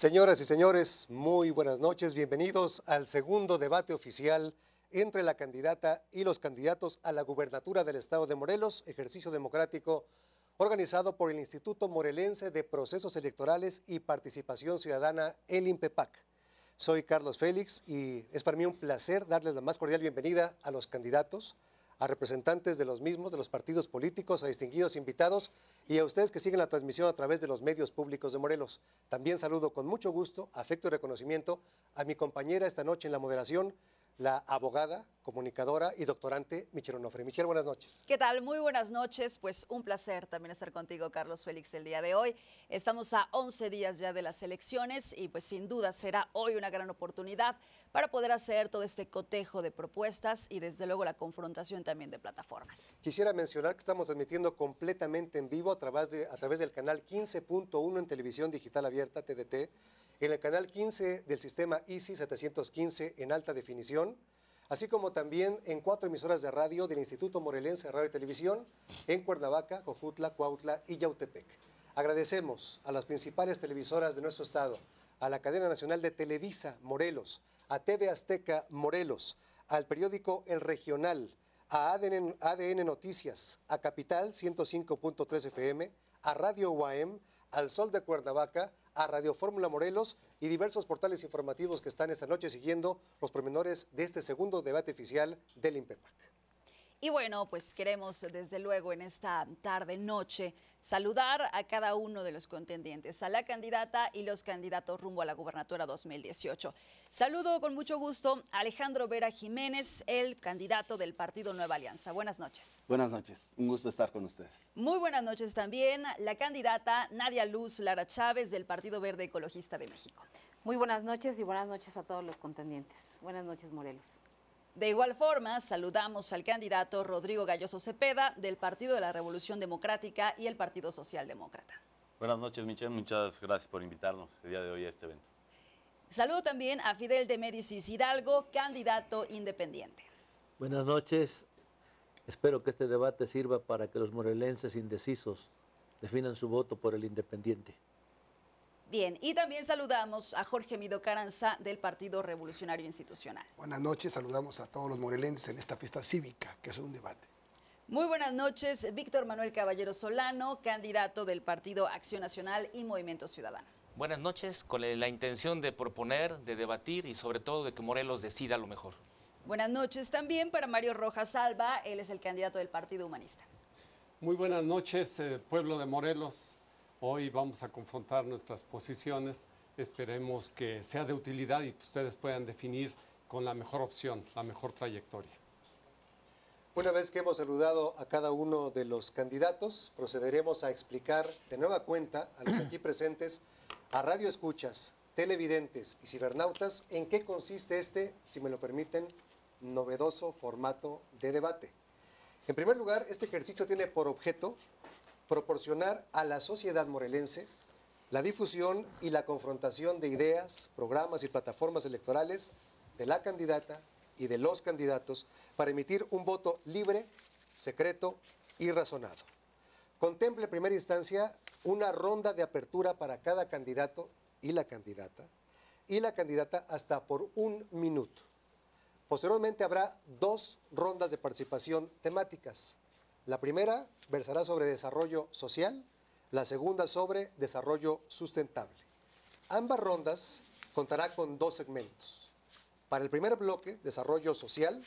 Señoras y señores, muy buenas noches. Bienvenidos al segundo debate oficial entre la candidata y los candidatos a la gubernatura del Estado de Morelos, ejercicio democrático organizado por el Instituto Morelense de Procesos Electorales y Participación Ciudadana, el INPEPAC. Soy Carlos Félix y es para mí un placer darles la más cordial bienvenida a los candidatos a representantes de los mismos, de los partidos políticos, a distinguidos invitados y a ustedes que siguen la transmisión a través de los medios públicos de Morelos. También saludo con mucho gusto, afecto y reconocimiento a mi compañera esta noche en la moderación, la abogada, comunicadora y doctorante Michelle Onofre. Michelle, buenas noches. ¿Qué tal? Muy buenas noches. Pues un placer también estar contigo, Carlos Félix, el día de hoy. Estamos a 11 días ya de las elecciones y pues sin duda será hoy una gran oportunidad para poder hacer todo este cotejo de propuestas y desde luego la confrontación también de plataformas. Quisiera mencionar que estamos transmitiendo completamente en vivo a través, de, a través del canal 15.1 en televisión digital abierta TDT, en el canal 15 del sistema Easy 715 en alta definición, así como también en cuatro emisoras de radio del Instituto Morelense de Radio y Televisión en Cuernavaca, Cojutla, Cuautla y Yautepec. Agradecemos a las principales televisoras de nuestro estado, a la cadena nacional de Televisa Morelos, a TV Azteca Morelos, al periódico El Regional, a ADN, Noticias, a Capital 105.3 FM, a Radio UAM, al Sol de Cuernavaca, a Radio Fórmula Morelos y diversos portales informativos que están esta noche siguiendo los promenores de este segundo debate oficial del INPEPAC. Y bueno, pues queremos desde luego en esta tarde noche saludar a cada uno de los contendientes, a la candidata y los candidatos rumbo a la gubernatura 2018. Saludo con mucho gusto a Alejandro Vera Jiménez, el candidato del Partido Nueva Alianza. Buenas noches. Buenas noches, un gusto estar con ustedes. Muy buenas noches también la candidata Nadia Luz Lara Chávez del Partido Verde Ecologista de México. Muy buenas noches y buenas noches a todos los contendientes. Buenas noches, Morelos. De igual forma, saludamos al candidato Rodrigo Galloso Cepeda del Partido de la Revolución Democrática y el Partido Socialdemócrata. Buenas noches, Michelle. Muchas gracias por invitarnos el día de hoy a este evento. Saludo también a Fidel de Médicis Hidalgo, candidato independiente. Buenas noches. Espero que este debate sirva para que los morelenses indecisos definan su voto por el independiente. Bien, y también saludamos a Jorge Mido Caranza del Partido Revolucionario Institucional. Buenas noches, saludamos a todos los morelenses en esta fiesta cívica, que es un debate. Muy buenas noches, Víctor Manuel Caballero Solano, candidato del Partido Acción Nacional y Movimiento Ciudadano. Buenas noches, con la intención de proponer, de debatir y sobre todo de que Morelos decida lo mejor. Buenas noches también para Mario Rojas Alba, él es el candidato del Partido Humanista. Muy buenas noches, eh, pueblo de Morelos. Hoy vamos a confrontar nuestras posiciones. Esperemos que sea de utilidad y que ustedes puedan definir con la mejor opción, la mejor trayectoria. Una vez que hemos saludado a cada uno de los candidatos, procederemos a explicar de nueva cuenta a los aquí presentes, a radio escuchas, televidentes y cibernautas, en qué consiste este, si me lo permiten, novedoso formato de debate. En primer lugar, este ejercicio tiene por objeto proporcionar a la sociedad morelense la difusión y la confrontación de ideas, programas y plataformas electorales de la candidata y de los candidatos para emitir un voto libre, secreto y razonado. Contemple en primera instancia una ronda de apertura para cada candidato y la candidata, y la candidata hasta por un minuto. Posteriormente habrá dos rondas de participación temáticas. La primera versará sobre desarrollo social, la segunda sobre desarrollo sustentable. Ambas rondas contarán con dos segmentos. Para el primer bloque, desarrollo social,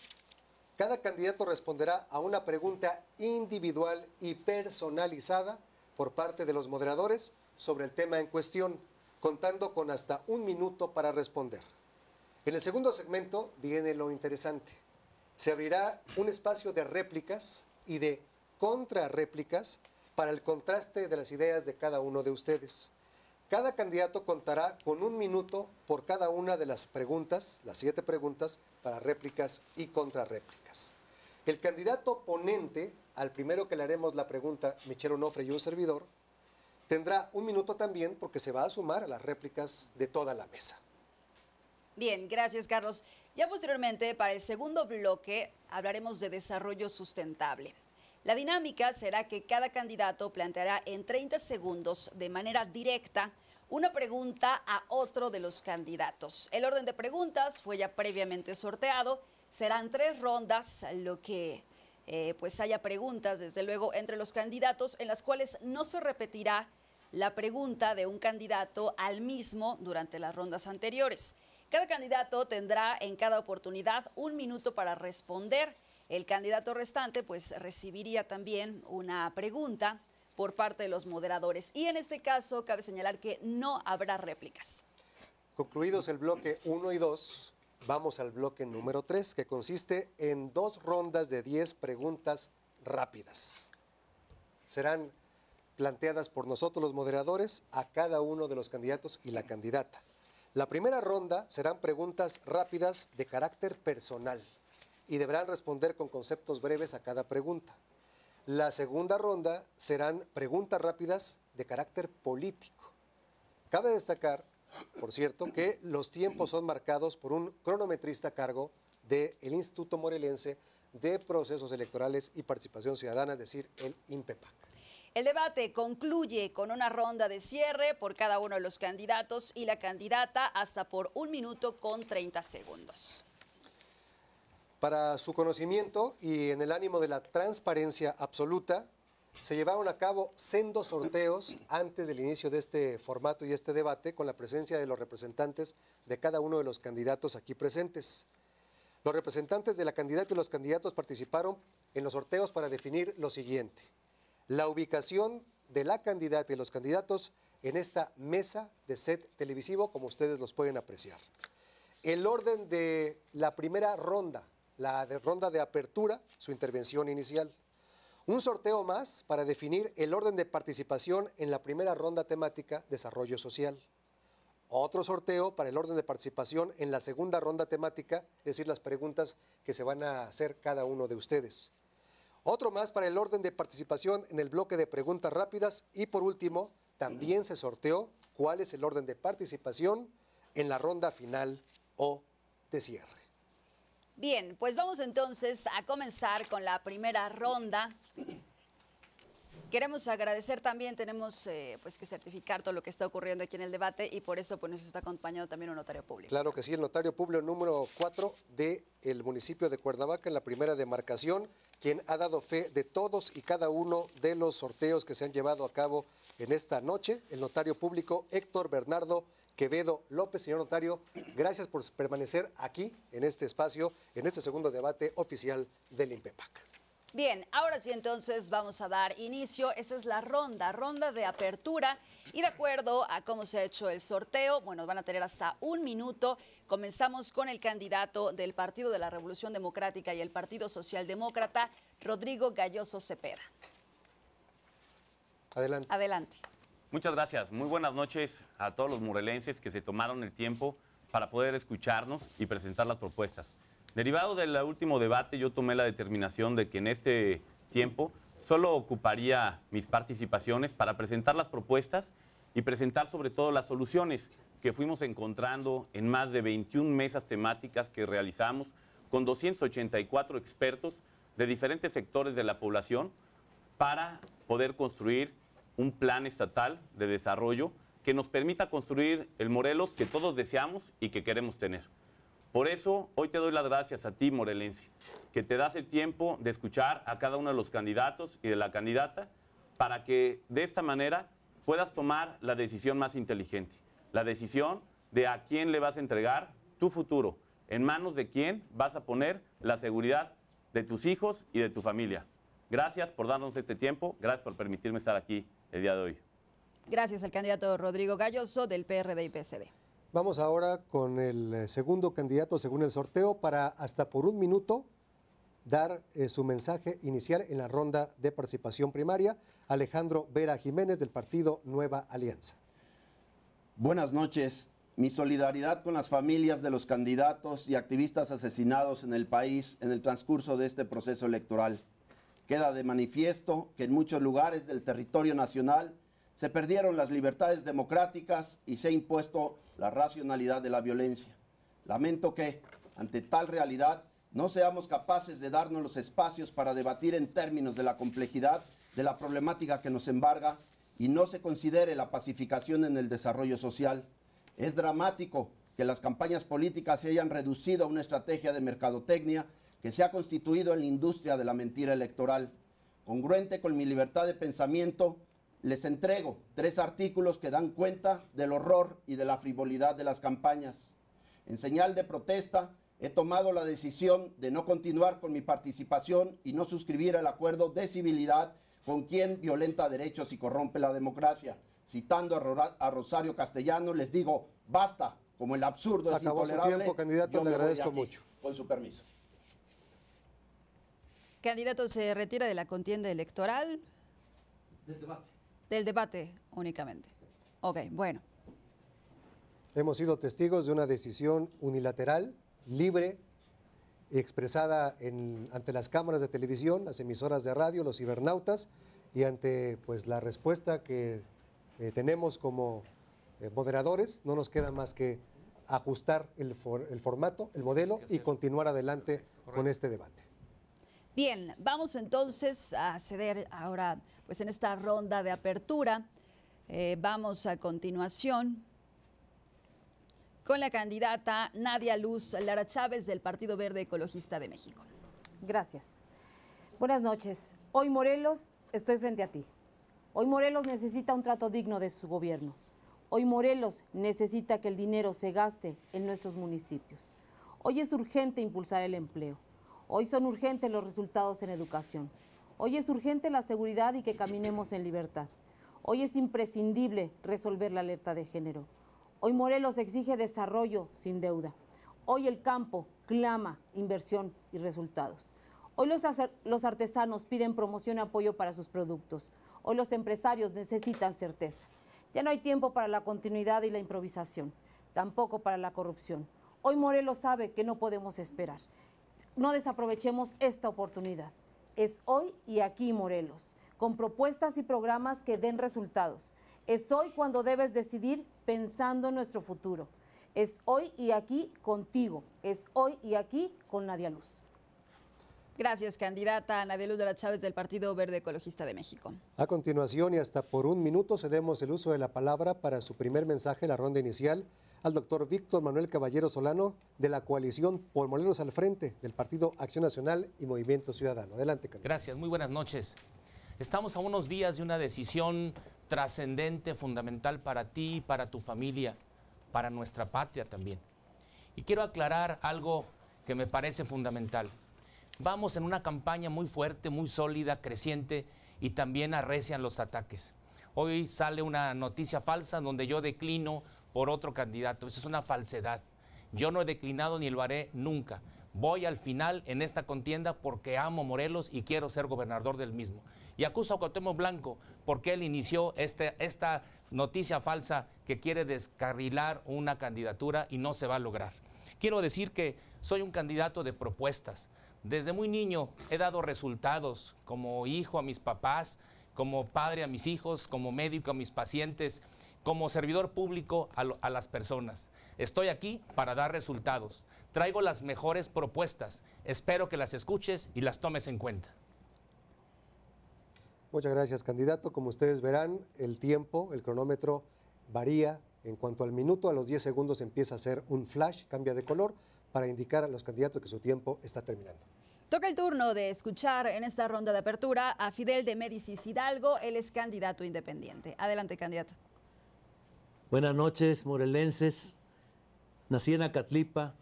cada candidato responderá a una pregunta individual y personalizada por parte de los moderadores sobre el tema en cuestión, contando con hasta un minuto para responder. En el segundo segmento viene lo interesante. Se abrirá un espacio de réplicas y de contrarréplicas para el contraste de las ideas de cada uno de ustedes. Cada candidato contará con un minuto por cada una de las preguntas, las siete preguntas, para réplicas y contrarréplicas. El candidato ponente, al primero que le haremos la pregunta, Michero Nofre y un servidor, tendrá un minuto también porque se va a sumar a las réplicas de toda la mesa. Bien, gracias Carlos. Ya posteriormente, para el segundo bloque, hablaremos de desarrollo sustentable. La dinámica será que cada candidato planteará en 30 segundos de manera directa una pregunta a otro de los candidatos. El orden de preguntas fue ya previamente sorteado. Serán tres rondas, lo que eh, pues haya preguntas, desde luego, entre los candidatos, en las cuales no se repetirá la pregunta de un candidato al mismo durante las rondas anteriores. Cada candidato tendrá en cada oportunidad un minuto para responder. El candidato restante pues recibiría también una pregunta por parte de los moderadores. Y en este caso cabe señalar que no habrá réplicas. Concluidos el bloque 1 y 2, vamos al bloque número 3, que consiste en dos rondas de 10 preguntas rápidas. Serán planteadas por nosotros los moderadores a cada uno de los candidatos y la candidata. La primera ronda serán preguntas rápidas de carácter personal y deberán responder con conceptos breves a cada pregunta. La segunda ronda serán preguntas rápidas de carácter político. Cabe destacar, por cierto, que los tiempos son marcados por un cronometrista a cargo del Instituto Morelense de Procesos Electorales y Participación Ciudadana, es decir, el INPEPAC. El debate concluye con una ronda de cierre por cada uno de los candidatos y la candidata hasta por un minuto con 30 segundos. Para su conocimiento y en el ánimo de la transparencia absoluta, se llevaron a cabo sendos sorteos antes del inicio de este formato y este debate con la presencia de los representantes de cada uno de los candidatos aquí presentes. Los representantes de la candidata y los candidatos participaron en los sorteos para definir lo siguiente la ubicación de la candidata y los candidatos en esta mesa de set televisivo, como ustedes los pueden apreciar. El orden de la primera ronda, la ronda de apertura, su intervención inicial. Un sorteo más para definir el orden de participación en la primera ronda temática Desarrollo Social. Otro sorteo para el orden de participación en la segunda ronda temática, es decir, las preguntas que se van a hacer cada uno de ustedes. Otro más para el orden de participación en el bloque de preguntas rápidas. Y por último, también se sorteó cuál es el orden de participación en la ronda final o de cierre. Bien, pues vamos entonces a comenzar con la primera ronda queremos agradecer también, tenemos eh, pues que certificar todo lo que está ocurriendo aquí en el debate y por eso pues, nos está acompañado también un notario público. Claro que sí, el notario público número 4 del municipio de Cuernavaca, en la primera demarcación, quien ha dado fe de todos y cada uno de los sorteos que se han llevado a cabo en esta noche, el notario público Héctor Bernardo Quevedo López. Señor notario, gracias por permanecer aquí en este espacio, en este segundo debate oficial del INPEPAC. Bien, ahora sí entonces vamos a dar inicio. Esta es la ronda, ronda de apertura. Y de acuerdo a cómo se ha hecho el sorteo, bueno, van a tener hasta un minuto. Comenzamos con el candidato del Partido de la Revolución Democrática y el Partido Socialdemócrata, Rodrigo Galloso Cepeda. Adelante. Adelante. Muchas gracias. Muy buenas noches a todos los murelenses que se tomaron el tiempo para poder escucharnos y presentar las propuestas. Derivado del último debate, yo tomé la determinación de que en este tiempo solo ocuparía mis participaciones para presentar las propuestas y presentar sobre todo las soluciones que fuimos encontrando en más de 21 mesas temáticas que realizamos con 284 expertos de diferentes sectores de la población para poder construir un plan estatal de desarrollo que nos permita construir el Morelos que todos deseamos y que queremos tener. Por eso, hoy te doy las gracias a ti, Morelense, que te das el tiempo de escuchar a cada uno de los candidatos y de la candidata para que de esta manera puedas tomar la decisión más inteligente, la decisión de a quién le vas a entregar tu futuro, en manos de quién vas a poner la seguridad de tus hijos y de tu familia. Gracias por darnos este tiempo, gracias por permitirme estar aquí el día de hoy. Gracias al candidato Rodrigo Galloso del PRD y PSD. Vamos ahora con el eh, segundo candidato según el sorteo para hasta por un minuto dar eh, su mensaje inicial en la ronda de participación primaria. Alejandro Vera Jiménez del partido Nueva Alianza. Buenas noches. Mi solidaridad con las familias de los candidatos y activistas asesinados en el país en el transcurso de este proceso electoral. Queda de manifiesto que en muchos lugares del territorio nacional se perdieron las libertades democráticas y se ha impuesto la racionalidad de la violencia. Lamento que, ante tal realidad, no seamos capaces de darnos los espacios para debatir en términos de la complejidad de la problemática que nos embarga y no se considere la pacificación en el desarrollo social. Es dramático que las campañas políticas se hayan reducido a una estrategia de mercadotecnia que se ha constituido en la industria de la mentira electoral. Congruente con mi libertad de pensamiento, les entrego tres artículos que dan cuenta del horror y de la frivolidad de las campañas. En señal de protesta, he tomado la decisión de no continuar con mi participación y no suscribir el acuerdo de civilidad con quien violenta derechos y corrompe la democracia. Citando a Rosario Castellano, les digo, basta, como el absurdo es tiempo, candidato, le agradezco mucho. Con su permiso. Candidato, ¿se retira de la contienda electoral? Del debate del debate únicamente. Ok, bueno. Hemos sido testigos de una decisión unilateral, libre, expresada ante las cámaras de televisión, las emisoras de radio, los cibernautas y ante pues, la respuesta que eh, tenemos como eh, moderadores. No nos queda más que ajustar el, formato, el modelo y continuar adelante con este debate. Bien, vamos entonces a ceder ahora pues en esta ronda de apertura. Eh, vamos a continuación con la candidata Nadia Luz Lara Chávez del Partido Verde Ecologista de México. Gracias. Buenas noches. Hoy Morelos, estoy frente a ti. Hoy Morelos necesita un trato digno de su gobierno. Hoy Morelos necesita que el dinero se gaste en nuestros municipios. Hoy es urgente impulsar el empleo. Hoy son urgentes los resultados en educación. Hoy es urgente la seguridad y que caminemos en libertad. Hoy es imprescindible resolver la alerta de género. Hoy Morelos exige desarrollo sin deuda. Hoy el campo clama inversión y resultados. Hoy los, artesanos piden promoción y apoyo para sus productos. Hoy los empresarios necesitan certeza. Ya no hay tiempo para la continuidad y la improvisación, tampoco para la corrupción. Hoy Morelos sabe que no podemos esperar. No desaprovechemos esta oportunidad es hoy y aquí, Morelos, con propuestas y programas que den resultados. Es hoy cuando debes decidir pensando en nuestro futuro. Es hoy y aquí contigo. Es hoy y aquí con Nadia Luz. Gracias, candidata Nadia Luz de la Chávez del Partido Verde Ecologista de México. A continuación y hasta por un minuto cedemos el uso de la palabra para su primer mensaje, la ronda inicial al doctor Víctor Manuel Caballero Solano de la coalición por al Frente del Partido Acción Nacional y Movimiento Ciudadano. Adelante, candidato. Gracias, muy buenas noches. Estamos a unos días de una decisión trascendente, fundamental para ti, para tu familia, para nuestra patria también. Y quiero aclarar algo que me parece fundamental. Vamos en una campaña muy fuerte, muy sólida, creciente y también arrecian los ataques. Hoy sale una noticia falsa donde yo declino por otro candidato. Eso es una falsedad. Yo no he declinado ni lo haré nunca. Voy al final en esta contienda porque amo Morelos y quiero ser gobernador del mismo. Y acuso a Cuauhtémoc Blanco porque él inició este, esta noticia falsa que quiere descarrilar una candidatura y no se va a lograr. Quiero decir que soy un candidato de propuestas. Desde muy niño he dado resultados como hijo a mis papás, como padre a mis hijos, como médico a mis pacientes como servidor público a, las personas. Estoy aquí para dar resultados. Traigo las mejores propuestas. Espero que las escuches y las tomes en cuenta. Muchas gracias, candidato. Como ustedes verán, el tiempo, el cronómetro varía en cuanto al minuto. A los 10 segundos empieza a hacer un flash, cambia de color, para indicar a los candidatos que su tiempo está terminando. Toca el turno de escuchar en esta ronda de apertura a Fidel de Médicis Hidalgo, él es candidato independiente. Adelante, candidato. Buenas noches, morelenses. Nací en Acatlipa.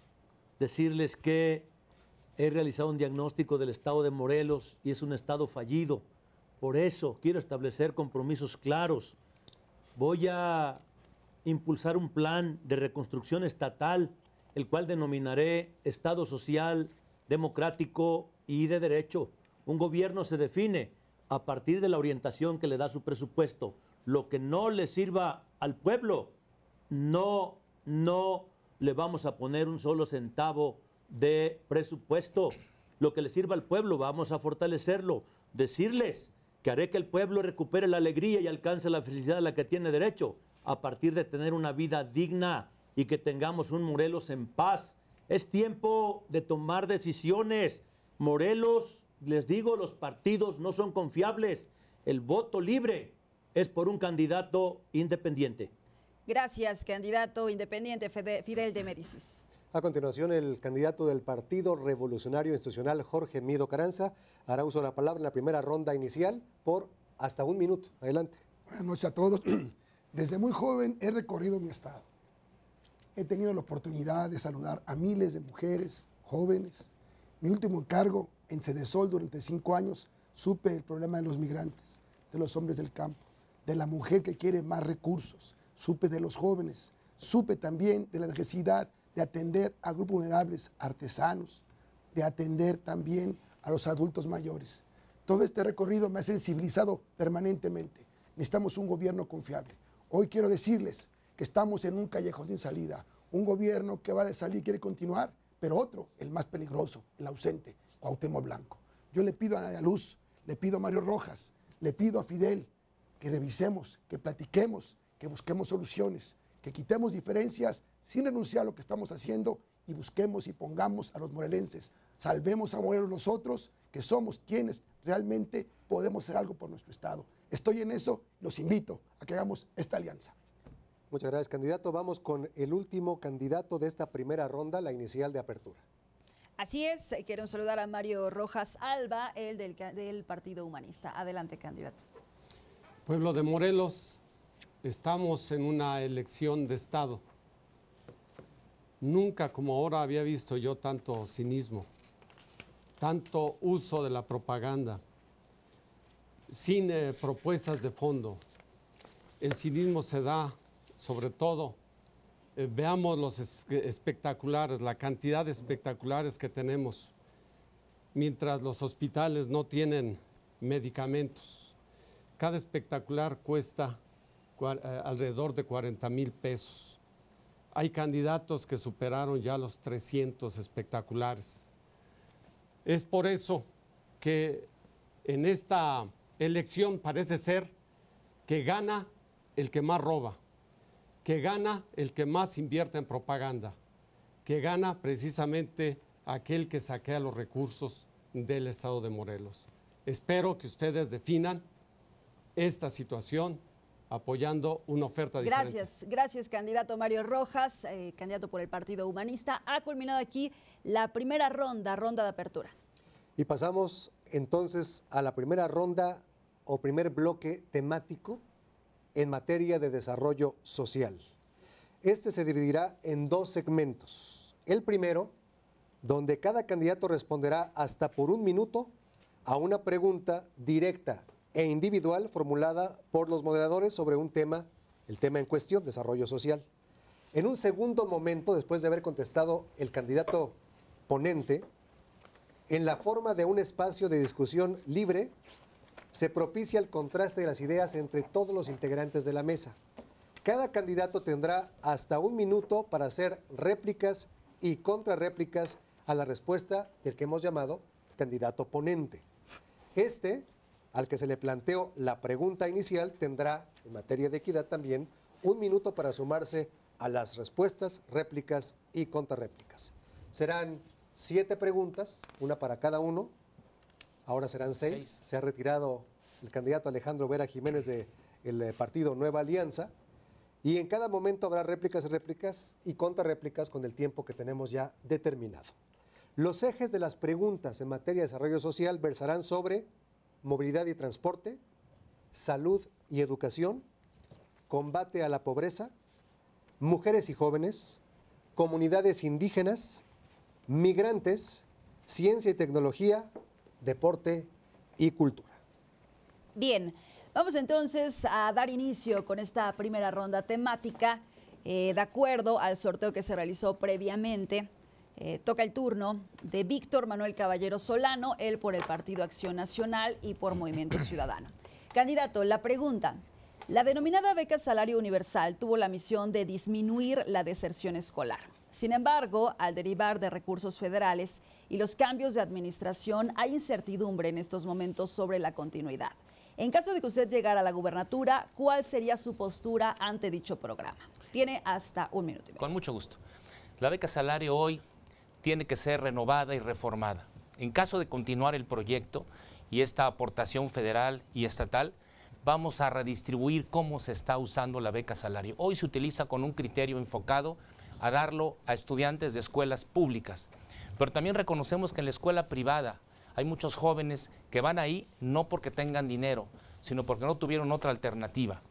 Decirles que he realizado un diagnóstico del estado de Morelos y es un estado fallido. Por eso quiero establecer compromisos claros. Voy a impulsar un plan de reconstrucción estatal, el cual denominaré Estado Social, Democrático y de Derecho. Un gobierno se define a partir de la orientación que le da su presupuesto. Lo que no le sirva al pueblo. No, no le vamos a poner un solo centavo de presupuesto. Lo que le sirva al pueblo, vamos a fortalecerlo. Decirles que haré que el pueblo recupere la alegría y alcance la felicidad a la que tiene derecho a partir de tener una vida digna y que tengamos un Morelos en paz. Es tiempo de tomar decisiones. Morelos, les digo, los partidos no son confiables. El voto libre es por un candidato independiente. Gracias, candidato independiente Fidel de Mericis. A continuación, el candidato del Partido Revolucionario Institucional, Jorge Mido Caranza, hará uso de la palabra en la primera ronda inicial por hasta un minuto. Adelante. Buenas noches a todos. Desde muy joven he recorrido mi estado. He tenido la oportunidad de saludar a miles de mujeres, jóvenes. Mi último encargo en Cedesol durante cinco años supe el problema de los migrantes, de los hombres del campo de la mujer que quiere más recursos, supe de los jóvenes, supe también de la necesidad de atender a grupos vulnerables, artesanos, de atender también a los adultos mayores. Todo este recorrido me ha sensibilizado permanentemente. Necesitamos un gobierno confiable. Hoy quiero decirles que estamos en un callejón sin salida. Un gobierno que va de salir quiere continuar, pero otro, el más peligroso, el ausente, Cuauhtémoc Blanco. Yo le pido a Nadia Luz, le pido a Mario Rojas, le pido a Fidel, que revisemos, que platiquemos, que busquemos soluciones, que quitemos diferencias sin renunciar a lo que estamos haciendo y busquemos y pongamos a los morelenses. Salvemos a Morelos nosotros, que somos quienes realmente podemos hacer algo por nuestro Estado. Estoy en eso, los invito a que hagamos esta alianza. Muchas gracias, candidato. Vamos con el último candidato de esta primera ronda, la inicial de apertura. Así es, eh, quiero saludar a Mario Rojas Alba, el del, del Partido Humanista. Adelante, candidato. Pueblo de Morelos, estamos en una elección de Estado. Nunca como ahora había visto yo tanto cinismo, tanto uso de la propaganda, sin eh, propuestas de fondo. El cinismo se da sobre todo, eh, veamos los espectaculares, la cantidad de espectaculares que tenemos, mientras los hospitales no tienen medicamentos cada espectacular cuesta eh, alrededor de 40 mil pesos. Hay candidatos que superaron ya los 300 espectaculares. Es por eso que en esta elección parece ser que gana el que más roba, que gana el que más invierte en propaganda, que gana precisamente aquel que saquea los recursos del Estado de Morelos. Espero que ustedes definan esta situación apoyando una oferta diferente. Gracias, gracias candidato Mario Rojas, eh, candidato por el Partido Humanista. Ha culminado aquí la primera ronda, ronda de apertura. Y pasamos entonces a la primera ronda o primer bloque temático en materia de desarrollo social. Este se dividirá en dos segmentos. El primero, donde cada candidato responderá hasta por un minuto a una pregunta directa e individual formulada por los moderadores sobre un tema, el tema en cuestión, desarrollo social. En un segundo momento, después de haber contestado el candidato ponente, en la forma de un espacio de discusión libre, se propicia el contraste de las ideas entre todos los integrantes de la mesa. Cada candidato tendrá hasta un minuto para hacer réplicas y contrarréplicas a la respuesta del que hemos llamado candidato ponente. Este al que se le planteó la pregunta inicial tendrá, en materia de equidad también, un minuto para sumarse a las respuestas, réplicas y contrarréplicas. Serán siete preguntas, una para cada uno. Ahora serán seis. Se ha retirado el candidato Alejandro Vera Jiménez del el eh, partido Nueva Alianza. Y en cada momento habrá réplicas, réplicas y contrarréplicas con el tiempo que tenemos ya determinado. Los ejes de las preguntas en materia de desarrollo social versarán sobre movilidad y transporte, salud y educación, combate a la pobreza, mujeres y jóvenes, comunidades indígenas, migrantes, ciencia y tecnología, deporte y cultura. Bien, vamos entonces a dar inicio con esta primera ronda temática, eh, de acuerdo al sorteo que se realizó previamente eh, toca el turno de Víctor Manuel Caballero Solano, él por el Partido Acción Nacional y por Movimiento Ciudadano. Candidato, la pregunta. La denominada beca salario universal tuvo la misión de disminuir la deserción escolar. Sin embargo, al derivar de recursos federales y los cambios de administración, hay incertidumbre en estos momentos sobre la continuidad. En caso de que usted llegara a la gubernatura, ¿cuál sería su postura ante dicho programa? Tiene hasta un minuto. Con mucho gusto. La beca salario hoy tiene que ser renovada y reformada. En caso de continuar el proyecto y esta aportación federal y estatal, vamos a redistribuir cómo se está usando la beca salario. Hoy se utiliza con un criterio enfocado a darlo a estudiantes de escuelas públicas, pero también reconocemos que en la escuela privada hay muchos jóvenes que van ahí no porque tengan dinero, sino porque no tuvieron otra alternativa.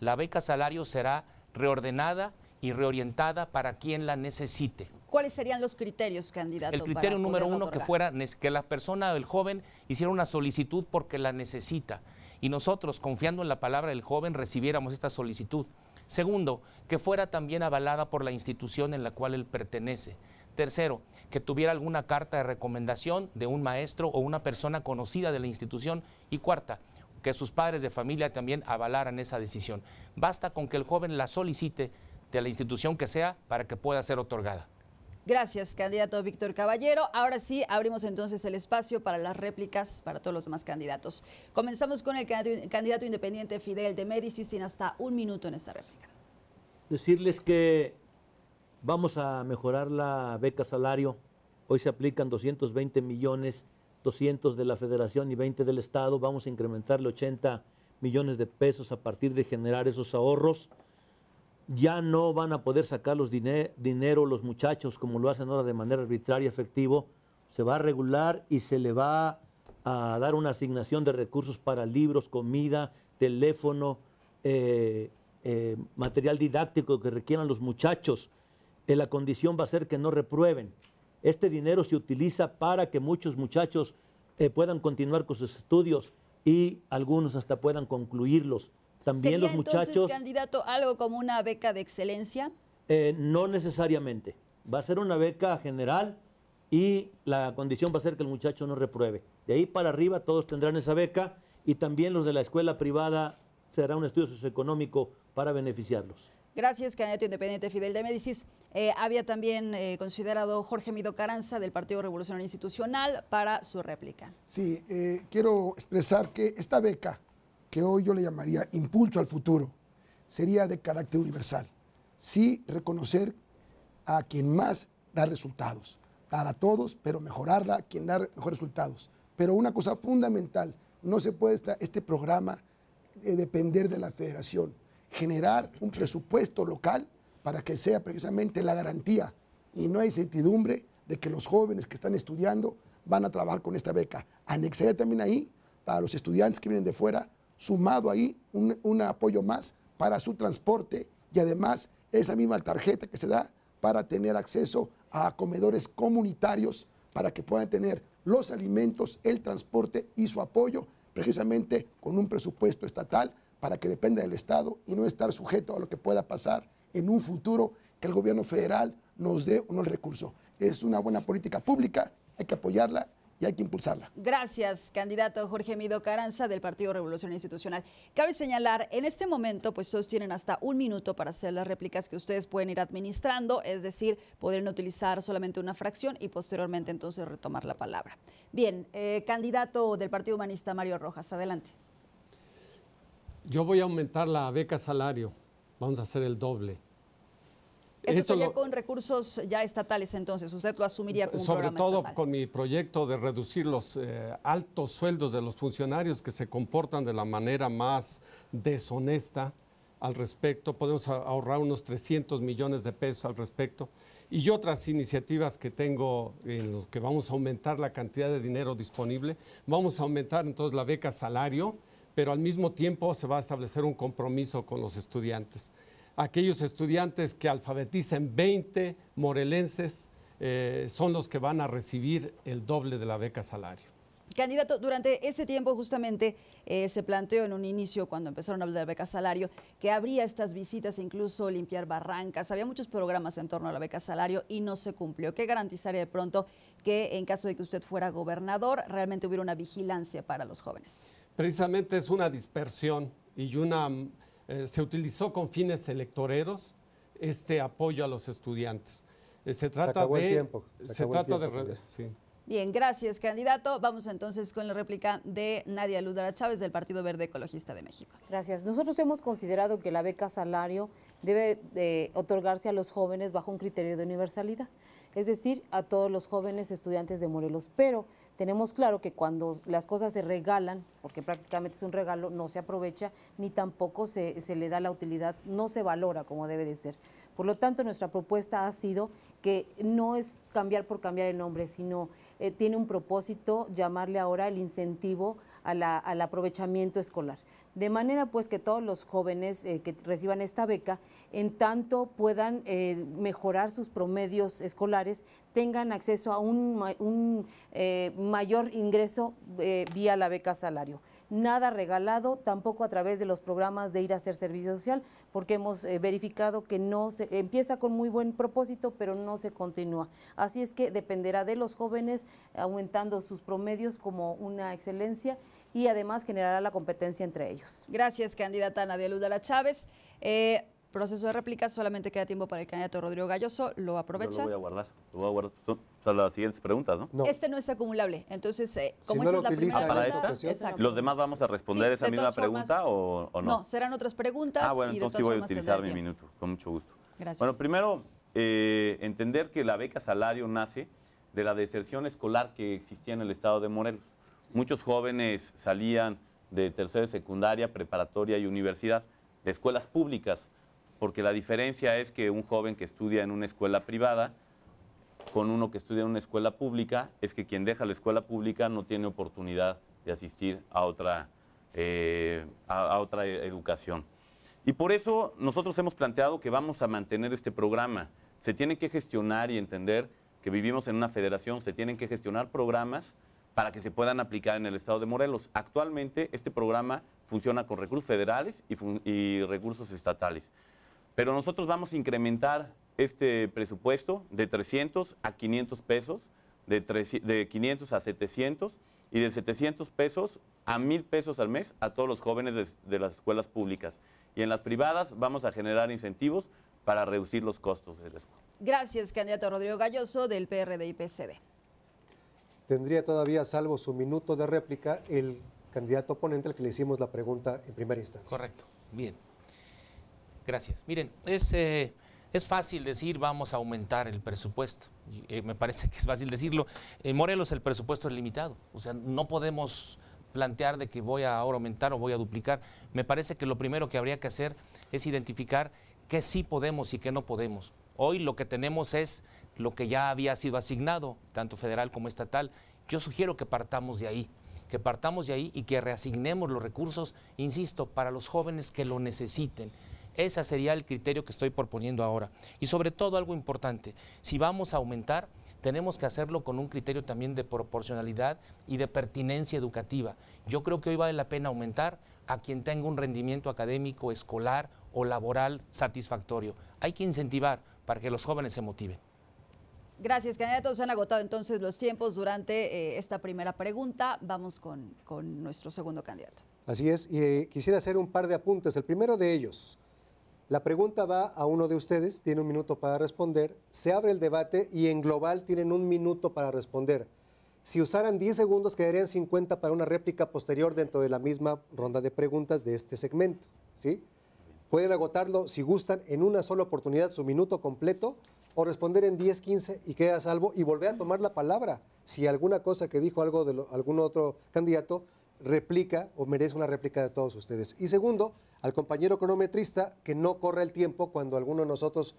La beca salario será reordenada y reorientada para quien la necesite. ¿Cuáles serían los criterios, candidato? El criterio número uno que fuera que la persona, o el joven, hiciera una solicitud porque la necesita y nosotros, confiando en la palabra del joven, recibiéramos esta solicitud. Segundo, que fuera también avalada por la institución en la cual él pertenece. Tercero, que tuviera alguna carta de recomendación de un maestro o una persona conocida de la institución. Y cuarta, que sus padres de familia también avalaran esa decisión. Basta con que el joven la solicite de la institución que sea para que pueda ser otorgada. Gracias, candidato Víctor Caballero. Ahora sí, abrimos entonces el espacio para las réplicas para todos los demás candidatos. Comenzamos con el candidato independiente Fidel de Médicis, tiene hasta un minuto en esta réplica. Decirles que vamos a mejorar la beca salario. Hoy se aplican 220 millones, 200 de la federación y 20 del Estado. Vamos a incrementarle 80 millones de pesos a partir de generar esos ahorros ya no van a poder sacar los dinero los muchachos como lo hacen ahora de manera arbitraria, efectivo. Se va a regular y se le va a dar una asignación de recursos para libros, comida, teléfono, eh, eh, material didáctico que requieran los muchachos. Eh, la condición va a ser que no reprueben. Este dinero se utiliza para que muchos muchachos puedan continuar con sus estudios y algunos hasta puedan concluirlos también los muchachos... candidato, algo como una beca de excelencia? Eh, no necesariamente. Va a ser una beca general y la condición va a ser que el muchacho no repruebe. De ahí para arriba todos tendrán esa beca y también los de la escuela privada será un estudio socioeconómico para beneficiarlos. Gracias, candidato independiente Fidel de Médicis. Eh, había también eh, considerado Jorge Mido Caranza del Partido Revolucionario Institucional para su réplica. Sí, quiero expresar que esta beca que hoy yo le llamaría impulso al futuro, sería de carácter universal. Sí reconocer a quien más da resultados, dar a todos, pero mejorarla a quien da mejores resultados. Pero una cosa fundamental, no se puede este programa eh, depender de la federación, generar un presupuesto local para que sea precisamente la garantía y no hay certidumbre de que los jóvenes que están estudiando van a trabajar con esta beca. Anexaría también ahí para los estudiantes que vienen de fuera sumado ahí un, apoyo más para su transporte y además esa misma tarjeta que se da para tener acceso a comedores comunitarios para que puedan tener los alimentos, el transporte y su apoyo precisamente con un presupuesto estatal para que dependa del Estado y no estar sujeto a lo que pueda pasar en un futuro que el gobierno federal nos dé unos recursos recurso. Es una buena política pública, hay que apoyarla y hay que impulsarla. Gracias, candidato Jorge Mido Caranza del Partido Revolución Institucional. Cabe señalar, en este momento, pues todos tienen hasta un minuto para hacer las réplicas que ustedes pueden ir administrando, es decir, podrían utilizar solamente una fracción y posteriormente entonces retomar la palabra. Bien, eh, candidato del Partido Humanista Mario Rojas, adelante. Yo voy a aumentar la beca salario, vamos a hacer el doble. Esto, ya con recursos ya estatales entonces, usted lo asumiría como Sobre todo con mi proyecto de reducir los eh, altos sueldos de los funcionarios que se comportan de la manera más deshonesta al respecto, podemos ahorrar unos 300 millones de pesos al respecto y otras iniciativas que tengo en los que vamos a aumentar la cantidad de dinero disponible. Vamos a aumentar entonces la beca salario, pero al mismo tiempo se va a establecer un compromiso con los estudiantes aquellos estudiantes que alfabeticen 20 morelenses eh, son los que van a recibir el doble de la beca salario. Candidato, durante ese tiempo justamente eh, se planteó en un inicio, cuando empezaron a hablar de beca salario, que habría estas visitas, incluso limpiar barrancas. Había muchos programas en torno a la beca salario y no se cumplió. ¿Qué garantizaría de pronto que en caso de que usted fuera gobernador, realmente hubiera una vigilancia para los jóvenes? Precisamente es una dispersión y una eh, se utilizó con fines electoreros este apoyo a los estudiantes. Eh, se trata de... Se, trata de... sí. Bien, gracias, candidato. Vamos entonces con la réplica de Nadia Luz Chávez del Partido Verde Ecologista de México. Gracias. Nosotros hemos considerado que la beca salario debe de eh, otorgarse a los jóvenes bajo un criterio de universalidad, es decir, a todos los jóvenes estudiantes de Morelos. Pero tenemos claro que cuando las cosas se regalan, porque prácticamente es un regalo, no se aprovecha ni tampoco se, le da la utilidad, no se valora como debe de ser. Por lo tanto, nuestra propuesta ha sido que no es cambiar por cambiar el nombre, sino eh, tiene un propósito llamarle ahora el incentivo al aprovechamiento escolar de manera pues que todos los jóvenes eh, que reciban esta beca, en tanto puedan eh, mejorar sus promedios escolares, tengan acceso a un, eh, mayor ingreso vía la beca salario. Nada regalado, tampoco a través de los programas de ir a hacer servicio social, porque hemos verificado que no se empieza con muy buen propósito, pero no se continúa. Así es que dependerá de los jóvenes aumentando sus promedios como una excelencia y además generará la competencia entre ellos. Gracias, candidata Nadia la Chávez. Eh, proceso de réplica, solamente queda tiempo para el candidato Rodrigo Galloso, lo aprovecha. lo voy a guardar, lo voy a guardar. las siguientes preguntas, ¿no? Este no es acumulable, entonces, eh, como es la primera pregunta, ¿los demás vamos a responder esa misma pregunta o, no? No, serán otras preguntas. Ah, bueno, entonces voy a utilizar mi minuto, con mucho gusto. Gracias. Bueno, primero, eh, entender que la beca salario nace de la deserción escolar que existía en el estado de Morelos Muchos jóvenes salían de tercera y secundaria, preparatoria y universidad, de escuelas públicas, porque la diferencia es que un joven que estudia en una escuela privada con uno que estudia en una escuela pública es que quien deja la escuela pública no tiene oportunidad de asistir a otra, eh, otra educación. Y por eso nosotros hemos planteado que vamos a mantener este programa. Se tiene que gestionar y entender que vivimos en una federación, se tienen que gestionar programas para que se puedan aplicar en el estado de Morelos. Actualmente este programa funciona con recursos federales y, recursos estatales. Pero nosotros vamos a incrementar este presupuesto de 300 a 500 pesos, de, 500 a 700 y de 700 pesos a 1000 pesos al mes a todos los jóvenes de, las escuelas públicas. Y en las privadas vamos a generar incentivos para reducir los costos de la escuela. Gracias, candidato Rodrigo Galloso del PRD y PCD tendría todavía, salvo su minuto de réplica, el candidato oponente al que le hicimos la pregunta en primera instancia. Correcto, bien. Gracias. Miren, es, eh, es fácil decir vamos a aumentar el presupuesto. Eh, me parece que es fácil decirlo. En Morelos el presupuesto es limitado. O sea, no podemos plantear de que voy a ahora aumentar o voy a duplicar. Me parece que lo primero que habría que hacer es identificar qué sí podemos y qué no podemos. Hoy lo que tenemos es lo que ya había sido asignado, tanto federal como estatal. Yo sugiero que partamos de ahí, que partamos de ahí y que reasignemos los recursos, insisto, para los jóvenes que lo necesiten. Ese sería el criterio que estoy proponiendo ahora. Y sobre todo algo importante, si vamos a aumentar, tenemos que hacerlo con un criterio también de proporcionalidad y de pertinencia educativa. Yo creo que hoy vale la pena aumentar a quien tenga un rendimiento académico, escolar o laboral satisfactorio. Hay que incentivar para que los jóvenes se motiven. Gracias, candidatos. Se han agotado entonces los tiempos durante eh, esta primera pregunta. Vamos con, nuestro segundo candidato. Así es, y eh, quisiera hacer un par de apuntes. El primero de ellos, la pregunta va a uno de ustedes, tiene un minuto para responder, se abre el debate y en global tienen un minuto para responder. Si usaran 10 segundos, quedarían 50 para una réplica posterior dentro de la misma ronda de preguntas de este segmento. ¿sí? Pueden agotarlo, si gustan, en una sola oportunidad, su minuto completo o responder en 10, 15 y queda a salvo y volver a tomar la palabra. Si alguna cosa que dijo algo de algún otro candidato replica o merece una réplica de todos ustedes. Y segundo, al compañero cronometrista que no corra el tiempo cuando alguno de nosotros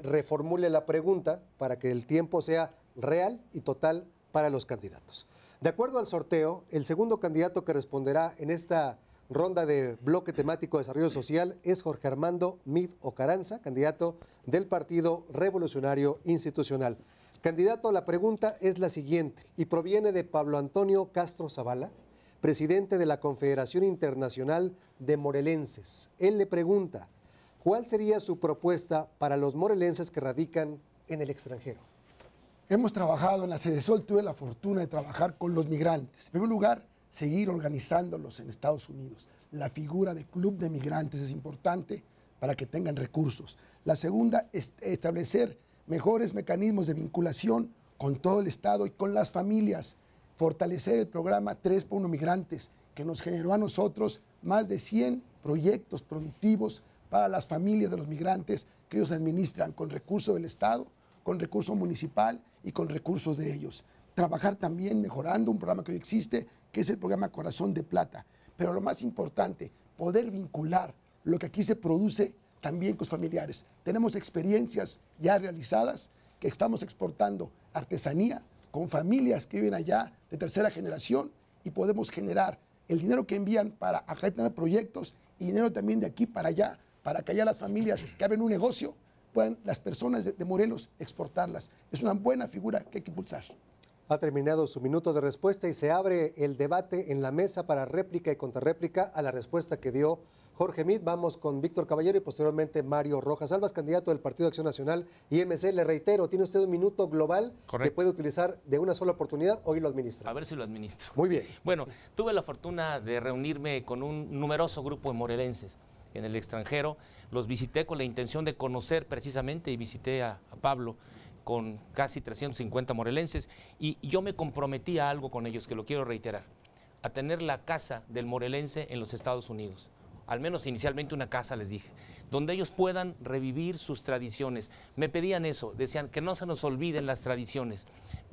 reformule la pregunta para que el tiempo sea real y total para los candidatos. De acuerdo al sorteo, el segundo candidato que responderá en esta ronda de bloque temático de desarrollo social es Jorge Armando Mid Ocaranza, candidato del Partido Revolucionario Institucional. Candidato, la pregunta es la siguiente y proviene de Pablo Antonio Castro Zavala, presidente de la Confederación Internacional de Morelenses. Él le pregunta, ¿cuál sería su propuesta para los morelenses que radican en el extranjero? Hemos trabajado en la Sede tuve la fortuna de trabajar con los migrantes. En primer lugar, seguir organizándolos en Estados Unidos. La figura de club de migrantes es importante para que tengan recursos. La segunda es establecer mejores mecanismos de vinculación con todo el Estado y con las familias. Fortalecer el programa 3 por 1 Migrantes, que nos generó a nosotros más de 100 proyectos productivos para las familias de los migrantes que ellos administran con recursos del Estado, con recursos municipal y con recursos de ellos trabajar también mejorando un programa que hoy existe, que es el programa Corazón de Plata. Pero lo más importante, poder vincular lo que aquí se produce también con los familiares. Tenemos experiencias ya realizadas que estamos exportando artesanía con familias que viven allá de tercera generación y podemos generar el dinero que envían para tener proyectos y dinero también de aquí para allá, para que allá las familias que abren un negocio puedan las personas de Morelos exportarlas. Es una buena figura que hay que impulsar. Ha terminado su minuto de respuesta y se abre el debate en la mesa para réplica y contrarréplica a la respuesta que dio Jorge Mid. Vamos con Víctor Caballero y posteriormente Mario Rojas Albas, candidato del Partido Acción Nacional y Le reitero, tiene usted un minuto global que puede utilizar de una sola oportunidad. Hoy lo administra. A ver si lo administro. Muy bien. Bueno, tuve la fortuna de reunirme con un numeroso grupo de morelenses en el extranjero. Los visité con la intención de conocer precisamente y visité a Pablo con casi 350 morelenses y yo me comprometí a algo con ellos que lo quiero reiterar, a tener la casa del morelense en los Estados Unidos al menos inicialmente una casa, les dije, donde ellos puedan revivir sus tradiciones. Me pedían eso, decían que no se nos olviden las tradiciones.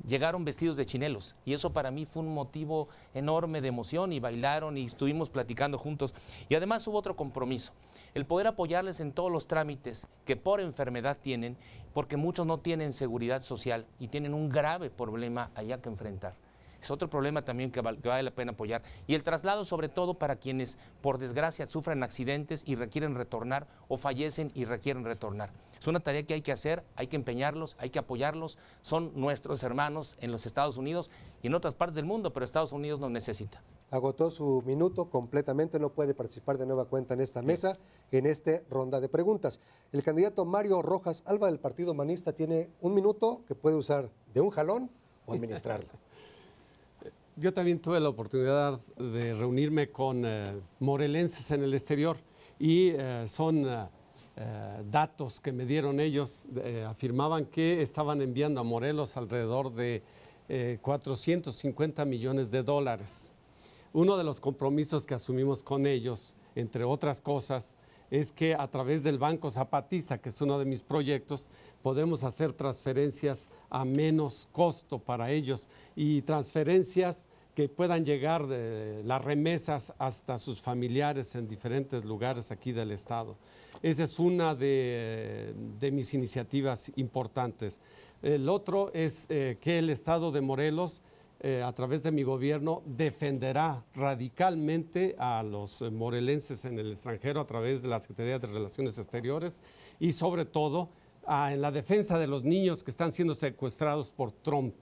Llegaron vestidos de chinelos y eso para mí fue un motivo enorme de emoción y bailaron y estuvimos platicando juntos. Y además hubo otro compromiso, el poder apoyarles en todos los trámites que por enfermedad tienen, porque muchos no tienen seguridad social y tienen un grave problema allá que enfrentar. Es otro problema también que, vale la pena apoyar. Y el traslado sobre todo para quienes por desgracia sufren accidentes y requieren retornar o fallecen y requieren retornar. Es una tarea que hay que hacer, hay que empeñarlos, hay que apoyarlos. Son nuestros hermanos en los Estados Unidos y en otras partes del mundo, pero Estados Unidos nos necesita. Agotó su minuto completamente, no puede participar de nueva cuenta en esta mesa, en esta ronda de preguntas. El candidato Mario Rojas Alba del Partido Humanista tiene un minuto que puede usar de un jalón o administrarlo. yo también tuve la oportunidad de reunirme con eh, morelenses en el exterior y eh, son eh, datos que me dieron ellos, afirmaban que estaban enviando a Morelos alrededor de 450 millones de dólares. Uno de los compromisos que asumimos con ellos, entre otras cosas, es que a través del Banco Zapatista, que es uno de mis proyectos, podemos hacer transferencias a menos costo para ellos y transferencias que puedan llegar las remesas hasta sus familiares en diferentes lugares aquí del Estado. Esa es una de, mis iniciativas importantes. El otro es eh, que el Estado de Morelos, eh, a través de mi gobierno, defenderá radicalmente a los morelenses en el extranjero a través de la Secretaría de Relaciones Exteriores y sobre todo en la defensa de los niños que están siendo secuestrados por Trump.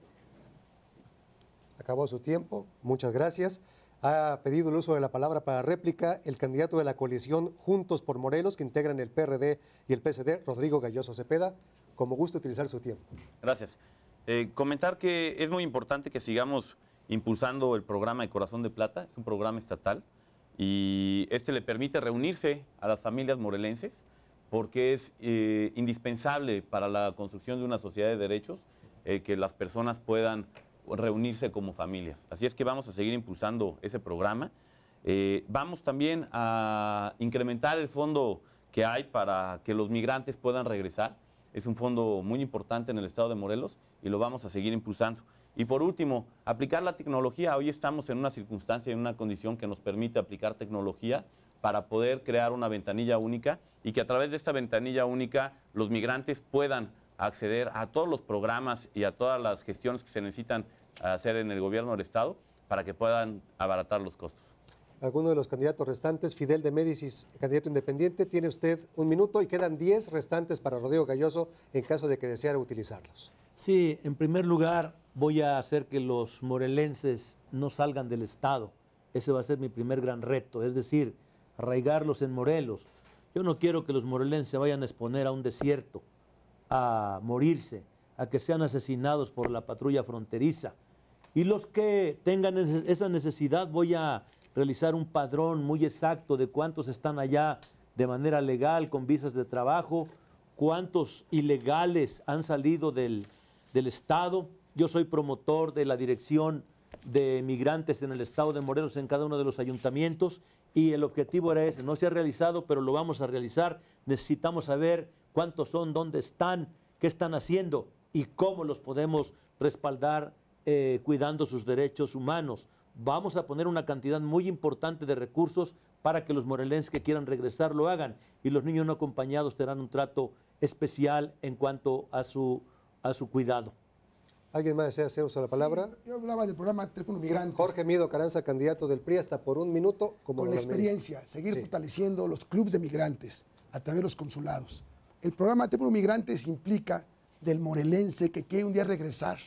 Acabó su tiempo, muchas gracias. Ha pedido el uso de la palabra para réplica el candidato de la coalición Juntos por Morelos, que integran el PRD y el PSD, Rodrigo Galloso Cepeda. Como gusto utilizar su tiempo. Gracias. Eh, comentar que es muy importante que sigamos impulsando el programa de Corazón de Plata, es un programa estatal, y este le permite reunirse a las familias morelenses porque es eh, indispensable para la construcción de una sociedad de derechos eh, que las personas puedan reunirse como familias. Así es que vamos a seguir impulsando ese programa. Eh, vamos también a incrementar el fondo que hay para que los migrantes puedan regresar. Es un fondo muy importante en el estado de Morelos y lo vamos a seguir impulsando. Y por último, aplicar la tecnología. Hoy estamos en una circunstancia, en una condición que nos permite aplicar tecnología para poder crear una ventanilla única y que a través de esta ventanilla única los migrantes puedan acceder a todos los programas y a todas las gestiones que se necesitan hacer en el gobierno del Estado para que puedan abaratar los costos. Alguno de los candidatos restantes, Fidel de Médicis, candidato independiente, tiene usted un minuto y quedan 10 restantes para Rodrigo Galloso en caso de que deseara utilizarlos. Sí, en primer lugar voy a hacer que los morelenses no salgan del Estado. Ese va a ser mi primer gran reto, es decir, arraigarlos en Morelos. Yo no quiero que los morelenses vayan a exponer a un desierto, a morirse, a que sean asesinados por la patrulla fronteriza. Y los que tengan esa necesidad, voy a realizar un padrón muy exacto de cuántos están allá de manera legal, con visas de trabajo, cuántos ilegales han salido del, del Estado. Yo soy promotor de la dirección de migrantes en el estado de Morelos en cada uno de los ayuntamientos y el objetivo era ese, no se ha realizado, pero lo vamos a realizar. Necesitamos saber cuántos son, dónde están, qué están haciendo y cómo los podemos respaldar eh, cuidando sus derechos humanos. Vamos a poner una cantidad muy importante de recursos para que los morelenses que quieran regresar lo hagan y los niños no acompañados tendrán un trato especial en cuanto a a su cuidado. ¿Alguien más desea hacer uso de la palabra? yo hablaba del programa Teléfono Migrante. Jorge Mido Caranza, candidato del PRI, hasta por un minuto. Como Con la experiencia, seguir fortaleciendo los clubes de migrantes a través de los consulados. El programa Templo Migrantes implica del morelense que quiere un día regresar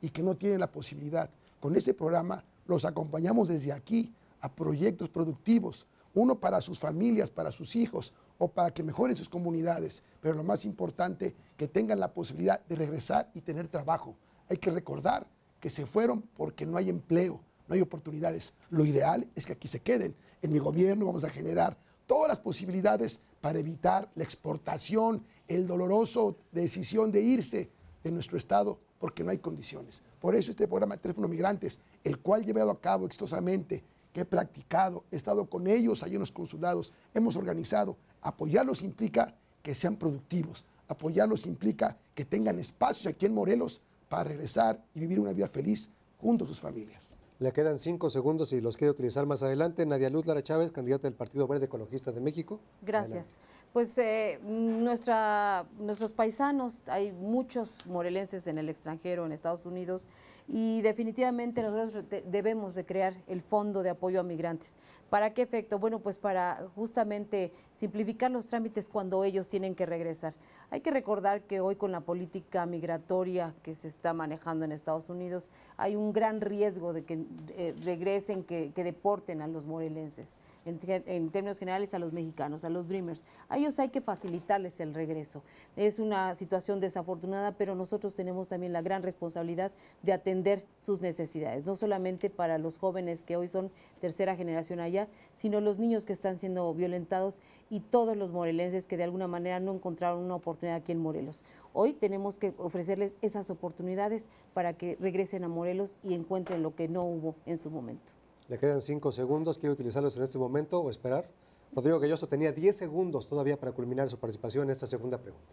y que no tiene la posibilidad. Con este programa los acompañamos desde aquí a proyectos productivos, uno para sus familias, para sus hijos o para que mejoren sus comunidades, pero lo más importante, que tengan la posibilidad de regresar y tener trabajo hay que recordar que se fueron porque no hay empleo, no hay oportunidades. Lo ideal es que aquí se queden. En mi gobierno vamos a generar todas las posibilidades para evitar la exportación, el doloroso decisión de irse de nuestro Estado porque no hay condiciones. Por eso este programa de Teléfono Migrantes, el cual he llevado a cabo exitosamente, que he practicado, he estado con ellos hay unos consulados, hemos organizado. Apoyarlos implica que sean productivos, apoyarlos implica que tengan espacios aquí en Morelos para regresar y vivir una vida feliz junto a sus familias. Le quedan cinco segundos y los quiere utilizar más adelante. Nadia Luz Lara Chávez, candidata del Partido Verde Ecologista de México. Gracias. Pues eh, nuestra, nuestros paisanos, hay muchos morelenses en el extranjero, en Estados Unidos, y definitivamente nosotros debemos de crear el fondo de apoyo a migrantes. ¿Para qué efecto? Bueno, pues para justamente simplificar los trámites cuando ellos tienen que regresar. Hay que recordar que hoy con la política migratoria que se está manejando en Estados Unidos hay un gran riesgo de que eh, regresen, que, deporten a los morelenses, en, en, términos generales a los mexicanos, a los Dreamers. A ellos hay que facilitarles el regreso. Es una situación desafortunada, pero nosotros tenemos también la gran responsabilidad de atender sus necesidades, no solamente para los jóvenes que hoy son tercera generación allá, sino los niños que están siendo violentados y todos los morelenses que de alguna manera no encontraron una oportunidad aquí en Morelos. Hoy tenemos que ofrecerles esas oportunidades para que regresen a Morelos y encuentren lo que no hubo en su momento. Le quedan cinco segundos, quiero utilizarlos en este momento o esperar. Rodrigo Galloso tenía diez segundos todavía para culminar su participación en esta segunda pregunta.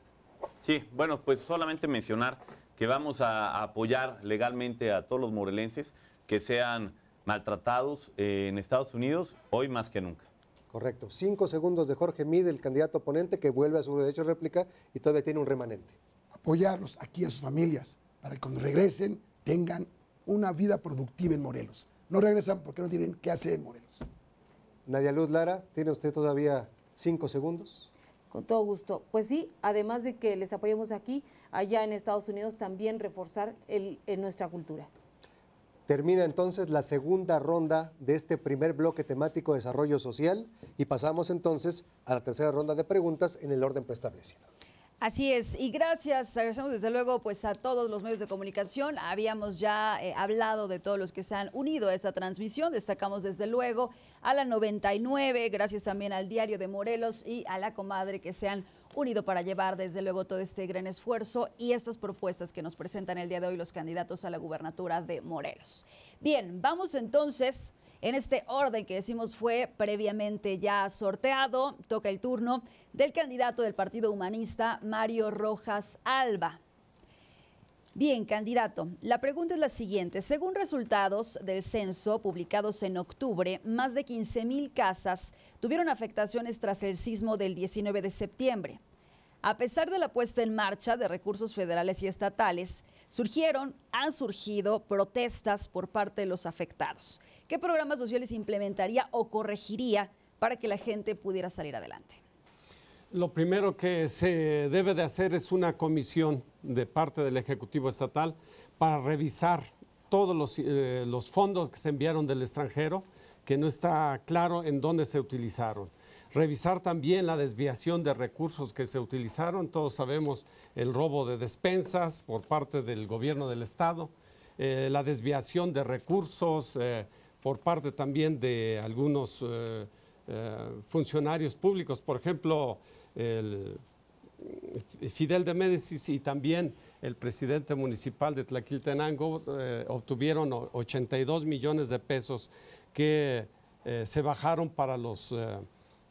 Sí, bueno, pues solamente mencionar que vamos a apoyar legalmente a todos los morelenses que sean maltratados eh, en Estados Unidos hoy más que nunca. Correcto. Cinco segundos de Jorge Mid, el candidato oponente, que vuelve a su derecho de réplica y todavía tiene un remanente. Apoyarlos aquí a sus familias para que cuando regresen tengan una vida productiva en Morelos. No regresan porque no tienen qué hacer en Morelos. Nadia Luz Lara, ¿tiene usted todavía cinco segundos? Con todo gusto. Pues sí, además de que les apoyemos aquí, allá en Estados Unidos también reforzar el, en nuestra cultura. Termina entonces la segunda ronda de este primer bloque temático de desarrollo social y pasamos entonces a la tercera ronda de preguntas en el orden preestablecido. Así es, y gracias, agradecemos desde luego pues a todos los medios de comunicación, habíamos ya eh, hablado de todos los que se han unido a esta transmisión, destacamos desde luego a la 99, gracias también al diario de Morelos y a la comadre que se han unido para llevar desde luego todo este gran esfuerzo y estas propuestas que nos presentan el día de hoy los candidatos a la gubernatura de Morelos. Bien, vamos entonces en este orden que decimos fue previamente ya sorteado. Toca el turno del candidato del Partido Humanista, Mario Rojas Alba. Bien, candidato, la pregunta es la siguiente. Según resultados del censo publicados en octubre, más de 15 mil casas tuvieron afectaciones tras el sismo del 19 de septiembre. A pesar de la puesta en marcha de recursos federales y estatales, surgieron, han surgido protestas por parte de los afectados. ¿Qué programas sociales implementaría o corregiría para que la gente pudiera salir adelante? Lo primero que se debe de hacer es una comisión de parte del Ejecutivo Estatal para revisar todos los, eh, los fondos que se enviaron del extranjero, que no está claro en dónde se utilizaron revisar también la desviación de recursos que se utilizaron. Todos sabemos el robo de despensas por parte del gobierno del Estado, eh, la desviación de recursos eh, por parte también de algunos eh, funcionarios públicos, por ejemplo, Fidel de Médicis y también el presidente municipal de Tlaquiltenango obtuvieron 82 millones de pesos que se bajaron para los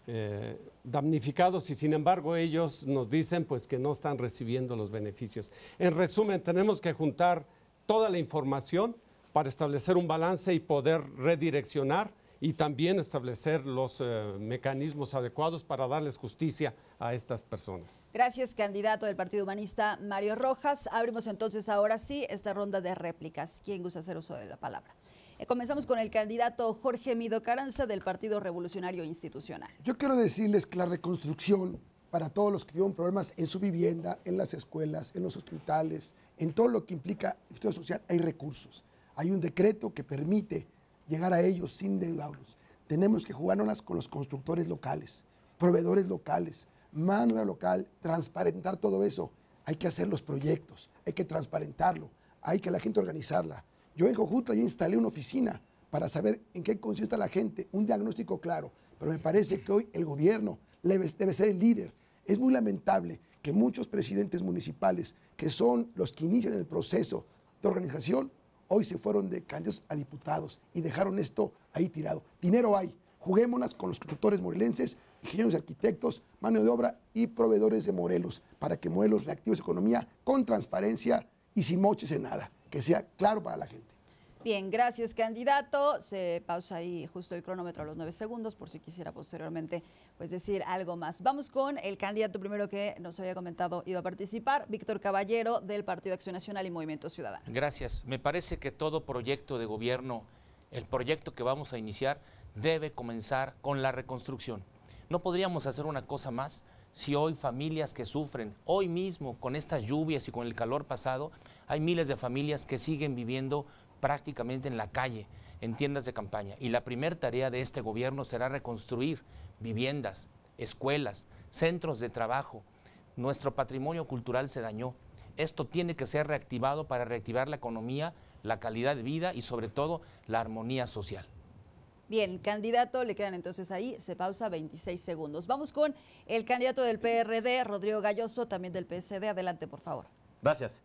eh, damnificados y sin embargo ellos nos dicen pues que no están recibiendo los beneficios. En resumen, tenemos que juntar toda la información para establecer un balance y poder redireccionar y también establecer los eh, mecanismos adecuados para darles justicia a estas personas. Gracias, candidato del Partido Humanista Mario Rojas. Abrimos entonces ahora sí esta ronda de réplicas. ¿Quién gusta hacer uso de la palabra? Eh, comenzamos con el candidato Jorge Mido Caranza del Partido Revolucionario Institucional. Yo quiero decirles que la reconstrucción para todos los que tienen problemas en su vivienda, en las escuelas, en los hospitales, en todo lo que implica estudio social, hay recursos. Hay un decreto que permite llegar a ellos sin deudarlos. Tenemos que jugarnos con los constructores locales, proveedores locales, mano local, transparentar todo eso. Hay que hacer los proyectos, hay que transparentarlo, hay que la gente organizarla. Yo en Cojuta ya instalé una oficina para saber en qué consiste la gente, un diagnóstico claro. Pero me parece que hoy el gobierno debe, ser el líder. Es muy lamentable que muchos presidentes municipales, que son los que inician el proceso de organización, hoy se fueron de candidatos a diputados y dejaron esto ahí tirado. Dinero hay. Juguémonos con los constructores morelenses, ingenieros arquitectos, mano de obra y proveedores de Morelos, para que Morelos reactive su economía con transparencia y sin moches en nada que sea claro para la gente. Bien, gracias candidato. Se pausa ahí justo el cronómetro a los nueve segundos por si quisiera posteriormente pues decir algo más. Vamos con el candidato primero que nos había comentado iba a participar, Víctor Caballero del Partido Acción Nacional y Movimiento Ciudadano. Gracias. Me parece que todo proyecto de gobierno, el proyecto que vamos a iniciar, debe comenzar con la reconstrucción. No podríamos hacer una cosa más si hoy familias que sufren hoy mismo con estas lluvias y con el calor pasado hay miles de familias que siguen viviendo prácticamente en la calle, en tiendas de campaña. Y la primera tarea de este gobierno será reconstruir viviendas, escuelas, centros de trabajo. Nuestro patrimonio cultural se dañó. Esto tiene que ser reactivado para reactivar la economía, la calidad de vida y sobre todo la armonía social. Bien, candidato, le quedan entonces ahí, se pausa 26 segundos. Vamos con el candidato del PRD, Rodrigo Galloso, también del PSD. Adelante, por favor. Gracias.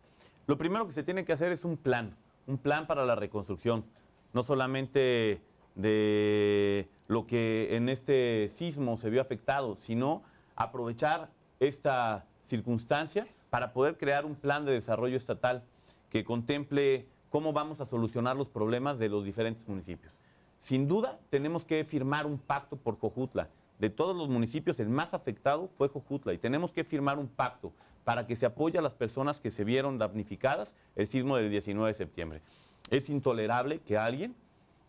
Lo primero que se tiene que hacer es un plan, un plan para la reconstrucción, no solamente de lo que en este sismo se vio afectado, sino aprovechar esta circunstancia para poder crear un plan de desarrollo estatal que contemple cómo vamos a solucionar los problemas de los diferentes municipios. Sin duda, tenemos que firmar un pacto por Cojutla. De todos los municipios, el más afectado fue Cojutla y tenemos que firmar un pacto para que se apoye a las personas que se vieron damnificadas el sismo del 19 de septiembre. Es intolerable que alguien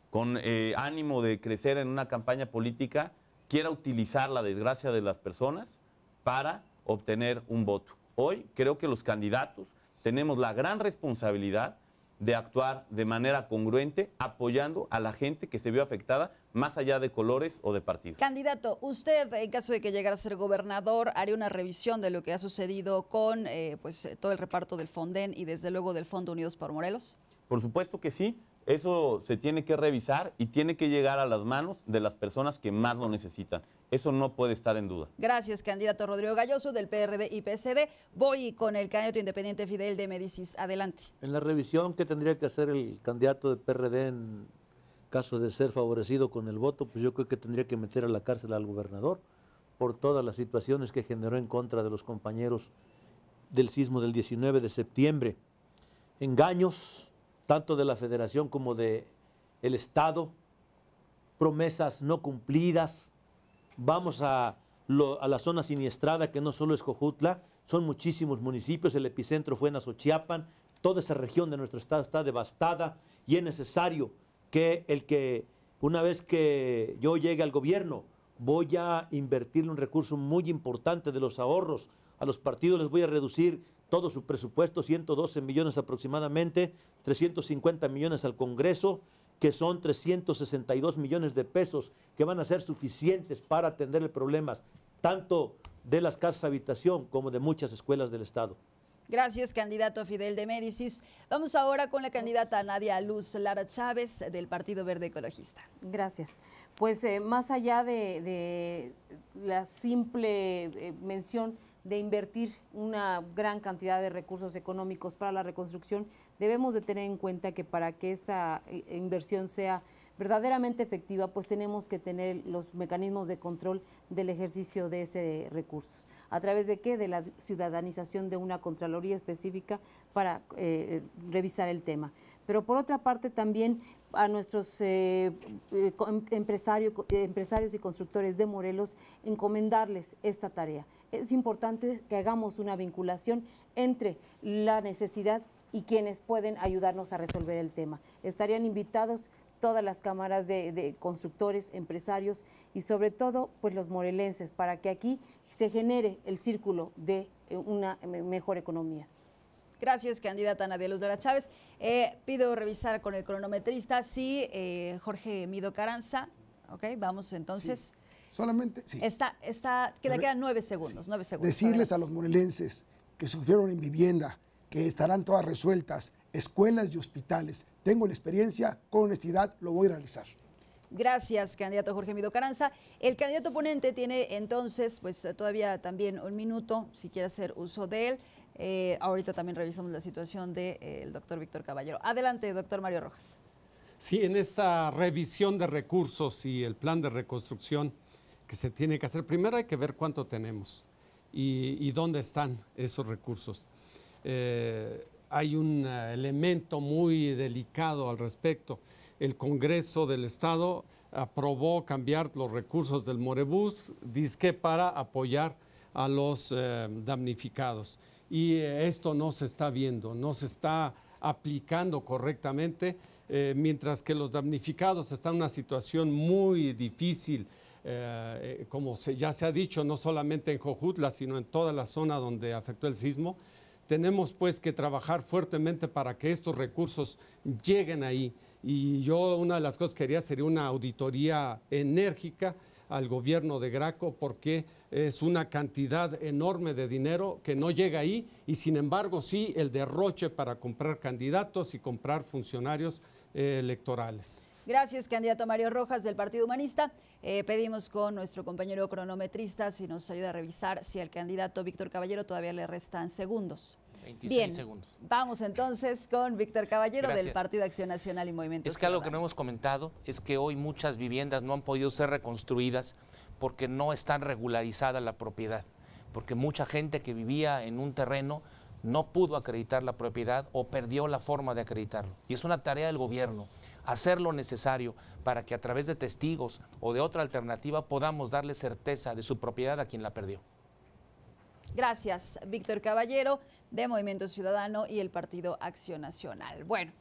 con eh, ánimo de crecer en una campaña política quiera utilizar la desgracia de las personas para obtener un voto. Hoy creo que los candidatos tenemos la gran responsabilidad de actuar de manera congruente apoyando a la gente que se vio afectada más allá de colores o de partido. Candidato, usted en caso de que llegara a ser gobernador haría una revisión de lo que ha sucedido con eh, pues, eh, todo el reparto del Fonden y desde luego del Fondo Unidos por Morelos. Por supuesto que sí, eso se tiene que revisar y tiene que llegar a las manos de las personas que más lo necesitan. Eso no puede estar en duda. Gracias, candidato Rodrigo Galloso del PRD y PSD. Voy con el candidato independiente Fidel de Medicis. Adelante. En la revisión que tendría que hacer el candidato de PRD en caso de ser favorecido con el voto, pues yo creo que tendría que meter a la cárcel al gobernador por todas las situaciones que generó en contra de los compañeros del sismo del 19 de septiembre. Engaños, tanto de la federación como de el Estado, promesas no cumplidas, vamos a, la zona siniestrada, que no solo es Cojutla, son muchísimos municipios, el epicentro fue en Azochiapan, toda esa región de nuestro estado está devastada y es necesario que el que, una vez que yo llegue al gobierno, voy a invertirle un recurso muy importante de los ahorros. A los partidos les voy a reducir todo su presupuesto, 112 millones aproximadamente, 350 millones al Congreso, que son 362 millones de pesos que van a ser suficientes para atender problemas tanto de las casas habitación como de muchas escuelas del Estado. Gracias, candidato Fidel de Médicis. Vamos ahora con la candidata Nadia Luz Lara Chávez del Partido Verde Ecologista. Gracias. Pues eh, más allá de, la simple eh, mención de invertir una gran cantidad de recursos económicos para la reconstrucción, debemos de tener en cuenta que para que esa eh, inversión sea verdaderamente efectiva, pues tenemos que tener los mecanismos de control del ejercicio de ese recurso. ¿A través de qué? De la ciudadanización de una Contraloría específica para eh, revisar el tema. Pero por otra parte también a nuestros eh, empresarios y constructores de Morelos encomendarles esta tarea es importante que hagamos una vinculación entre la necesidad y quienes pueden ayudarnos a resolver el tema. Estarían invitados todas las cámaras de, constructores, empresarios y sobre todo pues los morelenses para que aquí se genere el círculo de eh, una mejor economía. Gracias, candidata Nadia Luz Dora Chávez. Eh, pido revisar con el cronometrista sí, eh, Jorge Mido Caranza, ok, vamos entonces. Solamente, sí. Está, está, que le quedan nueve segundos, nueve segundos. Decirles a, los morelenses que sufrieron en vivienda, que estarán todas resueltas, escuelas y hospitales. Tengo la experiencia, con honestidad lo voy a realizar. Gracias, candidato Jorge Mido Caranza. El candidato ponente tiene entonces, pues todavía también un minuto, si quiere hacer uso de él. Eh, ahorita también revisamos la situación del eh, doctor Víctor Caballero. Adelante, doctor Mario Rojas. Sí, en esta revisión de recursos y el plan de reconstrucción que se tiene que hacer. Primero hay que ver cuánto tenemos y, dónde están esos recursos. Eh, hay un eh, elemento muy delicado al respecto. El Congreso del Estado aprobó cambiar los recursos del Morebus, disque para apoyar a los eh, damnificados. Y esto no se está viendo, no se está aplicando correctamente, mientras que los damnificados están en una situación muy difícil eh, eh, como ya se ha dicho, no solamente en Jojutla, sino en toda la zona donde afectó el sismo. Tenemos pues que trabajar fuertemente para que estos recursos lleguen ahí. Y yo una de las cosas que haría sería una auditoría enérgica al gobierno de Graco porque es una cantidad enorme de dinero que no llega ahí y sin embargo sí el derroche para comprar candidatos y comprar funcionarios eh, electorales. Gracias, candidato Mario Rojas del Partido Humanista. Eh, pedimos con nuestro compañero cronometrista si nos ayuda a revisar si al candidato Víctor Caballero todavía le restan segundos. segundos. Vamos entonces con Víctor Caballero del Partido Acción Nacional y Movimiento. Es que algo que no hemos comentado es que hoy muchas viviendas no han podido ser reconstruidas porque no está regularizada la propiedad, porque mucha gente que vivía en un terreno no pudo acreditar la propiedad o perdió la forma de acreditarlo. Y es una tarea del gobierno hacer lo necesario para que a través de testigos o de otra alternativa podamos darle certeza de su propiedad a quien la perdió. Gracias, Víctor Caballero, de Movimiento Ciudadano y el Partido Acción Nacional. Bueno.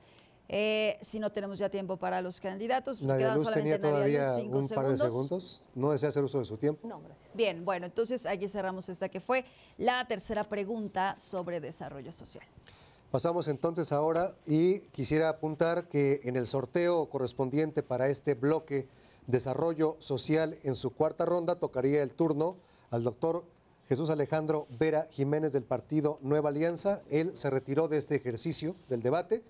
Eh, si no tenemos ya tiempo para los candidatos, Nadia Luz tenía todavía un par de segundos. ¿No desea hacer uso de su tiempo? No, gracias. Bien, bueno, entonces aquí cerramos esta que fue la tercera pregunta sobre desarrollo social. Pasamos entonces ahora y quisiera apuntar que en el sorteo correspondiente para este bloque Desarrollo Social en su cuarta ronda tocaría el turno al doctor Jesús Alejandro Vera Jiménez del partido Nueva Alianza. Él se retiró de este ejercicio del debate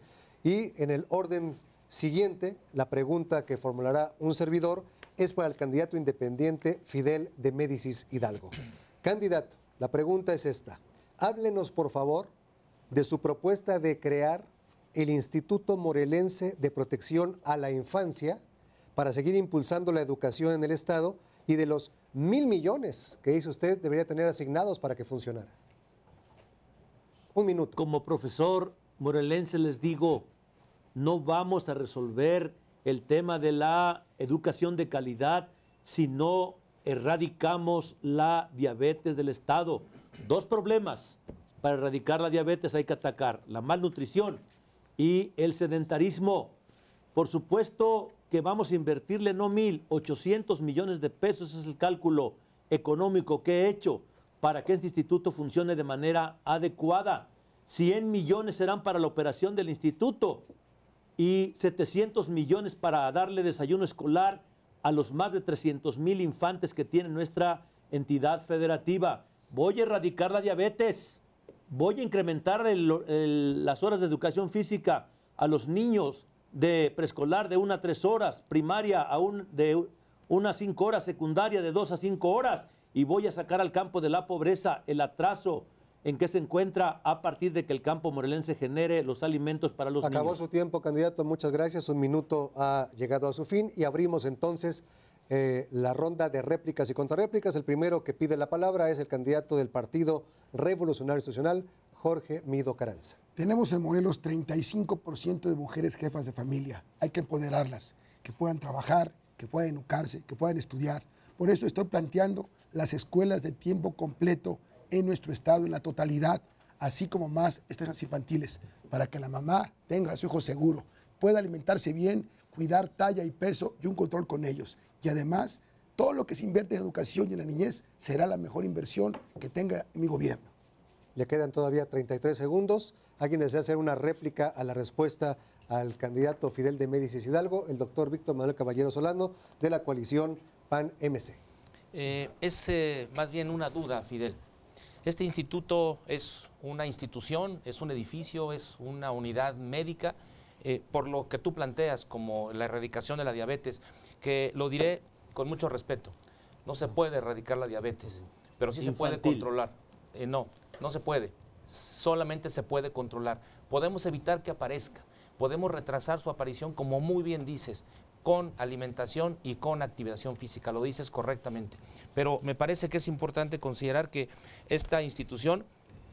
y en el orden siguiente la pregunta que formulará un servidor es para el candidato independiente Fidel de Médicis Hidalgo. Candidato, la pregunta es esta. Háblenos por favor de su propuesta de crear el Instituto Morelense de Protección a la Infancia para seguir impulsando la educación en el Estado y de los mil millones que dice usted debería tener asignados para que funcionara. Un minuto. Como profesor morelense les digo, no vamos a resolver el tema de la educación de calidad si no erradicamos la diabetes del Estado. Dos problemas. Para erradicar la diabetes hay que atacar la malnutrición y el sedentarismo. Por supuesto que vamos a invertirle no mil, 800 millones de pesos es el cálculo económico que he hecho para que este instituto funcione de manera adecuada. 100 millones serán para la operación del instituto y 700 millones para darle desayuno escolar a los más de 300 mil infantes que tiene nuestra entidad federativa. Voy a erradicar la diabetes voy a incrementar las horas de educación física a los niños de preescolar de una a 3 horas, primaria a de 1 a 5 horas, secundaria de 2 a 5 horas, y voy a sacar al campo de la pobreza el atraso en que se encuentra a partir de que el campo morelense genere los alimentos para los niños. Acabó su tiempo, candidato. Muchas gracias. Un minuto ha llegado a su fin y abrimos entonces eh, la ronda de réplicas y contrarréplicas. El primero que pide la palabra es el candidato del Partido Revolucionario Institucional, Jorge Mido Caranza. Tenemos en Morelos 35% de mujeres jefas de familia. Hay que empoderarlas, que puedan trabajar, que puedan educarse, que puedan estudiar. Por eso estoy planteando las escuelas de tiempo completo en nuestro estado, en la totalidad, así como más estas infantiles, para que la mamá tenga a su hijo seguro, pueda alimentarse bien, cuidar talla y peso y un control con ellos y además todo lo que se invierte en educación y en la niñez será la mejor inversión que tenga mi gobierno. Le quedan todavía 33 segundos. ¿Alguien desea hacer una réplica a la respuesta al candidato Fidel de Médicis Hidalgo, el doctor Víctor Manuel Caballero Solano, de la coalición PAN-MC? Eh, es eh, más bien una duda, Fidel. Este instituto es una institución, es un edificio, es una unidad médica. Eh, por lo que tú planteas como la erradicación de la diabetes, que lo diré con mucho respeto. No se puede erradicar la diabetes, pero sí se puede controlar. Eh, no, no se puede. Solamente se puede controlar. Podemos evitar que aparezca. Podemos retrasar su aparición, como muy bien dices, con alimentación y con activación física. Lo dices correctamente. Pero me parece que es importante considerar que esta institución,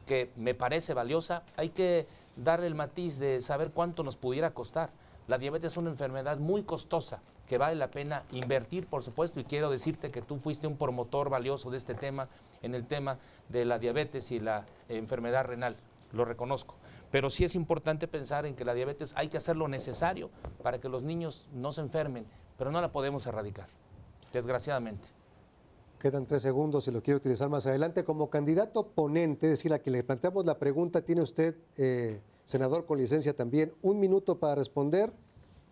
que me parece valiosa, hay que darle el matiz de saber cuánto nos pudiera costar. La diabetes es una enfermedad muy costosa, que vale la pena invertir, por supuesto, y quiero decirte que tú fuiste un promotor valioso de este tema, en el tema de la diabetes y la enfermedad renal, lo reconozco. Pero sí es importante pensar en que la diabetes hay que hacer lo necesario para que los niños no se enfermen, pero no la podemos erradicar, desgraciadamente. Quedan tres segundos y lo quiero utilizar más adelante. Como candidato ponente, es decir, a quien le planteamos la pregunta, tiene usted, eh, senador con licencia también, un minuto para responder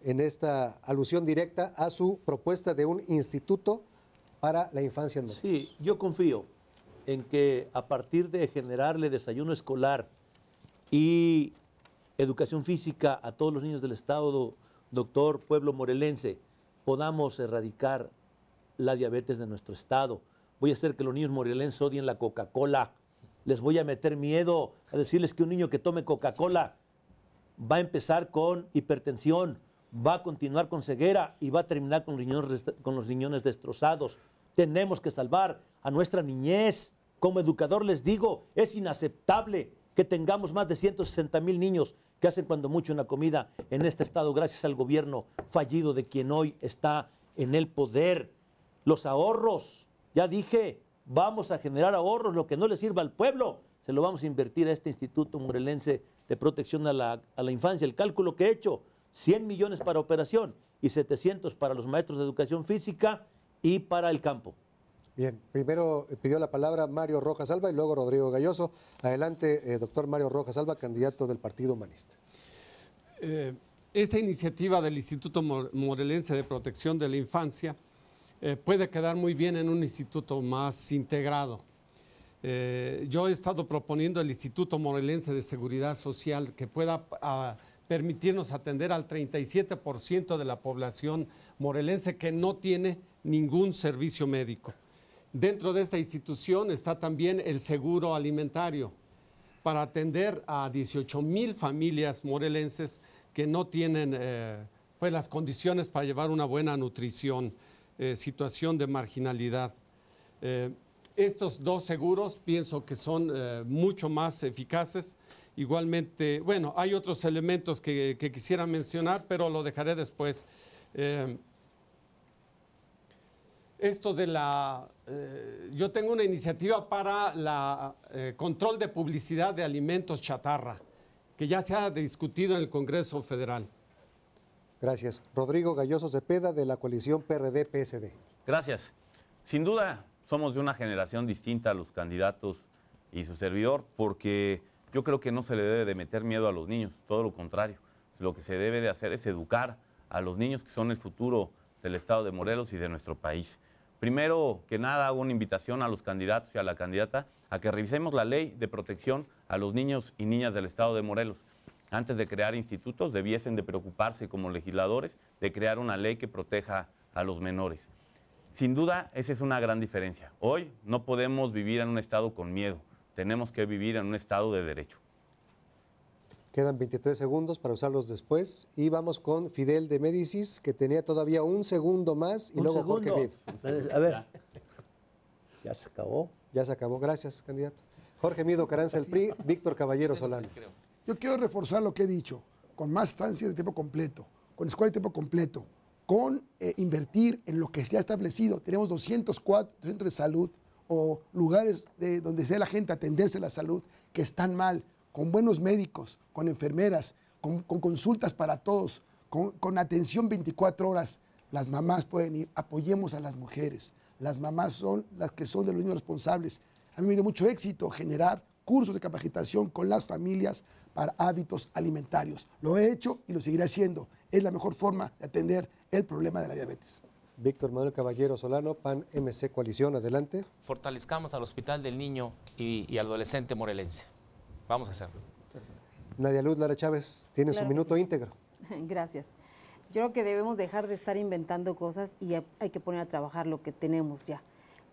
en esta alusión directa a su propuesta de un instituto para la infancia en Sí, yo confío en que a partir de generarle desayuno escolar y educación física a todos los niños del Estado, doctor pueblo morelense, podamos erradicar la diabetes de nuestro Estado. Voy a hacer que los niños morelenses odien la Coca-Cola. Les voy a meter miedo a decirles que un niño que tome Coca-Cola va a empezar con hipertensión, va a continuar con ceguera y va a terminar con, riñones, con los riñones destrozados. Tenemos que salvar a nuestra niñez. Como educador les digo, es inaceptable que tengamos más de 160 mil niños que hacen cuando mucho una comida en este estado gracias al gobierno fallido de quien hoy está en el poder. Los ahorros, ya dije, vamos a generar ahorros, lo que no le sirva al pueblo, se lo vamos a invertir a este Instituto Murelense de Protección a la, a la Infancia. El cálculo que he hecho, 100 millones para operación y 700 para los maestros de educación física y para el campo. Bien, primero pidió la palabra Mario Rojas Alba y luego Rodrigo Galloso. Adelante, eh, doctor Mario Rojas Alba, candidato del Partido Humanista. Eh, esta iniciativa del Instituto Morelense de Protección de la Infancia eh, puede quedar muy bien en un instituto más integrado. yo he estado proponiendo el Instituto Morelense de Seguridad Social que pueda... Ah, permitirnos atender al 37% de la población morelense que no tiene ningún servicio médico. Dentro de esta institución está también el seguro alimentario para atender a 18 mil familias morelenses que no tienen eh, pues, las condiciones para llevar una buena nutrición, eh, situación de marginalidad. Eh, estos dos seguros pienso que son mucho más eficaces Igualmente, bueno, hay otros elementos que, quisiera mencionar, pero lo dejaré después. Eh, esto de la... Eh, yo tengo una iniciativa para la eh, control de publicidad de alimentos chatarra, que ya se ha discutido en el Congreso Federal. Gracias. Rodrigo Galloso Cepeda, de la coalición PRD-PSD. Gracias. Sin duda, somos de una generación distinta a los candidatos y su servidor, porque yo creo que no se le debe de meter miedo a los niños, todo lo contrario. Lo que se debe de hacer es educar a los niños que son el futuro del Estado de Morelos y de nuestro país. Primero que nada, hago una invitación a los candidatos y a la candidata a que revisemos la ley de protección a los niños y niñas del Estado de Morelos. Antes de crear institutos, debiesen de preocuparse como legisladores de crear una ley que proteja a los menores. Sin duda, esa es una gran diferencia. Hoy no podemos vivir en un Estado con miedo tenemos que vivir en un Estado de derecho. Quedan 23 segundos para usarlos después y vamos con Fidel de Médicis, que tenía todavía un segundo más y luego Jorge Mido. A ver, ya se acabó. Ya se acabó, gracias, candidato. Jorge Mido, Caranza el PRI, Víctor Caballero Solano. Yo quiero reforzar lo que he dicho, con más estancia de tiempo completo, con escuela de tiempo completo, con eh, invertir en lo que se ha establecido. Tenemos 204 centros de salud, o lugares de donde sea la gente a atenderse la salud, que están mal, con buenos médicos, con enfermeras, con, consultas para todos, con, atención 24 horas. Las mamás pueden ir, apoyemos a las mujeres. Las mamás son las que son de los niños responsables. A mí me dio mucho éxito generar cursos de capacitación con las familias para hábitos alimentarios. Lo he hecho y lo seguiré haciendo. Es la mejor forma de atender el problema de la diabetes. Víctor Manuel Caballero Solano, PAN MC Coalición, adelante. Fortalezcamos al Hospital del Niño y, Adolescente Morelense. Vamos a hacerlo. Nadia Luz Lara Chávez, tiene su minuto íntegro. Gracias. Yo creo que debemos dejar de estar inventando cosas y hay que poner a trabajar lo que tenemos ya.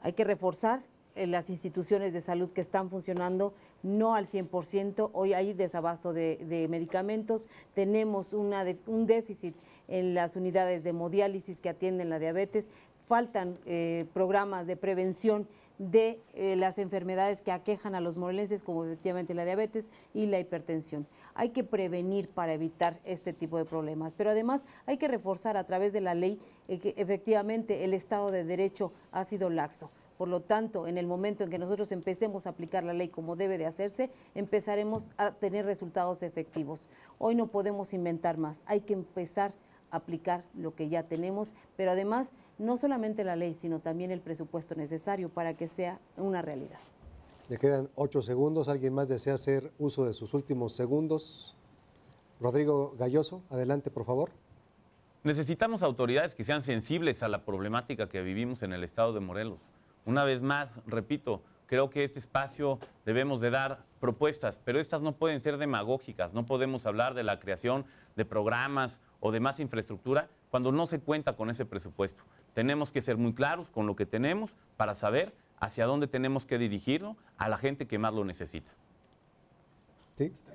Hay que reforzar las instituciones de salud que están funcionando no al 100%. Hoy hay desabasto de, medicamentos, tenemos un déficit en las unidades de hemodiálisis que atienden la diabetes, faltan eh, programas de prevención de eh, las enfermedades que aquejan a los morelenses, como efectivamente la diabetes y la hipertensión. Hay que prevenir para evitar este tipo de problemas, pero además hay que reforzar a través de la ley eh, que efectivamente el Estado de Derecho ha sido laxo. Por lo tanto, en el momento en que nosotros empecemos a aplicar la ley como debe de hacerse, empezaremos a tener resultados efectivos. Hoy no podemos inventar más, hay que empezar a aplicar lo que ya tenemos, pero además no solamente la ley, sino también el presupuesto necesario para que sea una realidad. Le quedan ocho segundos. ¿Alguien más desea hacer uso de sus últimos segundos? Rodrigo Galloso, adelante, por favor. Necesitamos autoridades que sean sensibles a la problemática que vivimos en el estado de Morelos. Una vez más, repito, creo que este espacio debemos de dar propuestas, pero estas no pueden ser demagógicas, no podemos hablar de la creación de programas o de más infraestructura cuando no se cuenta con ese presupuesto. Tenemos que ser muy claros con lo que tenemos para saber hacia dónde tenemos que dirigirlo a la gente que más lo necesita. Pues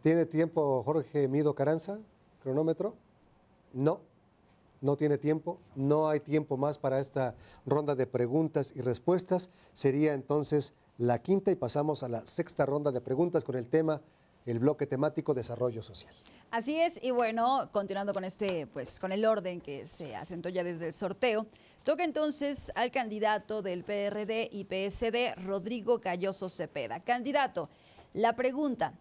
¿Tiene tiempo Jorge Mido Caranza? ¿Cronómetro? No no tiene tiempo, no hay tiempo más para esta ronda de preguntas y respuestas. Sería entonces la quinta y pasamos a la sexta ronda de preguntas con el tema el bloque temático desarrollo social. Así es, y bueno, continuando con este, pues con el orden que se asentó ya desde el sorteo, toca entonces al candidato del PRD y PSD, Rodrigo Calloso Cepeda. Candidato, la pregunta.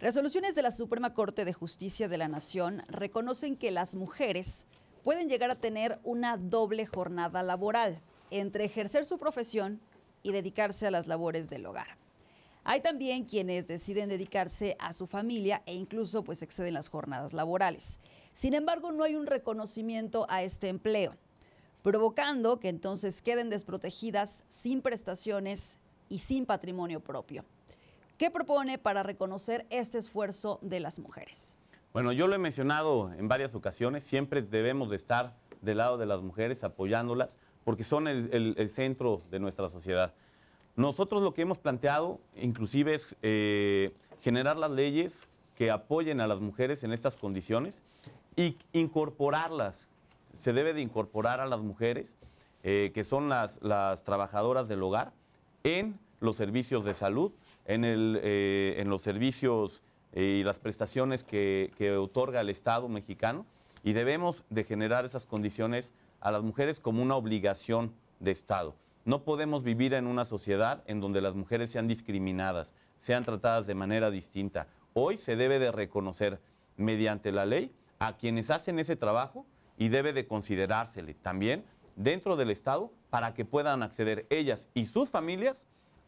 Resoluciones de la Suprema Corte de Justicia de la Nación reconocen que las mujeres pueden llegar a tener una doble jornada laboral entre ejercer su profesión y dedicarse a las labores del hogar. Hay también quienes deciden dedicarse a su familia e incluso pues exceden las jornadas laborales. Sin embargo, no hay un reconocimiento a este empleo, provocando que entonces queden desprotegidas sin prestaciones y sin patrimonio propio. ¿Qué propone para reconocer este esfuerzo de las mujeres? Bueno, yo lo he mencionado en varias ocasiones, siempre debemos de estar del lado de las mujeres apoyándolas porque son el, centro de nuestra sociedad. Nosotros lo que hemos planteado inclusive es eh, generar las leyes que apoyen a las mujeres en estas condiciones y incorporarlas. Se debe de incorporar a las mujeres eh, que son las, trabajadoras del hogar en los servicios de salud, en, eh, en los servicios eh, y las prestaciones que, otorga el Estado mexicano y debemos de generar esas condiciones a las mujeres como una obligación de Estado. No podemos vivir en una sociedad en donde las mujeres sean discriminadas, sean tratadas de manera distinta. Hoy se debe de reconocer mediante la ley a quienes hacen ese trabajo y debe de considerársele también dentro del Estado para que puedan acceder ellas y sus familias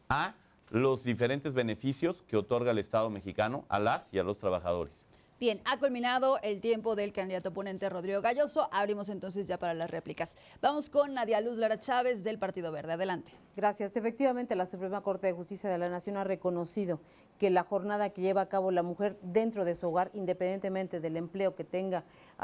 a los diferentes beneficios que otorga el Estado mexicano a las y a los trabajadores. Bien, ha culminado el tiempo del candidato oponente Rodrigo Galloso. Abrimos entonces ya para las réplicas. Vamos con Nadia Luz Lara Chávez del Partido Verde. Adelante. Gracias. Efectivamente, la Suprema Corte de Justicia de la Nación ha reconocido que la jornada que lleva a cabo la mujer dentro de su hogar, independientemente del empleo que tenga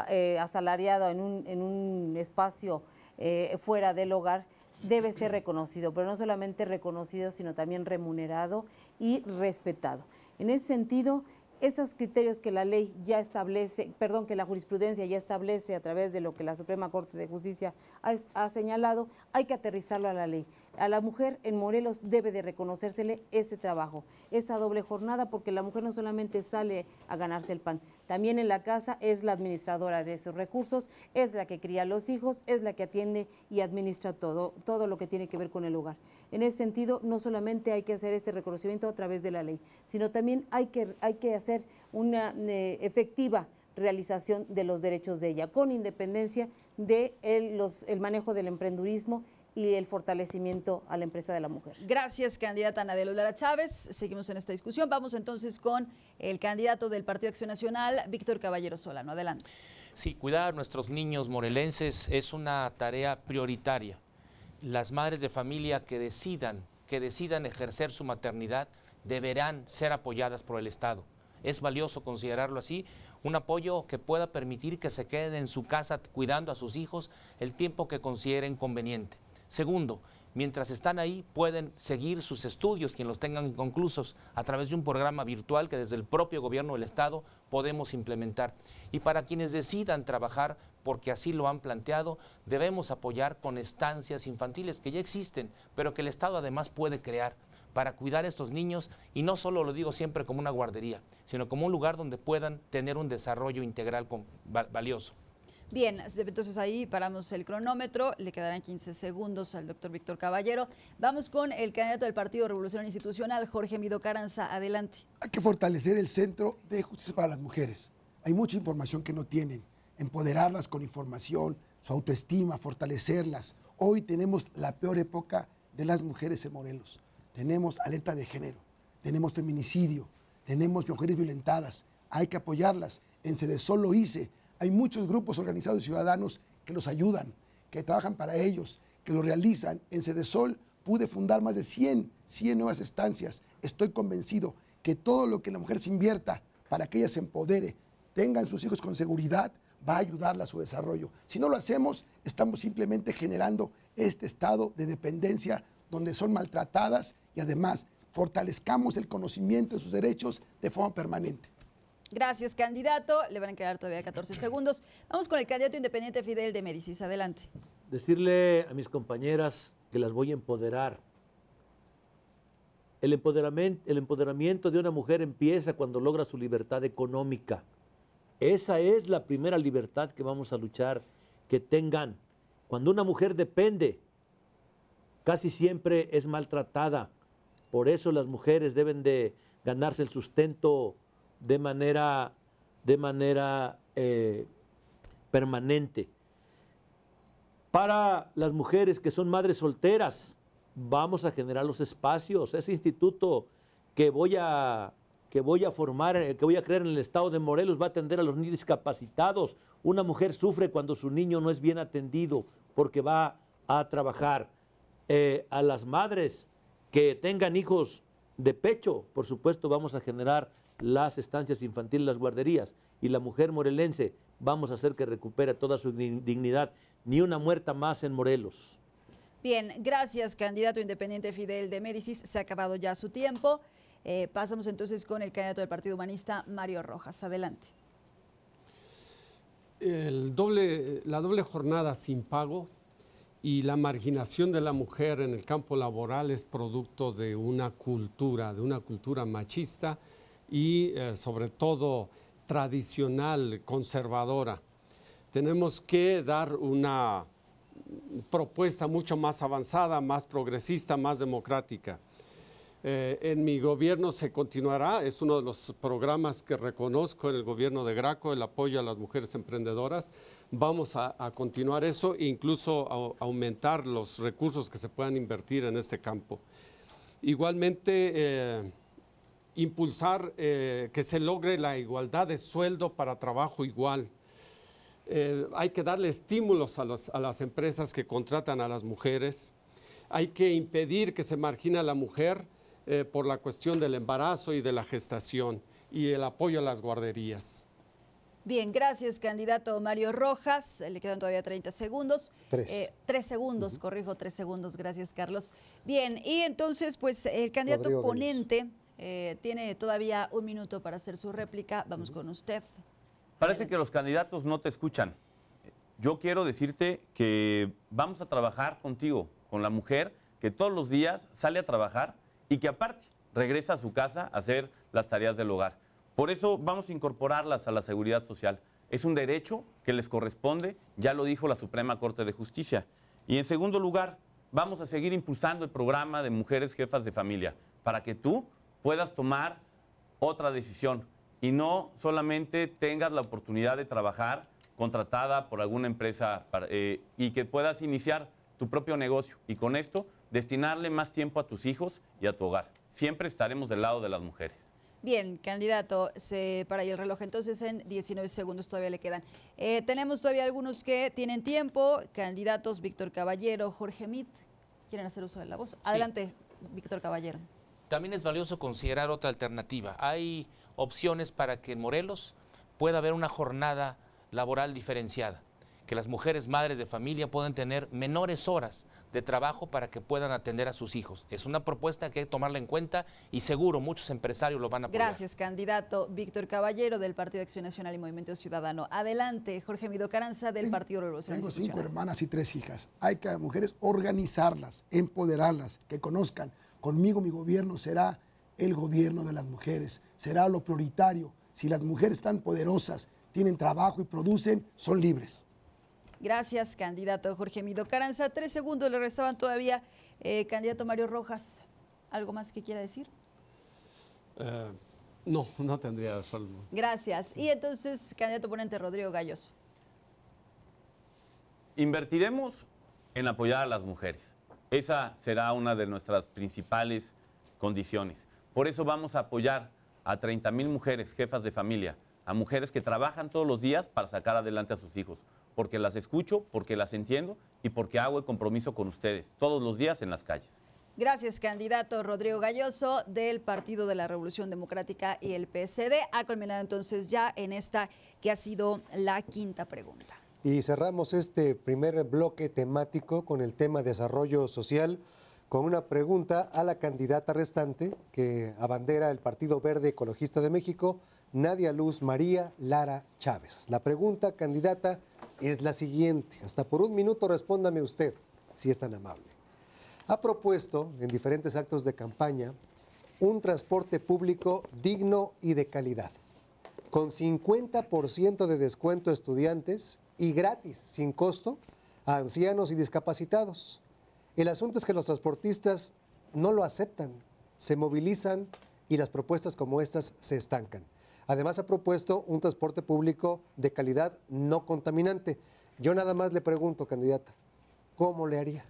eh, asalariado en un, espacio eh, fuera del hogar, debe ser reconocido, pero no solamente reconocido, sino también remunerado y respetado. En ese sentido, esos criterios que la ley ya establece, perdón, que la jurisprudencia ya establece a través de lo que la Suprema Corte de Justicia ha, ha señalado, hay que aterrizarlo a la ley a la mujer en Morelos debe de reconocérsele ese trabajo, esa doble jornada, porque la mujer no solamente sale a ganarse el pan, también en la casa es la administradora de esos recursos, es la que cría a los hijos, es la que atiende y administra todo, todo lo que tiene que ver con el hogar. En ese sentido, no solamente hay que hacer este reconocimiento a través de la ley, sino también hay que, hay que hacer una eh, efectiva realización de los derechos de ella, con independencia de manejo del emprendurismo y el fortalecimiento a la empresa de la mujer. Gracias, candidata de Lara Chávez. Seguimos en esta discusión. Vamos entonces con el candidato del Partido Acción Nacional, Víctor Caballero Solano. Adelante. Sí, cuidar a nuestros niños morelenses es una tarea prioritaria. Las madres de familia que decidan, que decidan ejercer su maternidad deberán ser apoyadas por el Estado. Es valioso considerarlo así, un apoyo que pueda permitir que se queden en su casa cuidando a sus hijos el tiempo que consideren conveniente. Segundo, mientras están ahí pueden seguir sus estudios, quien los tengan inconclusos, a través de un programa virtual que desde el propio gobierno del Estado podemos implementar. Y para quienes decidan trabajar, porque así lo han planteado, debemos apoyar con estancias infantiles que ya existen, pero que el Estado además puede crear para cuidar a estos niños y no solo lo digo siempre como una guardería, sino como un lugar donde puedan tener un desarrollo integral valioso. Bien, entonces ahí paramos el cronómetro, le quedarán 15 segundos al doctor Víctor Caballero. Vamos con el candidato del Partido Revolución Institucional, Jorge Mido Caranza, adelante. Hay que fortalecer el Centro de Justicia para las Mujeres. Hay mucha información que no tienen, empoderarlas con información, su autoestima, fortalecerlas. Hoy tenemos la peor época de las mujeres en Morelos. Tenemos alerta de género, tenemos feminicidio, tenemos mujeres violentadas. Hay que apoyarlas. En Sede lo hice hay muchos grupos organizados ciudadanos que los ayudan, que trabajan para ellos, que lo realizan. En Sol pude fundar más de 100, 100 nuevas estancias. Estoy convencido que todo lo que la mujer se invierta para que ella se empodere, tengan sus hijos con seguridad, va a ayudarla a su desarrollo. Si no lo hacemos, estamos simplemente generando este estado de dependencia donde son maltratadas y además fortalezcamos el conocimiento de sus derechos de forma permanente. Gracias, candidato. Le van a quedar todavía 14 segundos. Vamos con el candidato independiente Fidel de Medicis. Adelante. Decirle a mis compañeras que las voy a empoderar. El empoderamiento, el empoderamiento de una mujer empieza cuando logra su libertad económica. Esa es la primera libertad que vamos a luchar, que tengan. Cuando una mujer depende, casi siempre es maltratada. Por eso las mujeres deben de ganarse el sustento de manera, de manera eh, permanente. Para las mujeres que son madres solteras, vamos a generar los espacios. Ese instituto que voy a, que voy a formar, eh, que voy a crear en el estado de Morelos, va a atender a los niños discapacitados. Una mujer sufre cuando su niño no es bien atendido porque va a trabajar. Eh, a las madres que tengan hijos de pecho, por supuesto, vamos a generar las estancias infantiles, las guarderías y la mujer morelense, vamos a hacer que recupere toda su dignidad. Ni una muerta más en Morelos. Bien, gracias candidato independiente Fidel de Médicis. Se ha acabado ya su tiempo. Eh, pasamos entonces con el candidato del Partido Humanista, Mario Rojas. Adelante. la doble jornada sin pago y la marginación de la mujer en el campo laboral es producto de una cultura, de una cultura machista y eh, sobre todo tradicional, conservadora. Tenemos que dar una propuesta mucho más avanzada, más progresista, más democrática. Eh, en mi gobierno se continuará, es uno de los programas que reconozco en el gobierno de Graco, el apoyo a las mujeres emprendedoras. Vamos a, continuar eso e incluso aumentar los recursos que se puedan invertir en este campo. Igualmente, eh, impulsar eh, que se logre la igualdad de sueldo para trabajo igual. Eh, hay que darle estímulos a, las empresas que contratan a las mujeres. Hay que impedir que se margina a la mujer eh, por la cuestión del embarazo y de la gestación y el apoyo a las guarderías. Bien, gracias, candidato Mario Rojas. Le quedan todavía 30 segundos. Tres. tres segundos, corrijo, tres segundos. Gracias, Carlos. Bien, y entonces, pues, el candidato ponente... Eh, tiene todavía un minuto para hacer su réplica. Vamos con usted. Parece que los candidatos no te escuchan. Yo quiero decirte que vamos a trabajar contigo, con la mujer que todos los días sale a trabajar y que aparte regresa a su casa a hacer las tareas del hogar. Por eso vamos a incorporarlas a la seguridad social. Es un derecho que les corresponde, ya lo dijo la Suprema Corte de Justicia. Y en segundo lugar, vamos a seguir impulsando el programa de mujeres jefas de familia para que tú puedas tomar otra decisión y no solamente tengas la oportunidad de trabajar contratada por alguna empresa eh, y que puedas iniciar tu propio negocio y con esto destinarle más tiempo a tus hijos y a tu hogar. Siempre estaremos del lado de las mujeres. Bien, candidato, se para el reloj entonces en 19 segundos todavía le quedan. Eh, tenemos todavía algunos que tienen tiempo, candidatos Víctor Caballero, Jorge Mit, quieren hacer uso de la voz. Adelante, Víctor Caballero. También es valioso considerar otra alternativa. Hay opciones para que en Morelos pueda haber una jornada laboral diferenciada, que las mujeres madres de familia puedan tener menores horas de trabajo para que puedan atender a sus hijos. Es una propuesta que hay que tomarla en cuenta y seguro muchos empresarios lo van a apoyar. Gracias, candidato Víctor Caballero del Partido Acción Nacional y Movimiento Ciudadano. Adelante, Jorge Mido Caranza del Partido Revolucionario. Tengo cinco hermanas y tres hijas. Hay que mujeres organizarlas, empoderarlas, que conozcan Conmigo mi gobierno será el gobierno de las mujeres, será lo prioritario. Si las mujeres están poderosas, tienen trabajo y producen, son libres. Gracias, candidato Jorge Mido Caranza. Tres segundos le restaban todavía. Eh, candidato Mario Rojas, ¿algo más que quiera decir? Eh, no, no tendría Gracias. Y entonces, candidato ponente Rodrigo Gallos. Invertiremos en apoyar a las mujeres. Esa será una de nuestras principales condiciones. Por eso vamos a apoyar a 30 mil mujeres, jefas de familia, a mujeres que trabajan todos los días para sacar adelante a sus hijos, porque las escucho, porque las entiendo y porque hago el compromiso con ustedes todos los días en las calles. Gracias, candidato Rodrigo Galloso del Partido de la Revolución Democrática y el PSD. Ha culminado entonces ya en esta que ha sido la quinta pregunta. Y cerramos este primer bloque temático con el tema desarrollo social, con una pregunta a la candidata restante que abandera el Partido Verde Ecologista de México, Nadia Luz María Lara Chávez. La pregunta, candidata, es la siguiente. Hasta por un minuto respóndame usted, si es tan amable. Ha propuesto en diferentes actos de campaña un transporte público digno y de calidad, con 50% de descuento a estudiantes y gratis, sin costo, a ancianos y discapacitados. El asunto es que los transportistas no lo aceptan, se movilizan y las propuestas como estas se estancan. Además ha propuesto un transporte público de calidad no contaminante. Yo nada más le pregunto, candidata, ¿cómo le haría?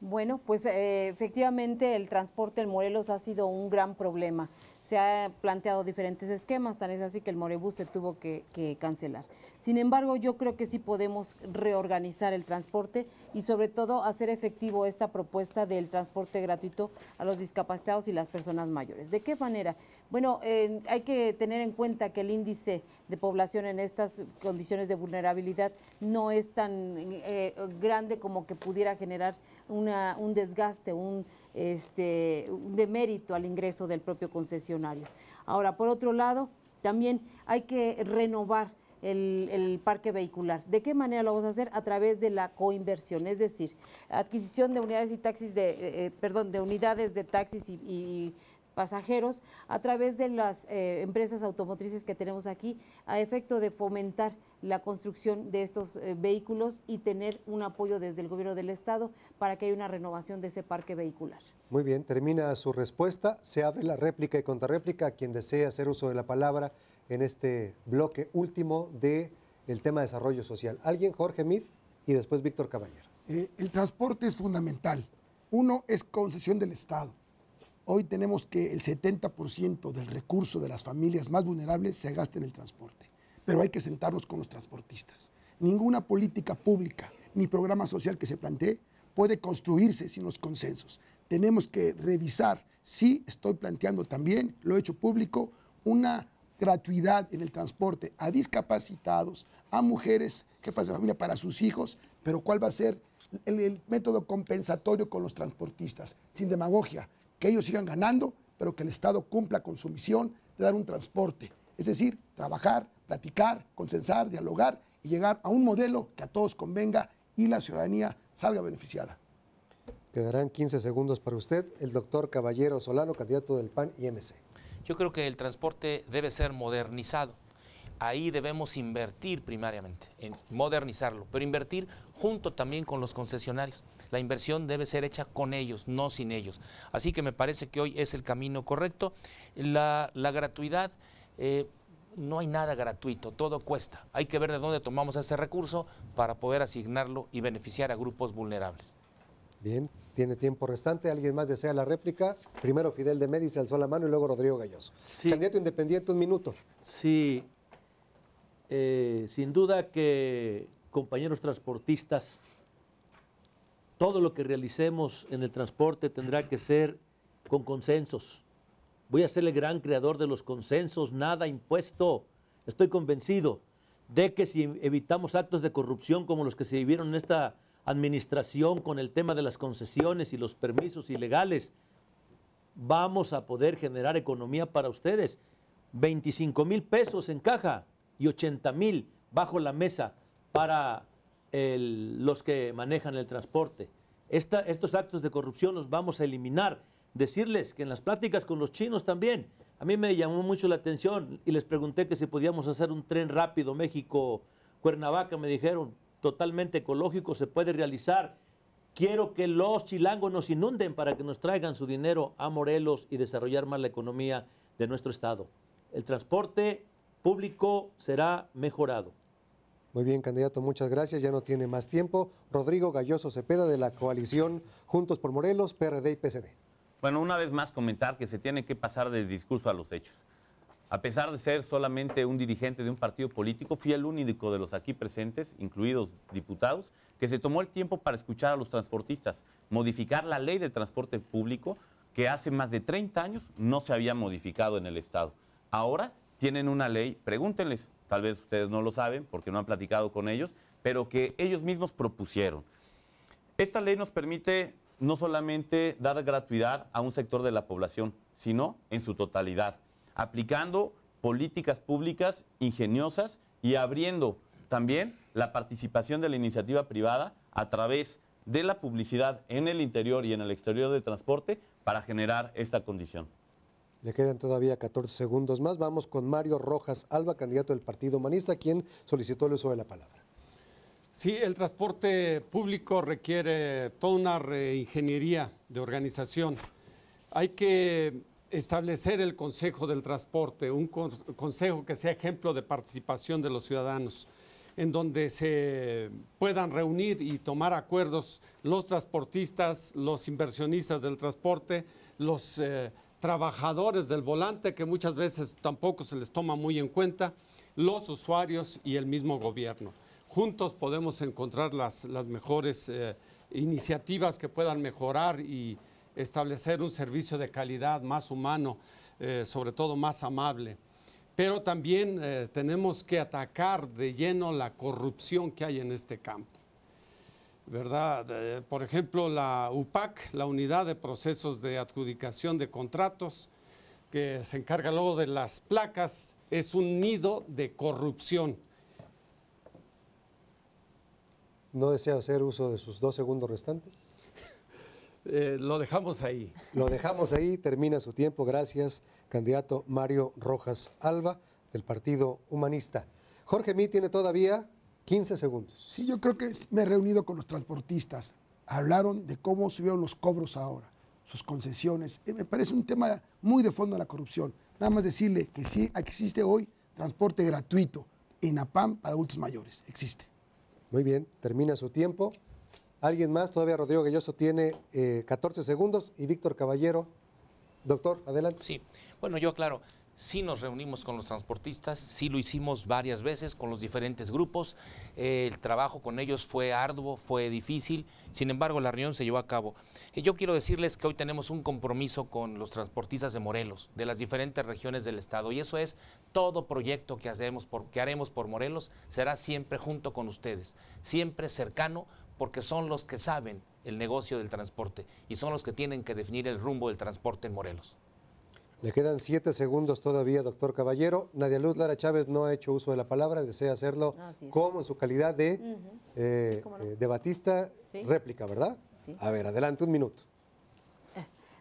Bueno, pues eh, efectivamente el transporte en Morelos ha sido un gran problema se ha planteado diferentes esquemas, tan es así que el Morebus se tuvo que, cancelar. Sin embargo, yo creo que sí podemos reorganizar el transporte y sobre todo hacer efectivo esta propuesta del transporte gratuito a los discapacitados y las personas mayores. ¿De qué manera? Bueno, hay que tener en cuenta que el índice de población en estas condiciones de vulnerabilidad no es tan eh, grande como que pudiera generar un desgaste, un este, mérito al ingreso del propio concesionario. Ahora, por otro lado, también hay que renovar el, parque vehicular. ¿De qué manera lo vamos a hacer? A través de la coinversión, es decir, adquisición de unidades y taxis de, eh, eh, perdón, de unidades de taxis y, pasajeros a través de las eh, empresas automotrices que tenemos aquí a efecto de fomentar la construcción de estos eh, vehículos y tener un apoyo desde el gobierno del Estado para que haya una renovación de ese parque vehicular. Muy bien, termina su respuesta. Se abre la réplica y contrarréplica a quien desee hacer uso de la palabra en este bloque último del tema de desarrollo social. Alguien, Jorge Mith y después Víctor Caballero. Eh, el transporte es fundamental. Uno es concesión del Estado. Hoy tenemos que el 70% del recurso de las familias más vulnerables se gaste en el transporte pero hay que sentarnos con los transportistas. Ninguna política pública ni programa social que se plantee puede construirse sin los consensos. Tenemos que revisar, sí estoy planteando también, lo he hecho público, una gratuidad en el transporte a discapacitados, a mujeres, jefas de familia para sus hijos, pero ¿cuál va a ser el, el método compensatorio con los transportistas? Sin demagogia, que ellos sigan ganando, pero que el Estado cumpla con su misión de dar un transporte es decir, trabajar, platicar, consensar, dialogar y llegar a un modelo que a todos convenga y la ciudadanía salga beneficiada. Quedarán 15 segundos para usted, el doctor Caballero Solano, candidato del PAN y MC. Yo creo que el transporte debe ser modernizado. Ahí debemos invertir primariamente, modernizarlo, pero invertir junto también con los concesionarios. La inversión debe ser hecha con ellos, no sin ellos. Así que me parece que hoy es el camino correcto. la gratuidad eh, no hay nada gratuito, todo cuesta. Hay que ver de dónde tomamos ese recurso para poder asignarlo y beneficiar a grupos vulnerables. Bien, tiene tiempo restante. ¿Alguien más desea la réplica? Primero Fidel de Medici alzó la mano y luego Rodrigo Galloso. Candidato independiente, un minuto. Sí, eh, sin duda que compañeros transportistas, todo lo que realicemos en el transporte tendrá que ser con consensos, Voy a ser el gran creador de los consensos, nada impuesto. Estoy convencido de que si evitamos actos de corrupción como los que se vivieron en esta administración con el tema de las concesiones y los permisos ilegales, vamos a poder generar economía para ustedes. 25 mil pesos en caja y 80 mil bajo la mesa para los que manejan el transporte. estos actos de corrupción los vamos a eliminar decirles que en las pláticas con los chinos también, a mí me llamó mucho la atención y les pregunté que si podíamos hacer un tren rápido México-Cuernavaca, me dijeron, totalmente ecológico, se puede realizar. Quiero que los chilangos nos inunden para que nos traigan su dinero a Morelos y desarrollar más la economía de nuestro estado. El transporte público será mejorado. Muy bien, candidato, muchas gracias. Ya no tiene más tiempo. Rodrigo Galloso Cepeda de la coalición Juntos por Morelos, PRD y PCD. Bueno, una vez más comentar que se tiene que pasar del discurso a los hechos. A pesar de ser solamente un dirigente de un partido político, fui el único de los aquí presentes, incluidos diputados, que se tomó el tiempo para escuchar a los transportistas, modificar la ley de transporte público que hace más de 30 años no se había modificado en el Estado. Ahora tienen una ley, pregúntenles, tal vez ustedes no lo saben porque no han platicado con ellos, pero que ellos mismos propusieron. Esta ley nos permite no solamente dar gratuidad a un sector de la población, sino en su totalidad, aplicando políticas públicas ingeniosas y abriendo también la participación de la iniciativa privada a través de la publicidad en el interior y en el exterior del transporte para generar esta condición. Le quedan todavía 14 segundos más. Vamos con Mario Rojas Alba, candidato del Partido Humanista, quien solicitó el uso de la palabra. Sí, el transporte público requiere toda una reingeniería de organización. Hay que establecer el Consejo del Transporte, un consejo que sea ejemplo de participación de los ciudadanos, en donde se puedan reunir y tomar acuerdos los transportistas, los inversionistas del transporte, los eh, trabajadores del volante, que muchas veces tampoco se les toma muy en cuenta, los usuarios y el mismo gobierno juntos podemos encontrar las, mejores eh, iniciativas que puedan mejorar y establecer un servicio de calidad más humano, eh, sobre todo más amable. Pero también eh, tenemos que atacar de lleno la corrupción que hay en este campo. ¿Verdad? por ejemplo, la UPAC, la Unidad de Procesos de Adjudicación de Contratos, que se encarga luego de las placas, es un nido de corrupción ¿No desea hacer uso de sus dos segundos restantes? Eh, lo dejamos ahí. Lo dejamos ahí, termina su tiempo. Gracias, candidato Mario Rojas Alba, del Partido Humanista. Jorge Mí tiene todavía 15 segundos. Sí, yo creo que me he reunido con los transportistas. Hablaron de cómo subieron los cobros ahora, sus concesiones. Eh, me parece un tema muy de fondo a la corrupción. Nada más decirle que sí existe hoy transporte gratuito en APAM para adultos mayores. Existe. Muy bien, termina su tiempo. ¿Alguien más? Todavía Rodrigo Galloso tiene 14 eh, segundos y Víctor Caballero. Doctor, adelante. Sí, bueno, yo claro, sí nos reunimos con los transportistas, sí lo hicimos varias veces con los diferentes grupos, eh, el trabajo con ellos fue arduo, fue difícil, sin embargo la reunión se llevó a cabo. Y yo quiero decirles que hoy tenemos un compromiso con los transportistas de Morelos, de las diferentes regiones del estado, y eso es todo proyecto que, haremos por Morelos será siempre junto con ustedes, siempre cercano, porque son los que saben el negocio del transporte y son los que tienen que definir el rumbo del transporte en Morelos. Le quedan siete segundos todavía, doctor Caballero. Nadia Luz Lara Chávez no ha hecho uso de la palabra, desea hacerlo como en su calidad de, eh, eh, Batista, réplica, ¿verdad? A ver, adelante un minuto.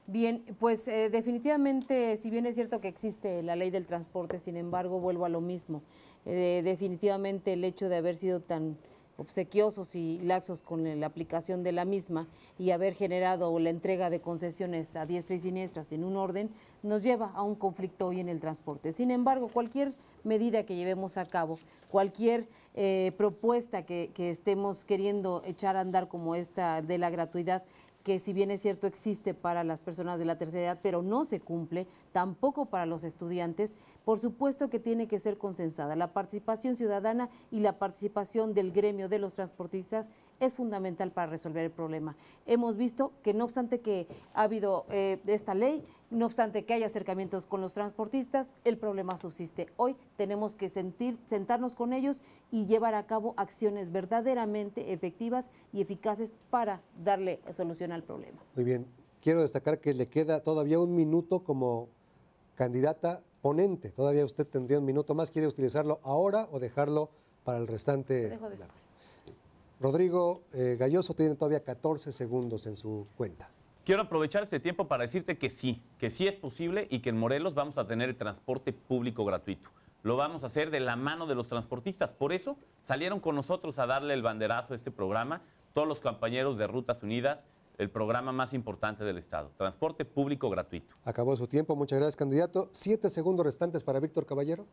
Bien, pues eh, definitivamente, si bien es cierto que existe la ley del transporte, sin embargo, vuelvo a lo mismo. Eh, definitivamente el hecho de haber sido tan obsequiosos y laxos con la aplicación de la misma y haber generado la entrega de concesiones a diestra y siniestra sin un orden, nos lleva a un conflicto hoy en el transporte. Sin embargo, cualquier medida que llevemos a cabo, cualquier eh, propuesta que estemos queriendo echar a andar como esta de la gratuidad, que si bien es cierto existe para las personas de la tercera edad, pero no se cumple, tampoco para los estudiantes, por supuesto que tiene que ser consensada la participación ciudadana y la participación del gremio de los transportistas es fundamental para resolver el problema. Hemos visto que no obstante que ha habido eh, esta ley, no obstante que haya acercamientos con los transportistas, el problema subsiste. Hoy tenemos que sentir, sentarnos con ellos y llevar a cabo acciones verdaderamente efectivas y eficaces para darle solución al problema. Muy bien, quiero destacar que le queda todavía un minuto como candidata ponente. Todavía usted tendría un minuto más. ¿Quiere utilizarlo ahora o dejarlo para el restante? dejo después. Rodrigo eh, Galloso tiene todavía 14 segundos en su cuenta. Quiero aprovechar este tiempo para decirte que sí, que sí es posible y que en Morelos vamos a tener el transporte público gratuito. Lo vamos a hacer de la mano de los transportistas. Por eso salieron con nosotros a darle el banderazo a este programa todos los compañeros de Rutas Unidas, el programa más importante del Estado, transporte público gratuito. Acabó su tiempo, muchas gracias candidato. Siete segundos restantes para Víctor Caballero.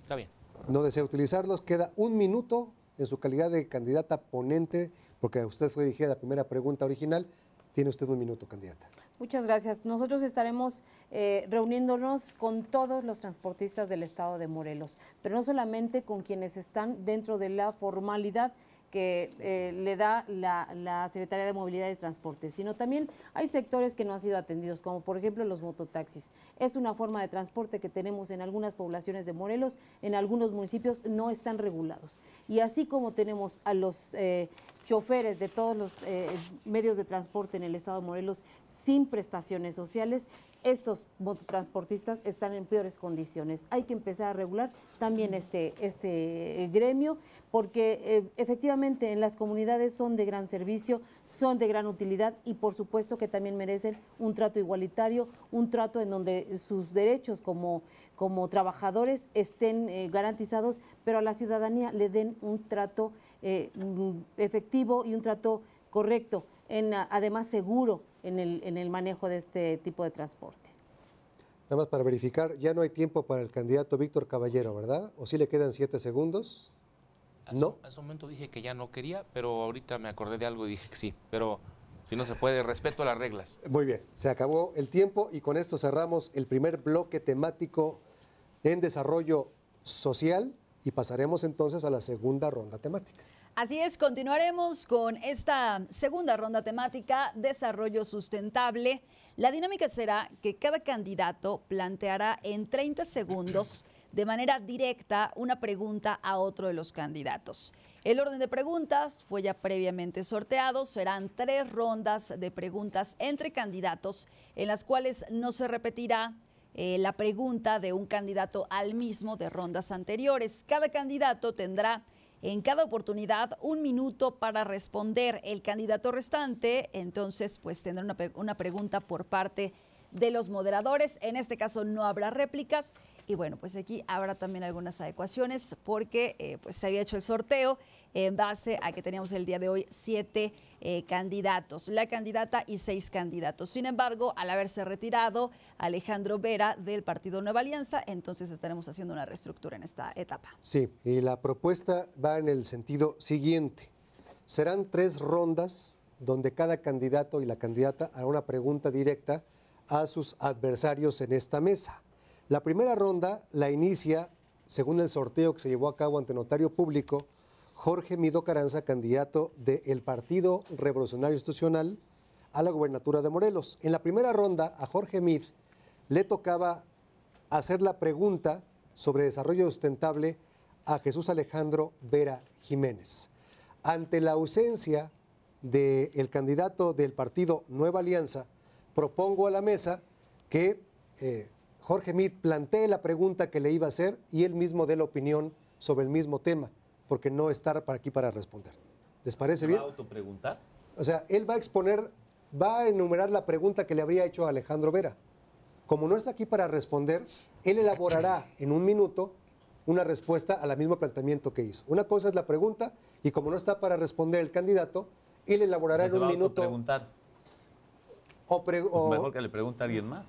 Está bien no desea utilizarlos. Queda un minuto en su calidad de candidata ponente, porque usted fue dirigida la primera pregunta original. Tiene usted un minuto, candidata. Muchas gracias. Nosotros estaremos eh, reuniéndonos con todos los transportistas del estado de Morelos, pero no solamente con quienes están dentro de la formalidad que eh, le da la, Secretaría de Movilidad y Transporte, sino también hay sectores que no han sido atendidos, como por ejemplo los mototaxis. Es una forma de transporte que tenemos en algunas poblaciones de Morelos, en algunos municipios no están regulados. Y así como tenemos a los eh, choferes de todos los eh, medios de transporte en el estado de Morelos sin prestaciones sociales, estos mototransportistas están en peores condiciones. Hay que empezar a regular también este, este gremio, porque eh, efectivamente en las comunidades son de gran servicio, son de gran utilidad y por supuesto que también merecen un trato igualitario, un trato en donde sus derechos como, como trabajadores estén eh, garantizados, pero a la ciudadanía le den un trato eh, efectivo y un trato correcto además seguro en el, en el manejo de este tipo de transporte. Nada más para verificar, ya no hay tiempo para el candidato Víctor Caballero, ¿verdad? ¿O sí le quedan siete segundos? no. en un momento dije que ya no quería, pero ahorita me acordé de algo y dije que sí. Pero si no se puede, respeto las reglas. Muy bien, se acabó el tiempo y con esto cerramos el primer bloque temático en desarrollo social y pasaremos entonces a la segunda ronda temática. Así es, continuaremos con esta segunda ronda temática, desarrollo sustentable. La dinámica será que cada candidato planteará en 30 segundos de manera directa una pregunta a otro de los candidatos. El orden de preguntas fue ya previamente sorteado. Serán tres rondas de preguntas entre candidatos en las cuales no se repetirá eh, la pregunta de un candidato al mismo de rondas anteriores. Cada candidato tendrá en cada oportunidad un minuto para responder. El candidato restante entonces pues tendrá una, una pregunta por parte de los moderadores. En este caso no habrá réplicas. Y bueno, pues aquí habrá también algunas adecuaciones porque eh, pues, se había hecho el sorteo en base a que teníamos el día de hoy siete eh, candidatos, la candidata y seis candidatos. Sin embargo, al haberse retirado Alejandro Vera del Partido Nueva Alianza, entonces estaremos haciendo una reestructura en esta etapa. Sí, y la propuesta va en el sentido siguiente. Serán tres rondas donde cada candidato y la candidata hará una pregunta directa a sus adversarios en esta mesa. La primera ronda la inicia, según el sorteo que se llevó a cabo ante notario público, Jorge Mido Caranza, candidato del Partido Revolucionario Institucional a la gubernatura de Morelos. En la primera ronda, a Jorge Mid le tocaba hacer la pregunta sobre desarrollo sustentable a Jesús Alejandro Vera Jiménez. Ante la ausencia del candidato del partido Nueva Alianza, propongo a la mesa que eh, Jorge Meade plantee la pregunta que le iba a hacer y él mismo dé la opinión sobre el mismo tema, porque no está para aquí para responder. ¿Les parece bien? ¿Va a autopreguntar? O sea, él va a exponer, va a enumerar la pregunta que le habría hecho a Alejandro Vera. Como no está aquí para responder, él elaborará en un minuto una respuesta la mismo planteamiento que hizo. Una cosa es la pregunta y como no está para responder el candidato, él elaborará en un minuto. O, Mejor que le pregunte a alguien más.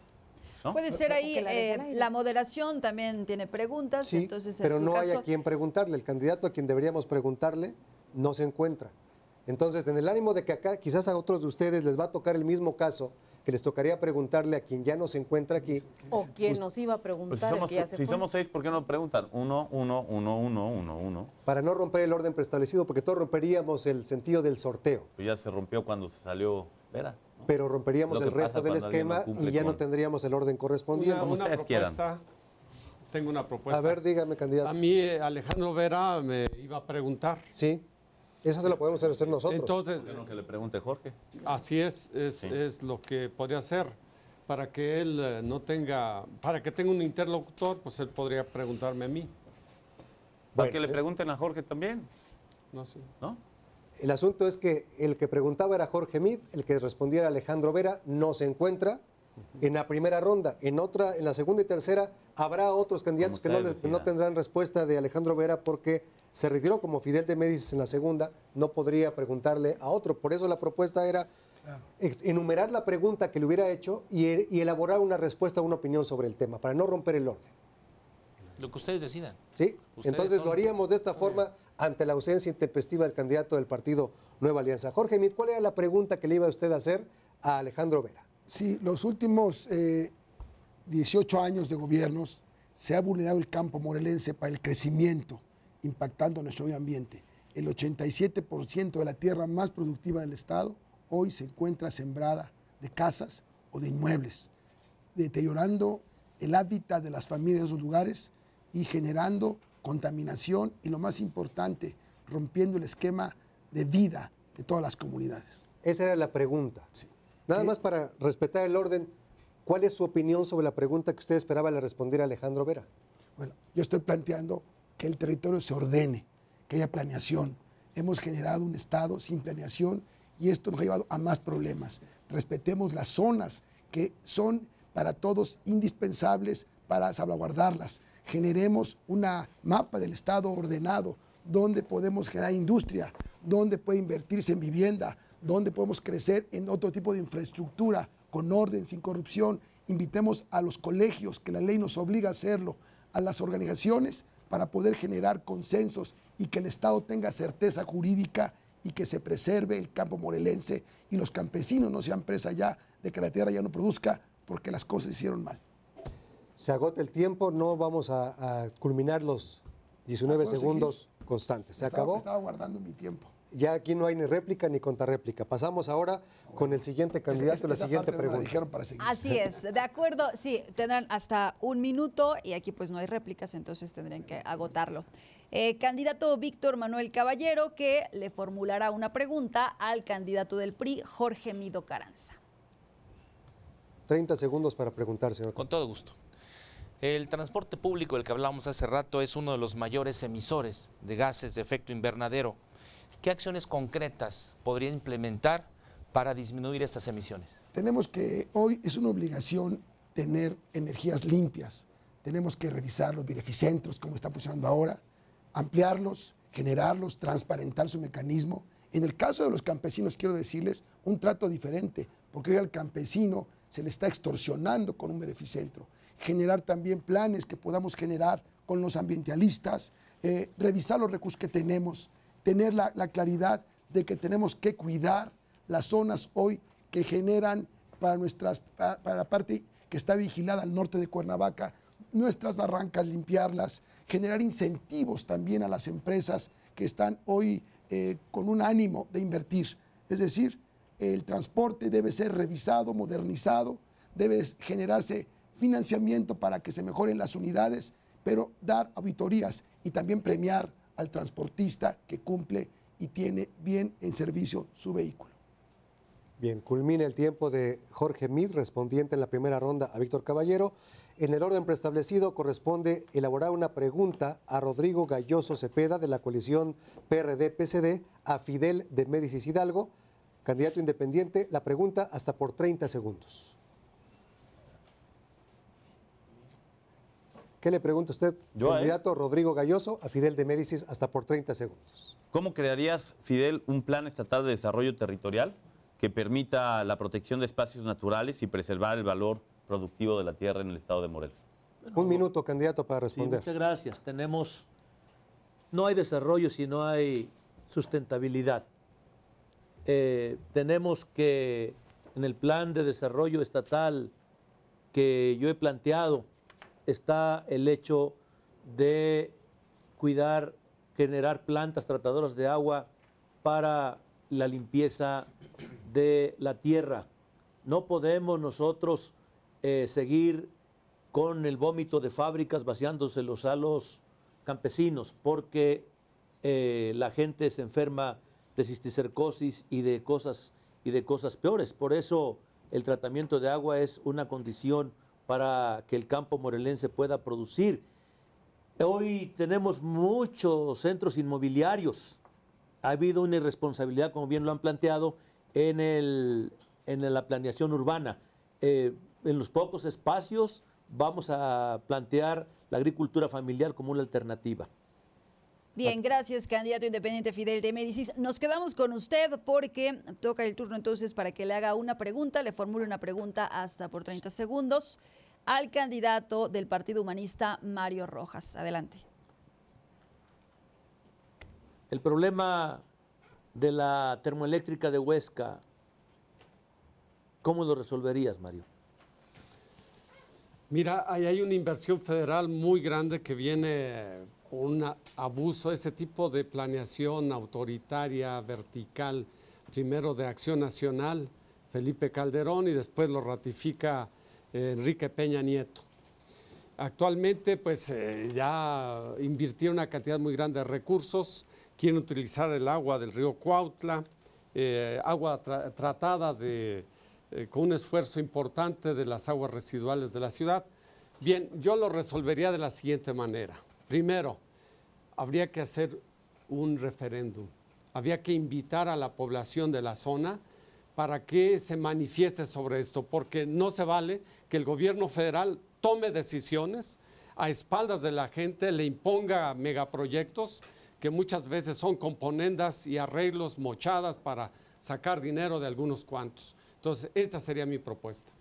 Puede ser ahí, eh, la moderación también tiene preguntas. entonces pero no hay a quien preguntarle. El candidato a quien deberíamos preguntarle no se encuentra. Entonces, en el ánimo de que acá quizás a otros de ustedes les va a tocar el mismo caso, que les tocaría preguntarle a quien ya no se encuentra aquí. O pues, quien pues, nos iba a pues, preguntar. si somos, seis, ¿por qué no preguntan? Uno, uno, uno, uno, uno, uno. Para no romper el orden preestablecido, porque todos romperíamos el sentido del sorteo. ya se rompió cuando salió Vera pero romperíamos el resto del esquema y ya no tendríamos el orden correspondiente. tengo una propuesta. A ver, dígame, candidato. A mí Alejandro Vera me iba a preguntar. Sí. eso se lo podemos hacer nosotros. Entonces, lo que le pregunte Jorge. Así es, es, lo que podría hacer para que él eh, no tenga, para que tenga un interlocutor, pues él podría preguntarme a mí. Para que le eh, pregunten a Jorge también. No Sí. ¿No? El asunto es que el que preguntaba era Jorge Mid, el que respondía Alejandro Vera, no se encuentra en la primera ronda. En otra, en la segunda y tercera, habrá otros candidatos que no, tendrán respuesta de Alejandro Vera porque se retiró como Fidel de Médicis en la segunda, no podría preguntarle a otro. Por eso la propuesta era enumerar la pregunta que le hubiera hecho er, y, elaborar una respuesta, una opinión sobre el tema, para no romper el orden. Lo que ustedes decidan. Sí, entonces lo haríamos de esta forma ante la ausencia intempestiva del candidato del partido Nueva Alianza. Jorge Mit, ¿cuál era la pregunta que le iba a usted a hacer a Alejandro Vera? Sí, los últimos 18 eh, años de gobiernos se ha vulnerado el campo morelense para el crecimiento, impactando nuestro medio ambiente. El 87% de la tierra más productiva del Estado hoy se encuentra sembrada de casas o de inmuebles, deteriorando el hábitat de las familias de esos lugares y generando contaminación y lo más importante, rompiendo el esquema de vida de todas las comunidades. Esa era la pregunta. Nada más para respetar el orden, ¿cuál es su opinión sobre la pregunta que usted esperaba le respondiera Alejandro Vera? Bueno, yo estoy planteando que el territorio se ordene, que haya planeación. Hemos generado un Estado sin planeación y esto nos ha llevado a más problemas. Respetemos las zonas que son para todos indispensables para salvaguardarlas generemos un mapa del Estado ordenado, donde podemos generar industria, donde puede invertirse en vivienda, donde podemos crecer en otro tipo de infraestructura, con orden, sin corrupción. Invitemos a los colegios, que la ley nos obliga a hacerlo, a las organizaciones, para poder generar consensos y que el Estado tenga certeza jurídica y que se preserve el campo morelense y los campesinos no sean presa ya de que la tierra ya no produzca porque las cosas se hicieron mal se agota el tiempo, no vamos a, culminar los 19 segundos constantes. Se acabó. Estaba guardando mi tiempo. Ya aquí no hay ni réplica ni contrarréplica. Pasamos ahora con el siguiente candidato, la siguiente pregunta. Para Así es, de acuerdo, sí, tendrán hasta un minuto y aquí pues no hay réplicas, entonces tendrían que agotarlo. Eh, candidato Víctor Manuel Caballero que le formulará una pregunta al candidato del PRI, Jorge Mido Caranza. 30 segundos para preguntar, señor. Con todo gusto. El transporte público del que hablábamos hace rato es uno de los mayores emisores de gases de efecto invernadero. ¿Qué acciones concretas podría implementar para disminuir estas emisiones? Tenemos que, hoy es una obligación tener energías limpias. Tenemos que revisar los beneficentros, como está funcionando ahora, ampliarlos, generarlos, transparentar su mecanismo. En el caso de los campesinos, quiero decirles un trato diferente, porque hoy al campesino se le está extorsionando con un beneficentro generar también planes que podamos generar con los ambientalistas, eh, revisar los recursos que tenemos, tener la, claridad de que tenemos que cuidar las zonas hoy que generan para, nuestras, para, la parte que está vigilada al norte de Cuernavaca, nuestras barrancas, limpiarlas, generar incentivos también a las empresas que están hoy eh, con un ánimo de invertir. Es decir, el transporte debe ser revisado, modernizado, debe generarse financiamiento para que se mejoren las unidades, pero dar auditorías y también premiar al transportista que cumple y tiene bien en servicio su vehículo. Bien, culmina el tiempo de Jorge Mid, respondiente en la primera ronda a Víctor Caballero. En el orden preestablecido corresponde elaborar una pregunta a Rodrigo Galloso Cepeda de la coalición PRD-PCD, a Fidel de Médicis Hidalgo, candidato independiente. La pregunta hasta por 30 segundos. ¿Qué le pregunta usted, ¿eh? candidato Rodrigo Galloso, a Fidel de Médicis hasta por 30 segundos? ¿Cómo crearías, Fidel, un plan estatal de desarrollo territorial que permita la protección de espacios naturales y preservar el valor productivo de la tierra en el estado de Morelos? un minuto, candidato, para responder. muchas gracias. Tenemos, no hay desarrollo si no hay sustentabilidad. Eh, tenemos que, en el plan de desarrollo estatal que yo he planteado, está el hecho de cuidar, generar plantas tratadoras de agua para la limpieza de la tierra. No podemos nosotros eh, seguir con el vómito de fábricas vaciándoselos a los campesinos porque eh, la gente se enferma de cisticercosis y de cosas y de cosas peores. Por eso el tratamiento de agua es una condición para que el campo morelense pueda producir. Hoy tenemos muchos centros inmobiliarios. Ha habido una irresponsabilidad, como bien lo han planteado, en, en la planeación urbana. Eh, en los pocos espacios vamos a plantear la agricultura familiar como una alternativa. Bien, gracias, candidato independiente Fidel de Médicis. Nos quedamos con usted porque toca el turno entonces para que le haga una pregunta, le formule una pregunta hasta por 30 segundos al candidato del Partido Humanista, Mario Rojas. Adelante. El problema de la termoeléctrica de Huesca, ¿cómo lo resolverías, Mario? Mira, ahí hay una inversión federal muy grande que viene un abuso, ese tipo de planeación autoritaria, vertical, primero de Acción Nacional, Felipe Calderón, y después lo ratifica eh, Enrique Peña Nieto. Actualmente, pues eh, ya invirtió una cantidad muy grande de recursos, quieren utilizar el agua del río Cuautla, eh, agua tratada con un esfuerzo importante de las aguas residuales de la ciudad. Bien, yo lo resolvería de la siguiente manera Primero, habría que hacer un referéndum. Había que invitar a la población de la zona para que se manifieste sobre esto, porque no se vale que el gobierno federal tome decisiones a espaldas de la gente, le imponga megaproyectos que muchas veces son componendas y arreglos mochadas para sacar dinero de algunos cuantos. Entonces, esta sería mi propuesta.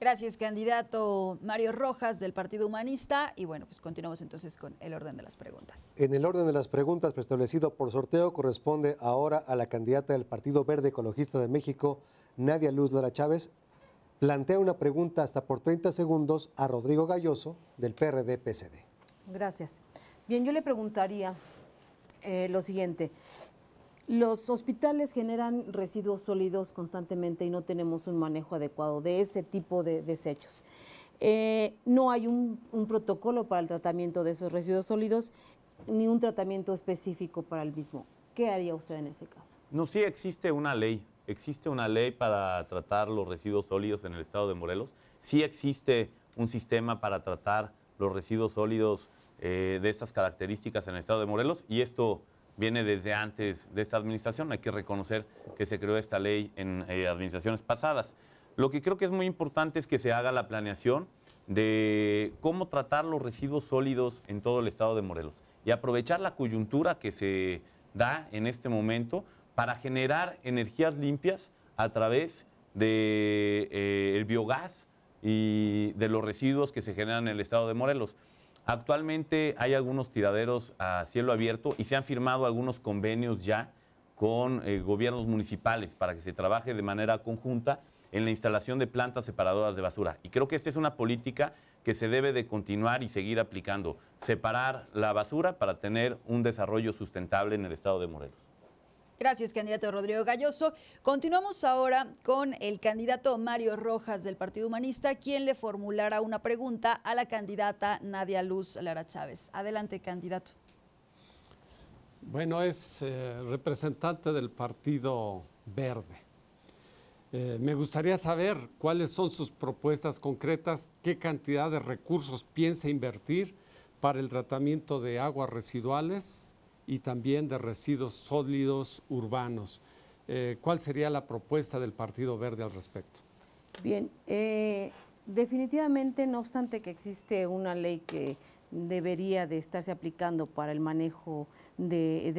Gracias, candidato Mario Rojas del Partido Humanista. Y bueno, pues continuamos entonces con el orden de las preguntas. En el orden de las preguntas preestablecido por sorteo corresponde ahora a la candidata del Partido Verde Ecologista de México, Nadia Luz Lara Chávez. Plantea una pregunta hasta por 30 segundos a Rodrigo Galloso del prd pcd Gracias. Bien, yo le preguntaría eh, lo siguiente. Los hospitales generan residuos sólidos constantemente y no tenemos un manejo adecuado de ese tipo de desechos. Eh, no hay un, protocolo para el tratamiento de esos residuos sólidos ni un tratamiento específico para el mismo. ¿Qué haría usted en ese caso? No, sí existe una ley. Existe una ley para tratar los residuos sólidos en el estado de Morelos. Sí existe un sistema para tratar los residuos sólidos eh, de estas características en el estado de Morelos y esto viene desde antes de esta administración. Hay que reconocer que se creó esta ley en eh, administraciones pasadas. Lo que creo que es muy importante es que se haga la planeación de cómo tratar los residuos sólidos en todo el estado de Morelos y aprovechar la coyuntura que se da en este momento para generar energías limpias a través del de, eh, biogás y de los residuos que se generan en el estado de Morelos. Actualmente hay algunos tiraderos a cielo abierto y se han firmado algunos convenios ya con eh, gobiernos municipales para que se trabaje de manera conjunta en la instalación de plantas separadoras de basura. Y creo que esta es una política que se debe de continuar y seguir aplicando, separar la basura para tener un desarrollo sustentable en el estado de Morelos. Gracias, candidato Rodrigo Galloso. Continuamos ahora con el candidato Mario Rojas del Partido Humanista, quien le formulará una pregunta a la candidata Nadia Luz Lara Chávez. Adelante, candidato. Bueno, es eh, representante del Partido Verde. Eh, me gustaría saber cuáles son sus propuestas concretas, qué cantidad de recursos piensa invertir para el tratamiento de aguas residuales, y también de residuos sólidos urbanos. Eh, ¿Cuál sería la propuesta del Partido Verde al respecto? Bien, eh, definitivamente, no obstante que existe una ley que debería de estarse aplicando para el manejo de,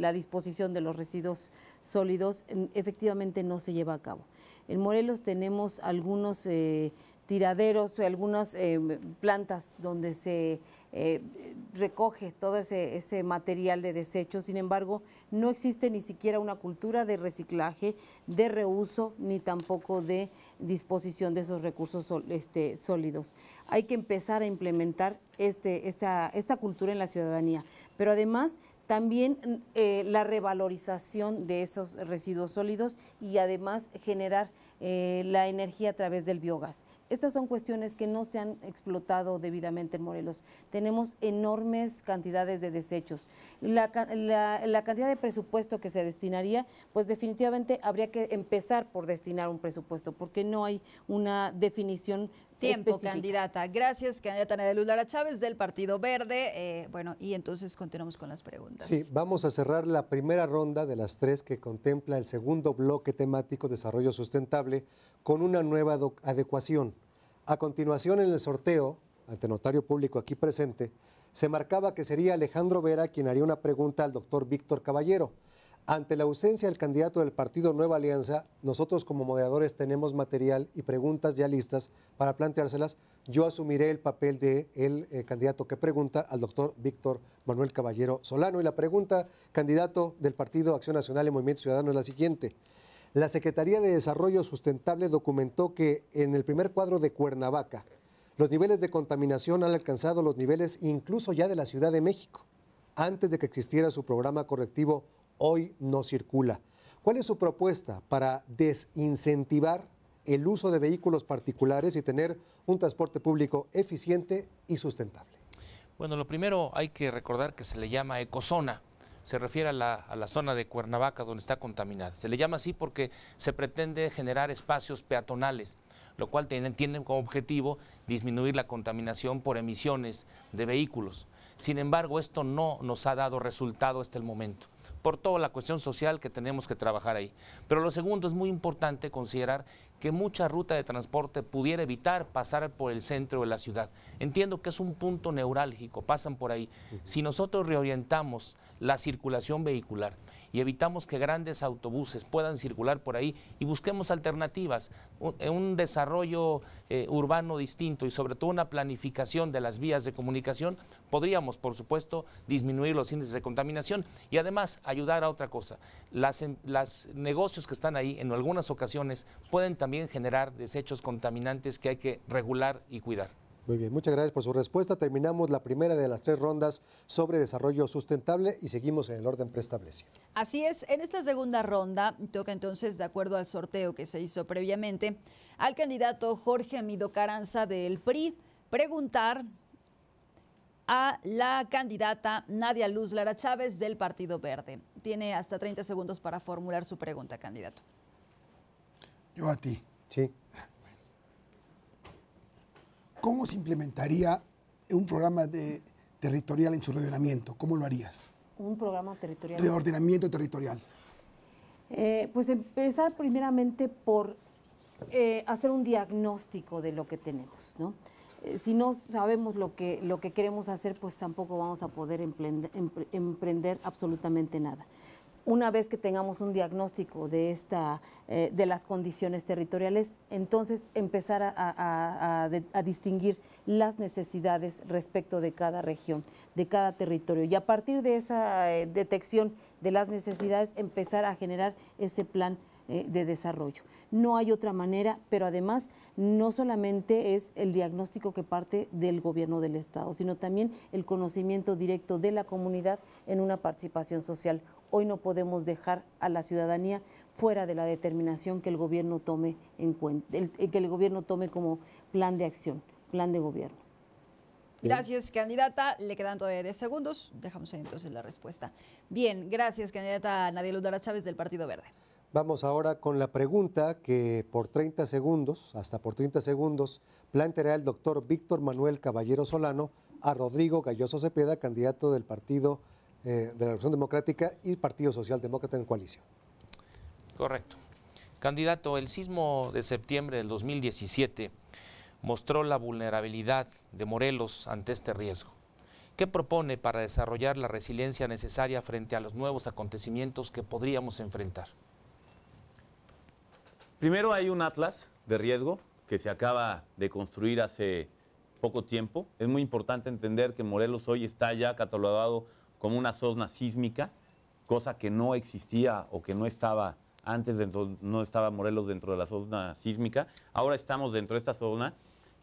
la disposición de los residuos sólidos, mm, efectivamente no se lleva a cabo. En Morelos tenemos algunos eh, tiraderos, algunas eh, plantas donde se eh, recoge todo ese, material de desecho, sin embargo, no existe ni siquiera una cultura de reciclaje, de reuso, ni tampoco de disposición de esos recursos este, sólidos. Hay que empezar a implementar este, esta, cultura en la ciudadanía, pero además también eh, la revalorización de esos residuos sólidos y además generar eh, la energía a través del biogás. Estas son cuestiones que no se han explotado debidamente en Morelos. Tenemos enormes cantidades de desechos. la, cantidad de presupuesto que se destinaría, pues definitivamente habría que empezar por destinar un presupuesto, porque no hay una definición Tiempo, candidata. Gracias, candidata Nadia Lara Chávez del Partido Verde. Eh, bueno, y entonces continuamos con las preguntas. Sí, vamos a cerrar la primera ronda de las tres que contempla el segundo bloque temático Desarrollo Sustentable con una nueva adecuación. A continuación, en el sorteo, ante notario público aquí presente, se marcaba que sería Alejandro Vera quien haría una pregunta al doctor Víctor Caballero. Ante la ausencia del candidato del partido Nueva Alianza, nosotros como moderadores tenemos material y preguntas ya listas para planteárselas. Yo asumiré el papel del de eh, candidato que pregunta al doctor Víctor Manuel Caballero Solano. Y la pregunta, candidato del partido Acción Nacional y Movimiento Ciudadano, es la siguiente. La Secretaría de Desarrollo Sustentable documentó que en el primer cuadro de Cuernavaca, los niveles de contaminación han alcanzado los niveles incluso ya de la Ciudad de México, antes de que existiera su programa correctivo hoy no circula. ¿Cuál es su propuesta para desincentivar el uso de vehículos particulares y tener un transporte público eficiente y sustentable? Bueno, lo primero hay que recordar que se le llama ecozona. Se refiere a la, zona de Cuernavaca donde está contaminada. Se le llama así porque se pretende generar espacios peatonales lo cual tiene como objetivo disminuir la contaminación por emisiones de vehículos. Sin embargo, esto no nos ha dado resultado hasta el momento por toda la cuestión social que tenemos que trabajar ahí. Pero lo segundo es muy importante considerar que mucha ruta de transporte pudiera evitar pasar por el centro de la ciudad. Entiendo que es un punto neurálgico, pasan por ahí. Si nosotros reorientamos la circulación vehicular, y evitamos que grandes autobuses puedan circular por ahí y busquemos alternativas, un, eh, un desarrollo eh, urbano distinto y sobre todo una planificación de las vías de comunicación, podríamos, por supuesto, disminuir los índices de contaminación y además ayudar a otra cosa. Las, las negocios que están ahí en algunas ocasiones pueden también generar desechos contaminantes que hay que regular y cuidar. Muy bien, muchas gracias por su respuesta. Terminamos la primera de las tres rondas sobre desarrollo sustentable y seguimos en el orden preestablecido. Así es, en esta segunda ronda toca entonces, de acuerdo al sorteo que se hizo previamente, al candidato Jorge Amido Caranza del PRI preguntar a la candidata Nadia Luz Lara Chávez del Partido Verde. Tiene hasta 30 segundos para formular su pregunta, candidato. Yo a ti. Sí. ¿Cómo se implementaría un programa de, territorial en su ordenamiento? ¿Cómo lo harías? Un programa territorial. Reordenamiento territorial. Eh, pues empezar primeramente por eh, hacer un diagnóstico de lo que tenemos, eh, si no sabemos lo que, lo que queremos hacer, pues tampoco vamos a poder emprender absolutamente nada una vez que tengamos un diagnóstico de, esta, eh, de las condiciones territoriales, entonces empezar a, distinguir las necesidades respecto de cada región, de cada territorio. Y a partir de esa eh, detección de las necesidades, empezar a generar ese plan eh, de desarrollo. No hay otra manera, pero además no solamente es el diagnóstico que parte del gobierno del Estado, sino también el conocimiento directo de la comunidad en una participación social hoy no podemos dejar a la ciudadanía fuera de la determinación que el gobierno tome en cuenta, eh, que el gobierno tome como plan de acción, plan de gobierno. Gracias, candidata. Le quedan todavía 10 segundos. Dejamos entonces la respuesta. Bien, gracias, candidata Nadia Ludara Chávez del Partido Verde. Vamos ahora con la pregunta que por 30 segundos, hasta por 30 segundos, planteará el doctor Víctor Manuel Caballero Solano a Rodrigo Galloso Cepeda, candidato del Partido Verde eh, de la Revolución Democrática y Partido Socialdemócrata en coalición. Correcto. Candidato, el sismo de septiembre del 2017 mostró la vulnerabilidad de Morelos ante este riesgo. ¿Qué propone para desarrollar la resiliencia necesaria frente a los nuevos acontecimientos que podríamos enfrentar? Primero hay un atlas de riesgo que se acaba de construir hace poco tiempo. Es muy importante entender que Morelos hoy está ya catalogado como una zona sísmica, cosa que no existía o que no estaba antes, dentro, no estaba Morelos dentro de la zona sísmica, ahora estamos dentro de esta zona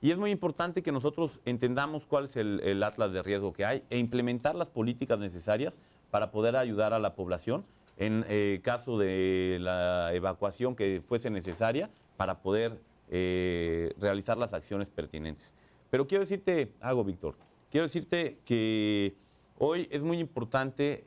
y es muy importante que nosotros entendamos cuál es el, atlas de riesgo que hay e implementar las políticas necesarias para poder ayudar a la población en eh, caso de la evacuación que fuese necesaria para poder eh, realizar las acciones pertinentes. Pero quiero decirte hago Víctor. Quiero decirte que Hoy es muy importante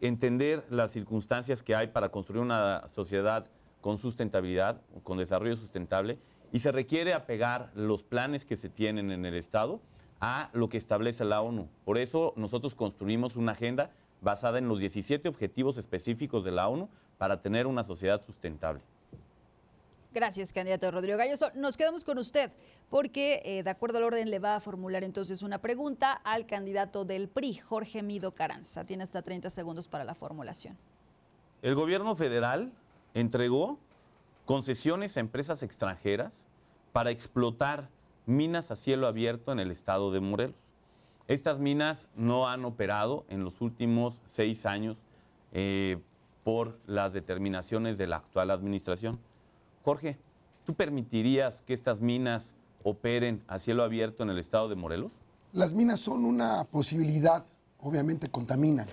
entender las circunstancias que hay para construir una sociedad con sustentabilidad, con desarrollo sustentable, y se requiere apegar los planes que se tienen en el Estado a lo que establece la ONU. Por eso nosotros construimos una agenda basada en los 17 objetivos específicos de la ONU para tener una sociedad sustentable. Gracias, candidato Rodrigo Galloso. Nos quedamos con usted porque, eh, de acuerdo al orden, le va a formular entonces una pregunta al candidato del PRI, Jorge Mido Caranza. Tiene hasta 30 segundos para la formulación. El gobierno federal entregó concesiones a empresas extranjeras para explotar minas a cielo abierto en el estado de Morelos. Estas minas no han operado en los últimos seis años eh, por las determinaciones de la actual administración. Jorge, ¿tú permitirías que estas minas operen a cielo abierto en el estado de Morelos? Las minas son una posibilidad, obviamente contaminan.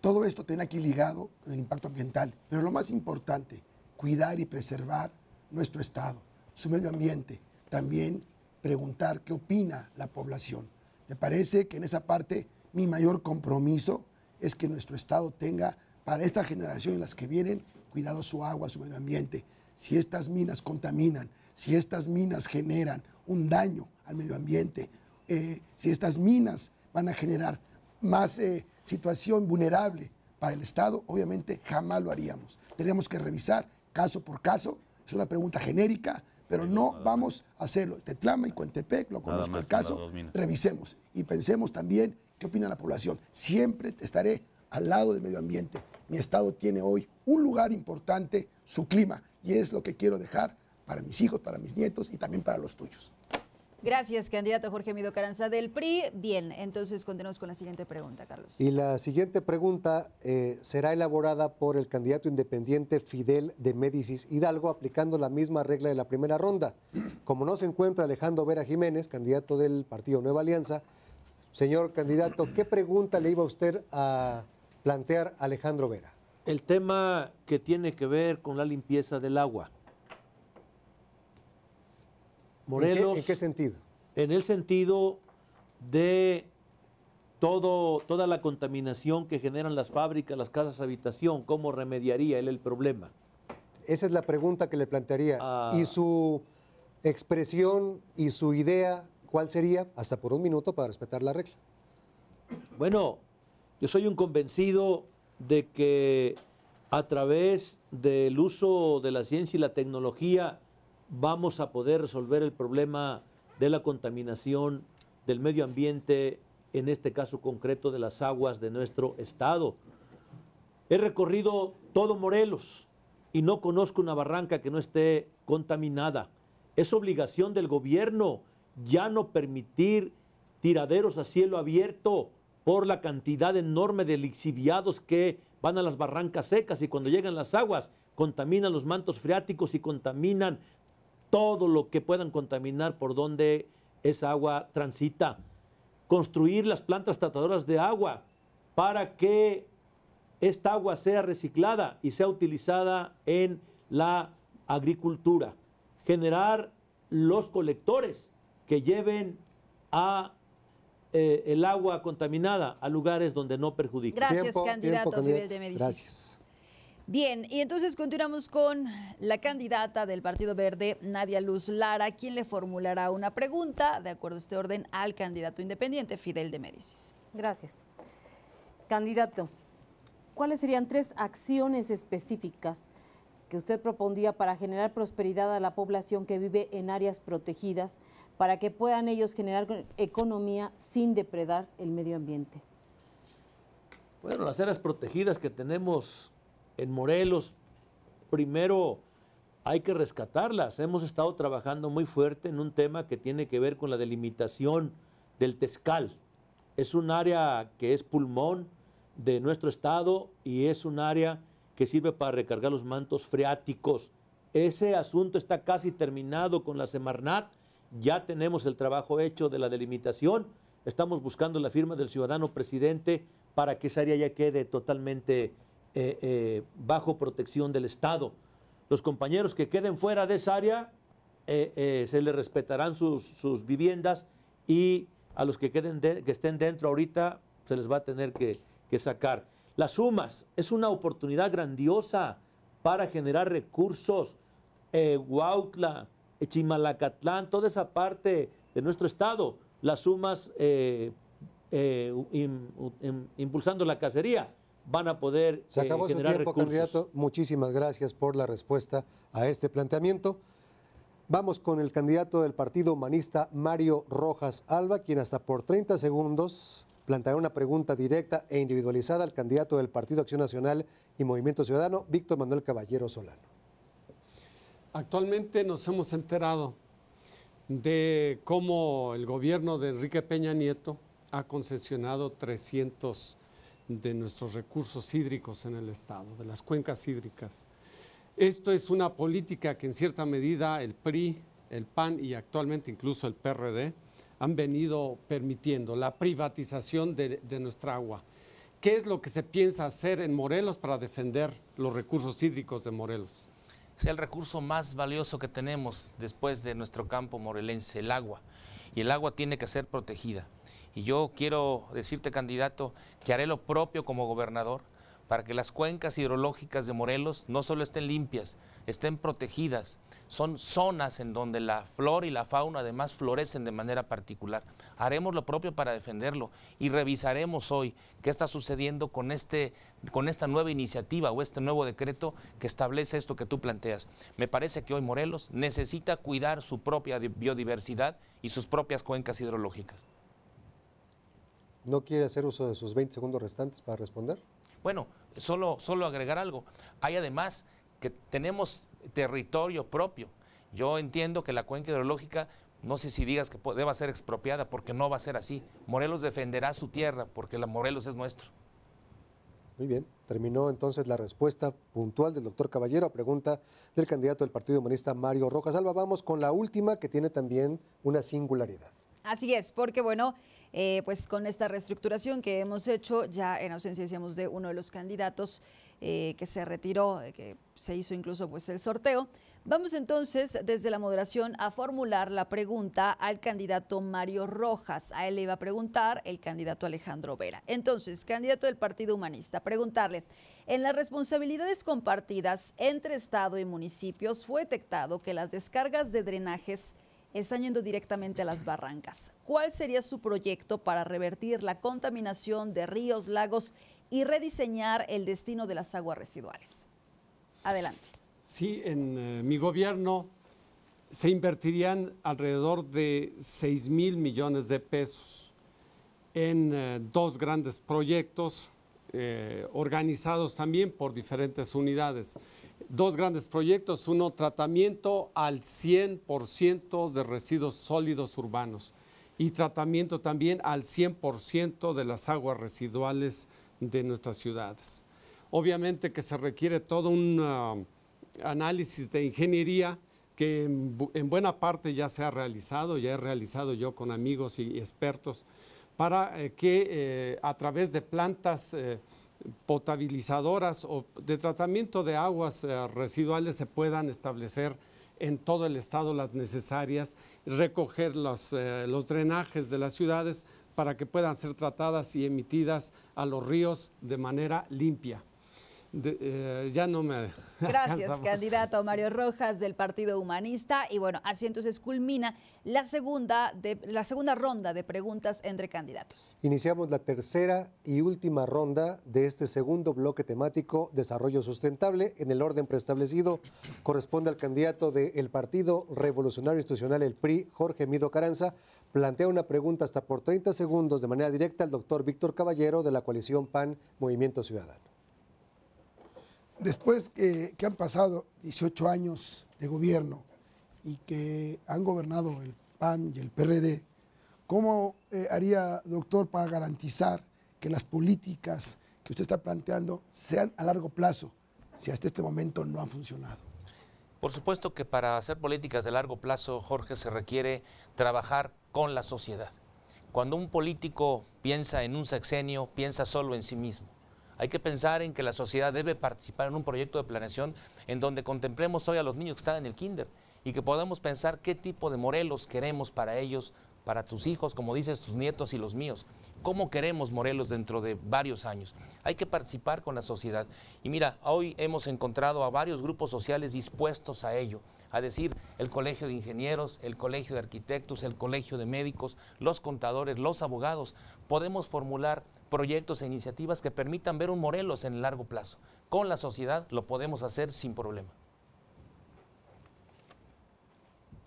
Todo esto tiene aquí ligado el impacto ambiental, pero lo más importante, cuidar y preservar nuestro estado, su medio ambiente, también preguntar qué opina la población. Me parece que en esa parte mi mayor compromiso es que nuestro estado tenga para esta generación y las que vienen cuidado su agua, su medio ambiente si estas minas contaminan, si estas minas generan un daño al medio ambiente, eh, si estas minas van a generar más eh, situación vulnerable para el Estado, obviamente jamás lo haríamos. Tenemos que revisar caso por caso, es una pregunta genérica, pero no vamos a hacerlo. Tetlama y Cuentepec, lo conozco el caso, revisemos y pensemos también qué opina la población. Siempre estaré al lado del medio ambiente. Mi estado tiene hoy un lugar importante, su clima, y es lo que quiero dejar para mis hijos, para mis nietos y también para los tuyos. Gracias, candidato Jorge Mido Caranza del PRI. Bien, entonces continuamos con la siguiente pregunta, Carlos. Y la siguiente pregunta eh, será elaborada por el candidato independiente Fidel de Médicis Hidalgo, aplicando la misma regla de la primera ronda. Como no se encuentra Alejandro Vera Jiménez, candidato del partido Nueva Alianza, señor candidato, ¿qué pregunta le iba usted a plantear a Alejandro Vera? el tema que tiene que ver con la limpieza del agua. Morelos. ¿En qué, sentido? En el sentido de todo, toda la contaminación que generan las fábricas, las casas habitación, ¿cómo remediaría él el problema? Esa es la pregunta que le plantearía. Ah. ¿Y su expresión y su idea cuál sería? Hasta por un minuto para respetar la regla. Bueno, yo soy un convencido de que a través del uso de la ciencia y la tecnología vamos a poder resolver el problema de la contaminación del medio ambiente, en este caso concreto de las aguas de nuestro estado. He recorrido todo Morelos y no conozco una barranca que no esté contaminada. Es obligación del gobierno ya no permitir tiraderos a cielo abierto por la cantidad enorme de lixiviados que van a las barrancas secas y cuando llegan las aguas contaminan los mantos freáticos y contaminan todo lo que puedan contaminar por donde esa agua transita. Construir las plantas tratadoras de agua para que esta agua sea reciclada y sea utilizada en la agricultura. Generar los colectores que lleven a eh, el agua contaminada a lugares donde no perjudica. Gracias, candidato, Fidel de Médicis. Gracias. Bien, y entonces continuamos con la candidata del Partido Verde, Nadia Luz Lara, quien le formulará una pregunta, de acuerdo a este orden, al candidato independiente, Fidel de Médicis. Gracias. Candidato, ¿cuáles serían tres acciones específicas que usted propondría para generar prosperidad a la población que vive en áreas protegidas para que puedan ellos generar economía sin depredar el medio ambiente. Bueno, las áreas protegidas que tenemos en Morelos, primero hay que rescatarlas. Hemos estado trabajando muy fuerte en un tema que tiene que ver con la delimitación del Tezcal. Es un área que es pulmón de nuestro estado y es un área que sirve para recargar los mantos freáticos. Ese asunto está casi terminado con la Semarnat ya tenemos el trabajo hecho de la delimitación, estamos buscando la firma del ciudadano presidente para que esa área ya quede totalmente eh, eh, bajo protección del Estado. Los compañeros que queden fuera de esa área eh, se les respetarán sus, viviendas y a los que, queden que estén dentro ahorita se les va a tener que, sacar. Las sumas es una oportunidad grandiosa para generar recursos. Chimalacatlán, toda esa parte de nuestro estado, las sumas eh, eh, impulsando la cacería van a poder eh, Se acabó tiempo, candidato. Muchísimas gracias por la respuesta a este planteamiento. Vamos con el candidato del partido humanista Mario Rojas Alba, quien hasta por 30 segundos planteará una pregunta directa e individualizada al candidato del Partido Acción Nacional y Movimiento Ciudadano, Víctor Manuel Caballero Solano. Actualmente nos hemos enterado de cómo el gobierno de Enrique Peña Nieto ha concesionado 300 de nuestros recursos hídricos en el Estado, de las cuencas hídricas. Esto es una política que en cierta medida el PRI, el PAN y actualmente incluso el PRD han venido permitiendo, la privatización de, de nuestra agua. ¿Qué es lo que se piensa hacer en Morelos para defender los recursos hídricos de Morelos? sea el recurso más valioso que tenemos después de nuestro campo morelense, el agua. Y el agua tiene que ser protegida. Y yo quiero decirte, candidato, que haré lo propio como gobernador para que las cuencas hidrológicas de Morelos no solo estén limpias, estén protegidas son zonas en donde la flora y la fauna además florecen de manera particular. Haremos lo propio para defenderlo y revisaremos hoy qué está sucediendo con, este, con esta nueva iniciativa o este nuevo decreto que establece esto que tú planteas. Me parece que hoy Morelos necesita cuidar su propia biodiversidad y sus propias cuencas hidrológicas. ¿No quiere hacer uso de sus 20 segundos restantes para responder? Bueno, solo, solo agregar algo. Hay además que tenemos territorio propio. Yo entiendo que la cuenca hidrológica, no sé si digas que deba ser expropiada, porque no va a ser así. Morelos defenderá su tierra, porque la Morelos es nuestro. Muy bien, terminó entonces la respuesta puntual del doctor Caballero a pregunta del candidato del Partido Humanista Mario Rojas Alba. Vamos con la última que tiene también una singularidad. Así es, porque bueno, eh, pues con esta reestructuración que hemos hecho, ya en ausencia, decíamos, de uno de los candidatos, eh, que se retiró, eh, que se hizo incluso pues el sorteo. Vamos entonces desde la moderación a formular la pregunta al candidato Mario Rojas. A él le iba a preguntar el candidato Alejandro Vera. Entonces, candidato del Partido Humanista, preguntarle, en las responsabilidades compartidas entre Estado y municipios fue detectado que las descargas de drenajes están yendo directamente a las barrancas. ¿Cuál sería su proyecto para revertir la contaminación de ríos, lagos y rediseñar el destino de las aguas residuales. Adelante. Sí, en eh, mi gobierno se invertirían alrededor de 6 mil millones de pesos en eh, dos grandes proyectos eh, organizados también por diferentes unidades. Dos grandes proyectos, uno tratamiento al 100% de residuos sólidos urbanos y tratamiento también al 100% de las aguas residuales de nuestras ciudades. Obviamente que se requiere todo un ah, análisis de ingeniería que en, buena parte ya se ha realizado, ya he realizado yo con amigos y expertos, para eh, que eh, a través de plantas eh, potabilizadoras o de tratamiento de aguas residuales se puedan establecer en todo el estado las necesarias, recoger los drenajes de las ciudades para que puedan ser tratadas y emitidas a los ríos de manera limpia. Eh, ya no me. Gracias, candidato Mario Rojas del Partido Humanista. Y bueno, así entonces culmina la segunda, de, la segunda ronda de preguntas entre candidatos. Iniciamos la tercera y última ronda de este segundo bloque temático Desarrollo Sustentable en el orden preestablecido. Corresponde al candidato del Partido Revolucionario Institucional, el PRI, Jorge Mido Caranza, plantea una pregunta hasta por 30 segundos de manera directa al doctor Víctor Caballero de la coalición PAN Movimiento Ciudadano. Después que, han pasado 18 años de gobierno y que han gobernado el PAN y el PRD, ¿cómo eh, haría, doctor, para garantizar que las políticas que usted está planteando sean a largo plazo, si hasta este momento no han funcionado? Por supuesto que para hacer políticas de largo plazo, Jorge, se requiere trabajar con la sociedad. Cuando un político piensa en un sexenio, piensa solo en sí mismo. Hay que pensar en que la sociedad debe participar en un proyecto de planeación en donde contemplemos hoy a los niños que están en el kinder y que podamos pensar qué tipo de Morelos queremos para ellos, para tus hijos, como dices, tus nietos y los míos. ¿Cómo queremos Morelos dentro de varios años? Hay que participar con la sociedad. Y mira, hoy hemos encontrado a varios grupos sociales dispuestos a ello a decir el Colegio de Ingenieros, el Colegio de Arquitectos, el Colegio de Médicos, los contadores, los abogados. Podemos formular proyectos e iniciativas que permitan ver un Morelos en el largo plazo. Con la sociedad lo podemos hacer sin problema.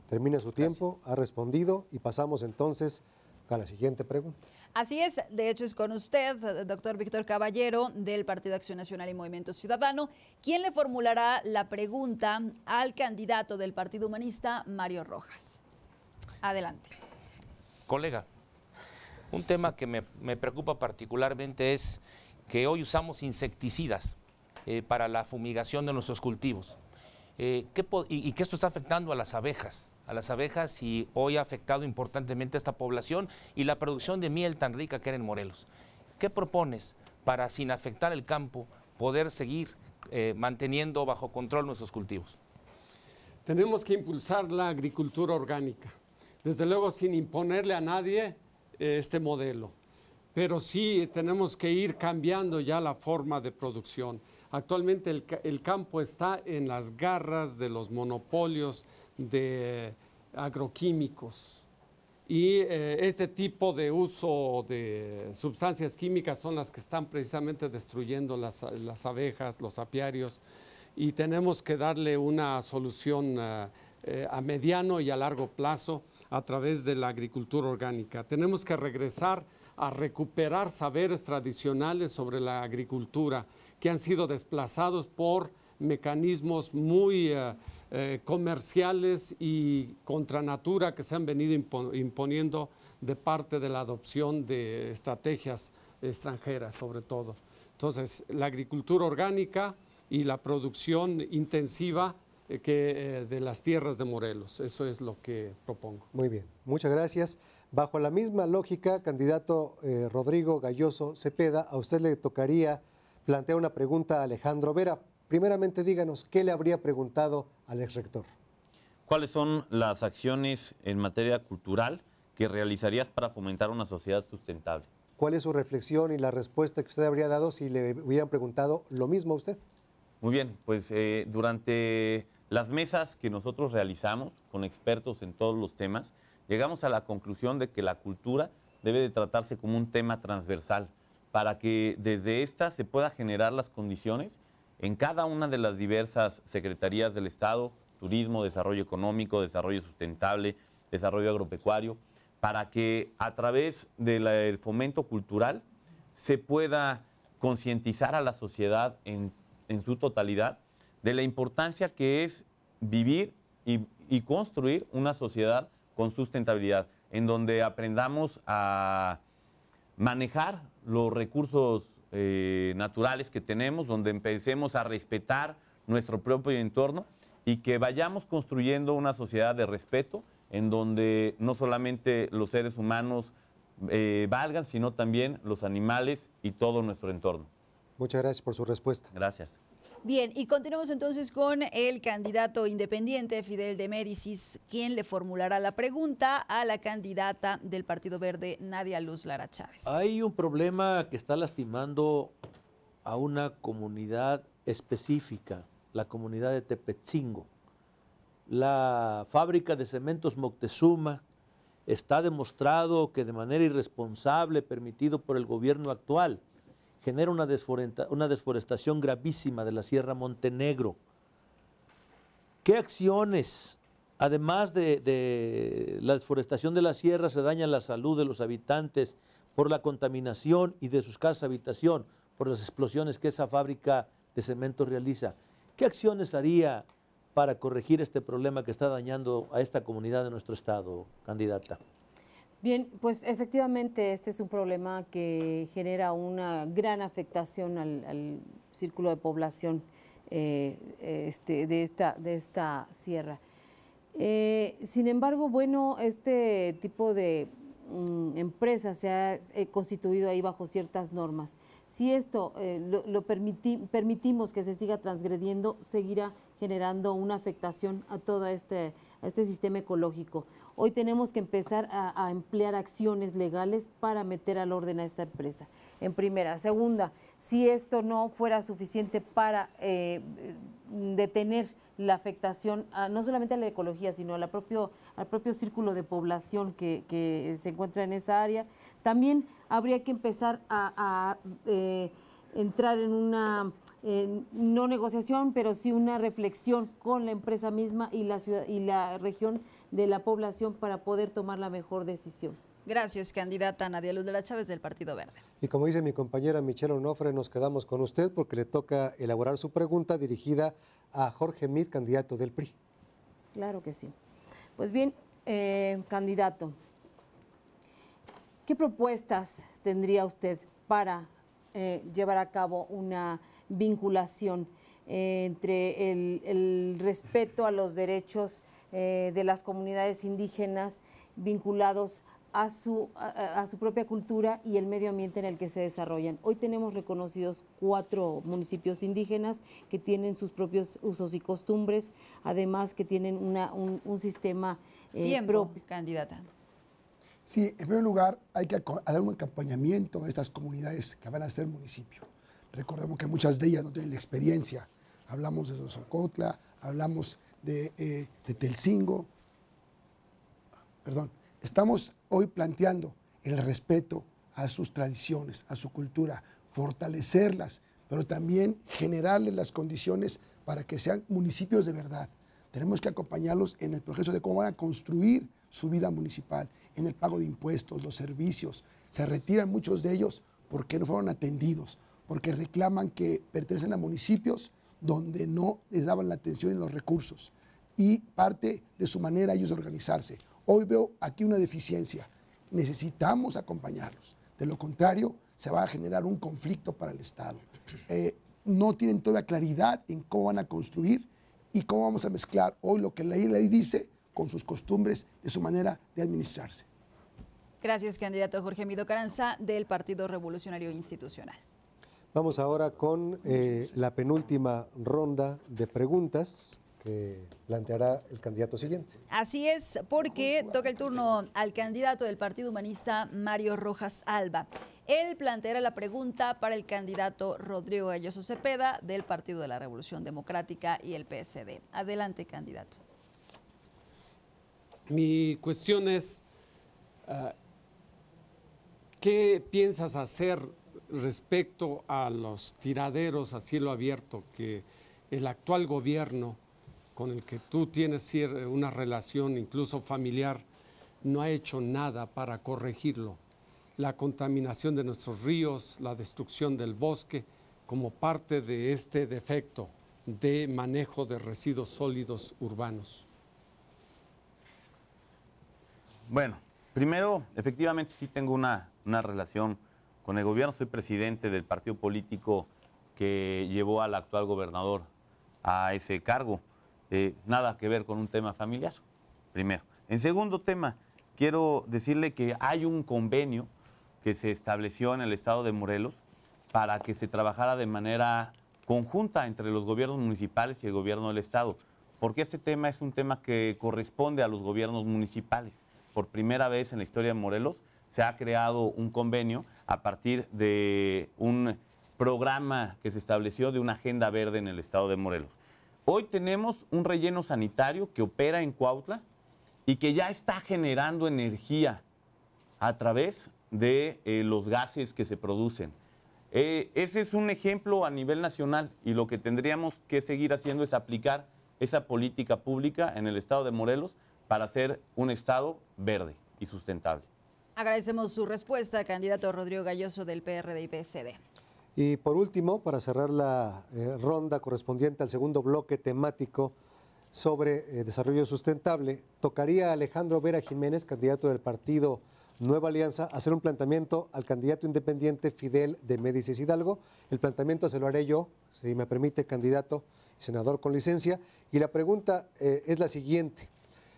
Termina su tiempo, ha respondido y pasamos entonces a la siguiente pregunta. Así es, de hecho es con usted, doctor Víctor Caballero, del Partido Acción Nacional y Movimiento Ciudadano, quien le formulará la pregunta al candidato del Partido Humanista, Mario Rojas. Adelante. Colega, un tema que me, preocupa particularmente es que hoy usamos insecticidas eh, para la fumigación de nuestros cultivos eh, ¿qué y que esto está afectando a las abejas a las abejas y hoy ha afectado importantemente a esta población y la producción de miel tan rica que era en Morelos. ¿Qué propones para, sin afectar el campo, poder seguir eh, manteniendo bajo control nuestros cultivos? Tenemos que impulsar la agricultura orgánica, desde luego sin imponerle a nadie eh, este modelo, pero sí eh, tenemos que ir cambiando ya la forma de producción. Actualmente el, campo está en las garras de los monopolios de agroquímicos. Y eh, este tipo de uso de sustancias químicas son las que están precisamente destruyendo las, abejas, los apiarios, y tenemos que darle una solución eh, eh, a mediano y a largo plazo a través de la agricultura orgánica. Tenemos que regresar a recuperar saberes tradicionales sobre la agricultura que han sido desplazados por mecanismos muy... Eh, comerciales y contra natura que se han venido imponiendo de parte de la adopción de estrategias extranjeras, sobre todo. Entonces, la agricultura orgánica y la producción intensiva eh, que, eh, de las tierras de Morelos. Eso es lo que propongo. Muy bien, muchas gracias. Bajo la misma lógica, candidato Rodrigo Galloso Cepeda, a usted le tocaría plantear una pregunta a Alejandro Vera Primeramente, díganos, ¿qué le habría preguntado al ex rector? ¿Cuáles son las acciones en materia cultural que realizarías para fomentar una sociedad sustentable? ¿Cuál es su reflexión y la respuesta que usted habría dado si le hubieran preguntado lo mismo a usted? Muy bien, pues eh, durante las mesas que nosotros realizamos con expertos en todos los temas, llegamos a la conclusión de que la cultura debe de tratarse como un tema transversal para que desde esta se pueda generar las condiciones en cada una de las diversas secretarías del Estado, turismo, desarrollo económico, desarrollo sustentable, desarrollo agropecuario, para que a través del fomento cultural se pueda concientizar a la sociedad en, su totalidad de la importancia que es vivir y, y construir una sociedad con sustentabilidad, en donde aprendamos a manejar los recursos eh, naturales que tenemos, donde empecemos a respetar nuestro propio entorno y que vayamos construyendo una sociedad de respeto en donde no solamente los seres humanos eh, valgan, sino también los animales y todo nuestro entorno. Muchas gracias por su respuesta. Gracias. Bien, y continuamos entonces con el candidato independiente, Fidel de Médicis, quien le formulará la pregunta a la candidata del Partido Verde, Nadia Luz Lara Chávez. Hay un problema que está lastimando a una comunidad específica, la comunidad de Tepetzingo. La fábrica de cementos Moctezuma está demostrado que de manera irresponsable, permitido por el gobierno actual, genera una, desforestación gravísima de la Sierra Montenegro. ¿Qué acciones, además de, la desforestación de la sierra, se daña la salud de los habitantes por la contaminación y de sus casas habitación, por las explosiones que esa fábrica de cemento realiza? ¿Qué acciones haría para corregir este problema que está dañando a esta comunidad de nuestro estado, candidata? Bien, pues efectivamente este es un problema que genera una gran afectación al, círculo de población eh, eh, este, de, esta, de esta sierra. Eh, sin embargo, bueno, este tipo de mm, empresa se ha constituido ahí bajo ciertas normas. Si esto lo, permitimos que se siga transgrediendo, seguirá generando una afectación a toda esta a este sistema ecológico. Hoy tenemos que empezar a, emplear acciones legales para meter al orden a esta empresa, en primera. Segunda, si esto no fuera suficiente para eh, detener la afectación no solamente a la ecología, sino propio, al propio círculo de población que, se encuentra en esa área. También habría que empezar a, eh, entrar en una no negociación, pero sí una reflexión con la empresa misma y la, ciudad, y la región de la población para poder tomar la mejor decisión. Gracias, candidata Nadia Luz de la Chávez del Partido Verde. Y como dice mi compañera Michelle Onofre, nos quedamos con usted porque le toca elaborar su pregunta dirigida a Jorge Mid, candidato del PRI. Claro que sí. Pues bien, eh, candidato, ¿qué propuestas tendría usted para eh, llevar a cabo una vinculación eh, entre el, respeto a los derechos eh, de las comunidades indígenas vinculados a su, a, su propia cultura y el medio ambiente en el que se desarrollan. Hoy tenemos reconocidos cuatro municipios indígenas que tienen sus propios usos y costumbres, además que tienen un, sistema eh, candidata. Sí, en primer lugar hay que dar un acompañamiento a estas comunidades que van a ser municipio. Recordemos que muchas de ellas no tienen la experiencia. Hablamos de Sosocotla, hablamos de, eh, de Telcingo. Perdón, estamos hoy planteando el respeto a sus tradiciones, a su cultura, fortalecerlas, pero también generarles las condiciones para que sean municipios de verdad. Tenemos que acompañarlos en el proceso de cómo van a construir su vida municipal, en el pago de impuestos, los servicios. Se retiran muchos de ellos porque no fueron atendidos, porque reclaman que pertenecen a municipios donde no les daban la atención y los recursos. Y parte de su manera ellos organizarse. Hoy veo aquí una deficiencia. Necesitamos acompañarlos. De lo contrario, se va a generar un conflicto para el Estado. Eh, no tienen toda claridad en cómo van a construir y cómo vamos a mezclar hoy lo que la ley dice con sus costumbres, de su manera de administrarse. Gracias, candidato Jorge Mido Caranza, del Partido Revolucionario Institucional. Vamos ahora con eh, la penúltima ronda de preguntas que planteará el candidato siguiente. Así es, porque toca el turno al candidato del Partido Humanista, Mario Rojas Alba. Él planteará la pregunta para el candidato Rodrigo Galloso Cepeda del Partido de la Revolución Democrática y el PSD. Adelante, candidato. Mi cuestión es, ah, ¿qué piensas hacer respecto a los tiraderos a cielo abierto que el actual gobierno con el que tú tienes una relación incluso familiar no ha hecho nada para corregirlo. La contaminación de nuestros ríos, la destrucción del bosque, como parte de este defecto de manejo de residuos sólidos urbanos. Bueno, primero, efectivamente sí tengo una, una relación con el gobierno soy presidente del partido político que llevó al actual gobernador a ese cargo. Eh, nada que ver con un tema familiar, primero. En segundo tema, quiero decirle que hay un convenio que se estableció en el estado de Morelos para que se trabajara de manera conjunta entre los gobiernos municipales y el gobierno del estado, porque este tema es un tema que corresponde a los gobiernos municipales. Por primera vez en la historia de Morelos se ha creado un convenio a partir de un programa que se estableció de una agenda verde en el estado de Morelos. Hoy tenemos un relleno sanitario que opera en Cuautla y que ya está generando energía a través de eh, los gases que se producen. Eh, ese es un ejemplo a nivel nacional y lo que tendríamos que seguir haciendo es aplicar esa política pública en el estado de Morelos para ser un estado verde y sustentable. Agradecemos su respuesta, candidato Rodrigo Galloso del PRD y PSD. Y por último, para cerrar la eh, ronda correspondiente al segundo bloque temático sobre eh, desarrollo sustentable, tocaría a Alejandro Vera Jiménez, candidato del partido Nueva Alianza, hacer un planteamiento al candidato independiente Fidel de Médicis Hidalgo. El planteamiento se lo haré yo, si me permite, candidato y senador con licencia. Y la pregunta eh, es la siguiente.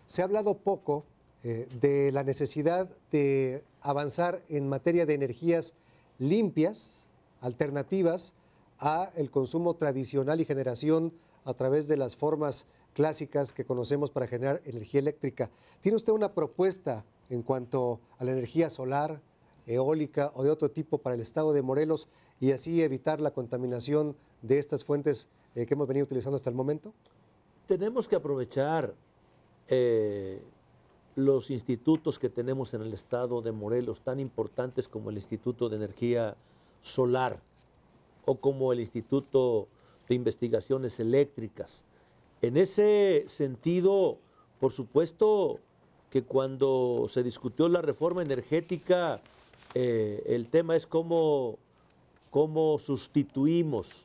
Se ha hablado poco eh, de la necesidad de avanzar en materia de energías limpias, alternativas a el consumo tradicional y generación a través de las formas clásicas que conocemos para generar energía eléctrica. ¿Tiene usted una propuesta en cuanto a la energía solar, eólica o de otro tipo para el estado de Morelos y así evitar la contaminación de estas fuentes eh, que hemos venido utilizando hasta el momento? Tenemos que aprovechar eh, los institutos que tenemos en el estado de Morelos, tan importantes como el Instituto de Energía Solar o como el Instituto de Investigaciones Eléctricas. En ese sentido, por supuesto que cuando se discutió la reforma energética, eh, el tema es cómo sustituimos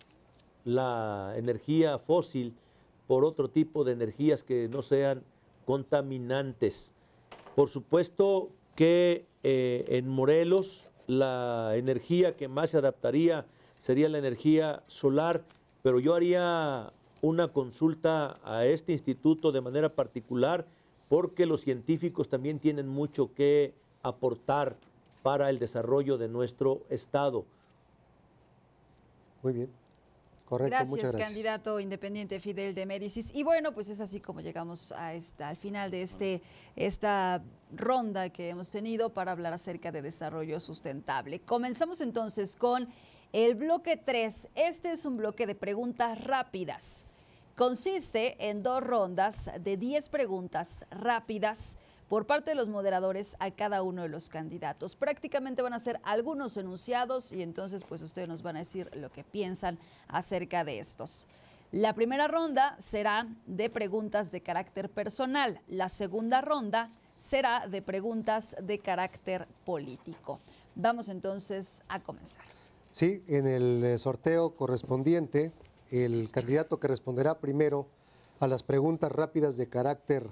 la energía fósil por otro tipo de energías que no sean contaminantes por supuesto que eh, en Morelos la energía que más se adaptaría sería la energía solar, pero yo haría una consulta a este instituto de manera particular porque los científicos también tienen mucho que aportar para el desarrollo de nuestro Estado. Muy bien gracias, candidato independiente Fidel de Médicis. Y bueno, pues es así como llegamos a esta, al final de este, esta ronda que hemos tenido para hablar acerca de desarrollo sustentable. Comenzamos entonces con el bloque 3. Este es un bloque de preguntas rápidas. Consiste en dos rondas de 10 preguntas rápidas por parte de los moderadores a cada uno de los candidatos. Prácticamente van a ser algunos enunciados y entonces pues ustedes nos van a decir lo que piensan acerca de estos. La primera ronda será de preguntas de carácter personal, la segunda ronda será de preguntas de carácter político. Vamos entonces a comenzar. Sí, en el eh, sorteo correspondiente, el candidato que responderá primero a las preguntas rápidas de carácter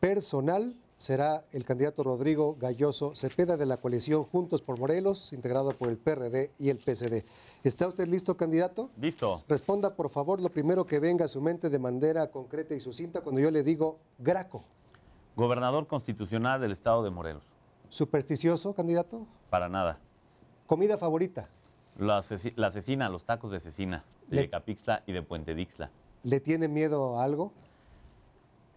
personal será el candidato Rodrigo Galloso Cepeda de la coalición Juntos por Morelos, integrado por el PRD y el PSD. ¿Está usted listo, candidato? Listo. Responda, por favor, lo primero que venga a su mente de manera concreta y sucinta cuando yo le digo Graco. Gobernador constitucional del estado de Morelos. ¿Supersticioso, candidato? Para nada. ¿Comida favorita? La, asesina, los tacos de asesina, de Capixla y de Puente Dixla. ¿Le tiene miedo a algo?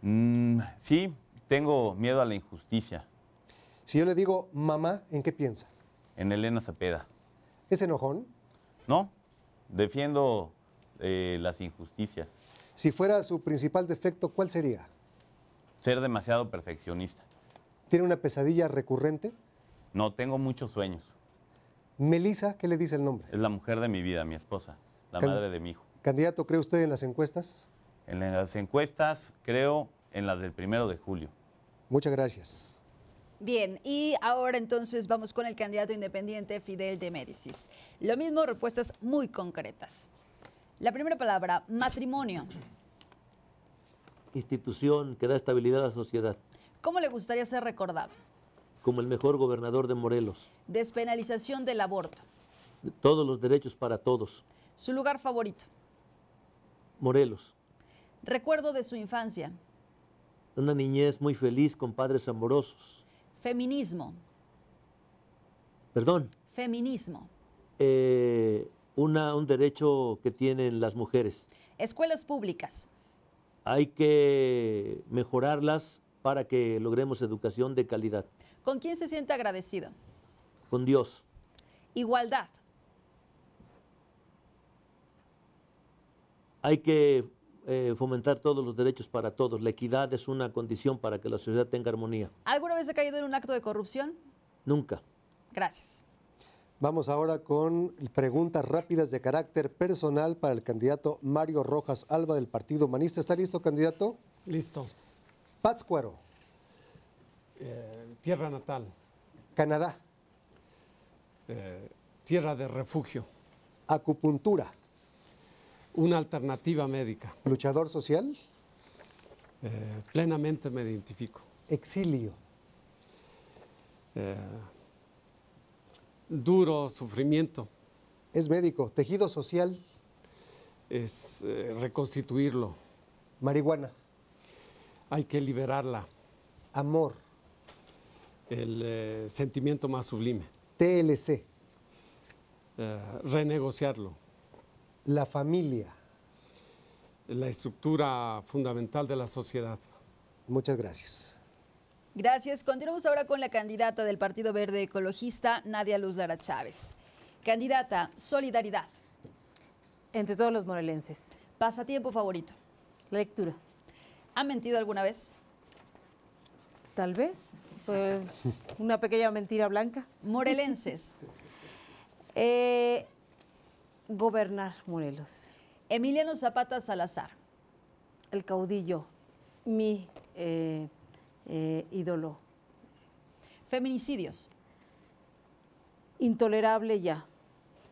Mm, sí, tengo miedo a la injusticia. Si yo le digo mamá, ¿en qué piensa? En Elena Zapeda. ¿Es enojón? No, defiendo eh, las injusticias. Si fuera su principal defecto, ¿cuál sería? Ser demasiado perfeccionista. ¿Tiene una pesadilla recurrente? No, tengo muchos sueños. Melisa, ¿qué le dice el nombre? Es la mujer de mi vida, mi esposa, la madre de mi hijo. ¿Candidato cree usted en las encuestas? En las encuestas creo en las del primero de julio. Muchas gracias. Bien, y ahora entonces vamos con el candidato independiente Fidel de Médicis. Lo mismo, respuestas muy concretas. La primera palabra, matrimonio. Institución que da estabilidad a la sociedad. ¿Cómo le gustaría ser recordado? Como el mejor gobernador de Morelos. Despenalización del aborto. Todos los derechos para todos. Su lugar favorito. Morelos. Recuerdo de su infancia una niñez muy feliz con padres amorosos. Feminismo. Perdón. Feminismo. Eh, un derecho que tienen las mujeres. Escuelas públicas. Hay que mejorarlas para que logremos educación de calidad. ¿Con quién se siente agradecido? Con Dios. Igualdad. Hay que eh, fomentar todos los derechos para todos. La equidad es una condición para que la sociedad tenga armonía. ¿Alguna vez ha caído en un acto de corrupción? Nunca. Gracias. Vamos ahora con preguntas rápidas de carácter personal para el candidato Mario Rojas Alba del Partido Humanista. ¿Está listo, candidato? Listo. ¿Paz Cuero? Eh, tierra natal. Canadá. Eh, tierra de refugio. Acupuntura una alternativa médica. ¿Luchador social? Eh, plenamente me identifico. ¿Exilio? Eh, duro sufrimiento. ¿Es médico? ¿Tejido social? Es eh, reconstituirlo. ¿Marihuana? Hay que liberarla. ¿Amor? El sentimiento más sublime. ¿TLC? renegociarlo. La familia. La estructura fundamental de la sociedad. Muchas gracias. Gracias. Continuamos ahora con la candidata del Partido Verde Ecologista, Nadia Luz Lara Chávez. Candidata, solidaridad. Entre todos los morelenses. Pasatiempo favorito. La lectura. ¿Ha mentido alguna vez? Tal vez. una pequeña mentira blanca. Morelenses. eh, gobernar Morelos? Emiliano Zapata Salazar. El caudillo, mi eh, eh, ídolo. Feminicidios. Intolerable ya.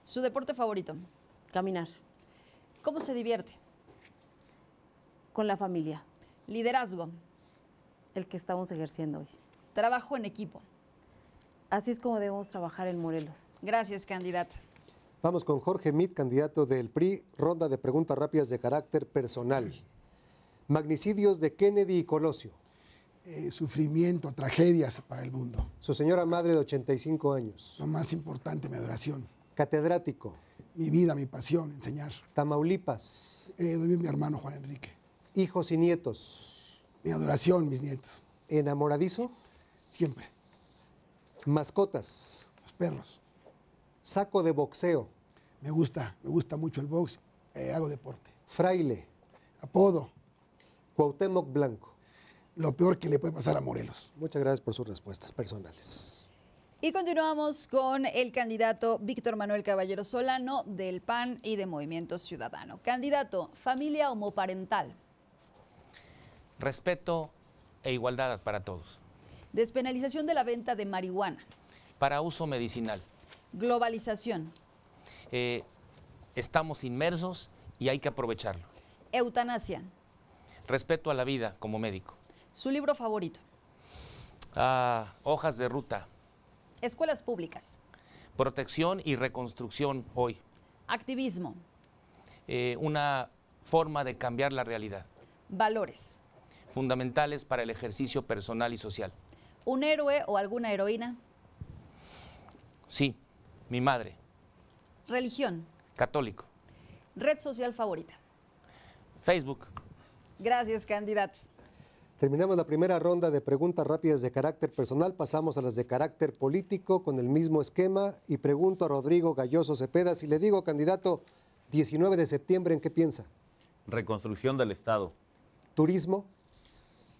¿Su deporte favorito? Caminar. ¿Cómo se divierte? Con la familia. Liderazgo. El que estamos ejerciendo hoy. Trabajo en equipo. Así es como debemos trabajar en Morelos. Gracias, candidata. Vamos con Jorge Mit, candidato del PRI, ronda de preguntas rápidas de carácter personal. Magnicidios de Kennedy y Colosio. Eh, sufrimiento, tragedias para el mundo. Su señora madre de 85 años. Lo más importante, mi adoración. Catedrático. Mi vida, mi pasión, enseñar. Tamaulipas. Eh, doy mi hermano Juan Enrique. Hijos y nietos. Mi adoración, mis nietos. ¿Enamoradizo? Siempre. Mascotas. Los perros. Saco de boxeo. Me gusta, me gusta mucho el box, eh, hago deporte. Fraile. Apodo. Cuauhtémoc Blanco. Lo peor que le puede pasar a Morelos. Muchas gracias por sus respuestas personales. Y continuamos con el candidato Víctor Manuel Caballero Solano del PAN y de Movimiento Ciudadano. Candidato, familia homoparental. Respeto e igualdad para todos. Despenalización de la venta de marihuana. Para uso medicinal. Globalización. Eh, estamos inmersos y hay que aprovecharlo. Eutanasia. Respeto a la vida como médico. Su libro favorito. Ah, hojas de ruta. Escuelas públicas. Protección y reconstrucción hoy. Activismo. Eh, una forma de cambiar la realidad. Valores. Fundamentales para el ejercicio personal y social. ¿Un héroe o alguna heroína? Sí, mi madre. Religión. Católico. Red social favorita. Facebook. Gracias, candidatos. Terminamos la primera ronda de preguntas rápidas de carácter personal, pasamos a las de carácter político con el mismo esquema y pregunto a Rodrigo Galloso Cepeda si le digo, candidato, 19 de septiembre, ¿en qué piensa? Reconstrucción del Estado. Turismo.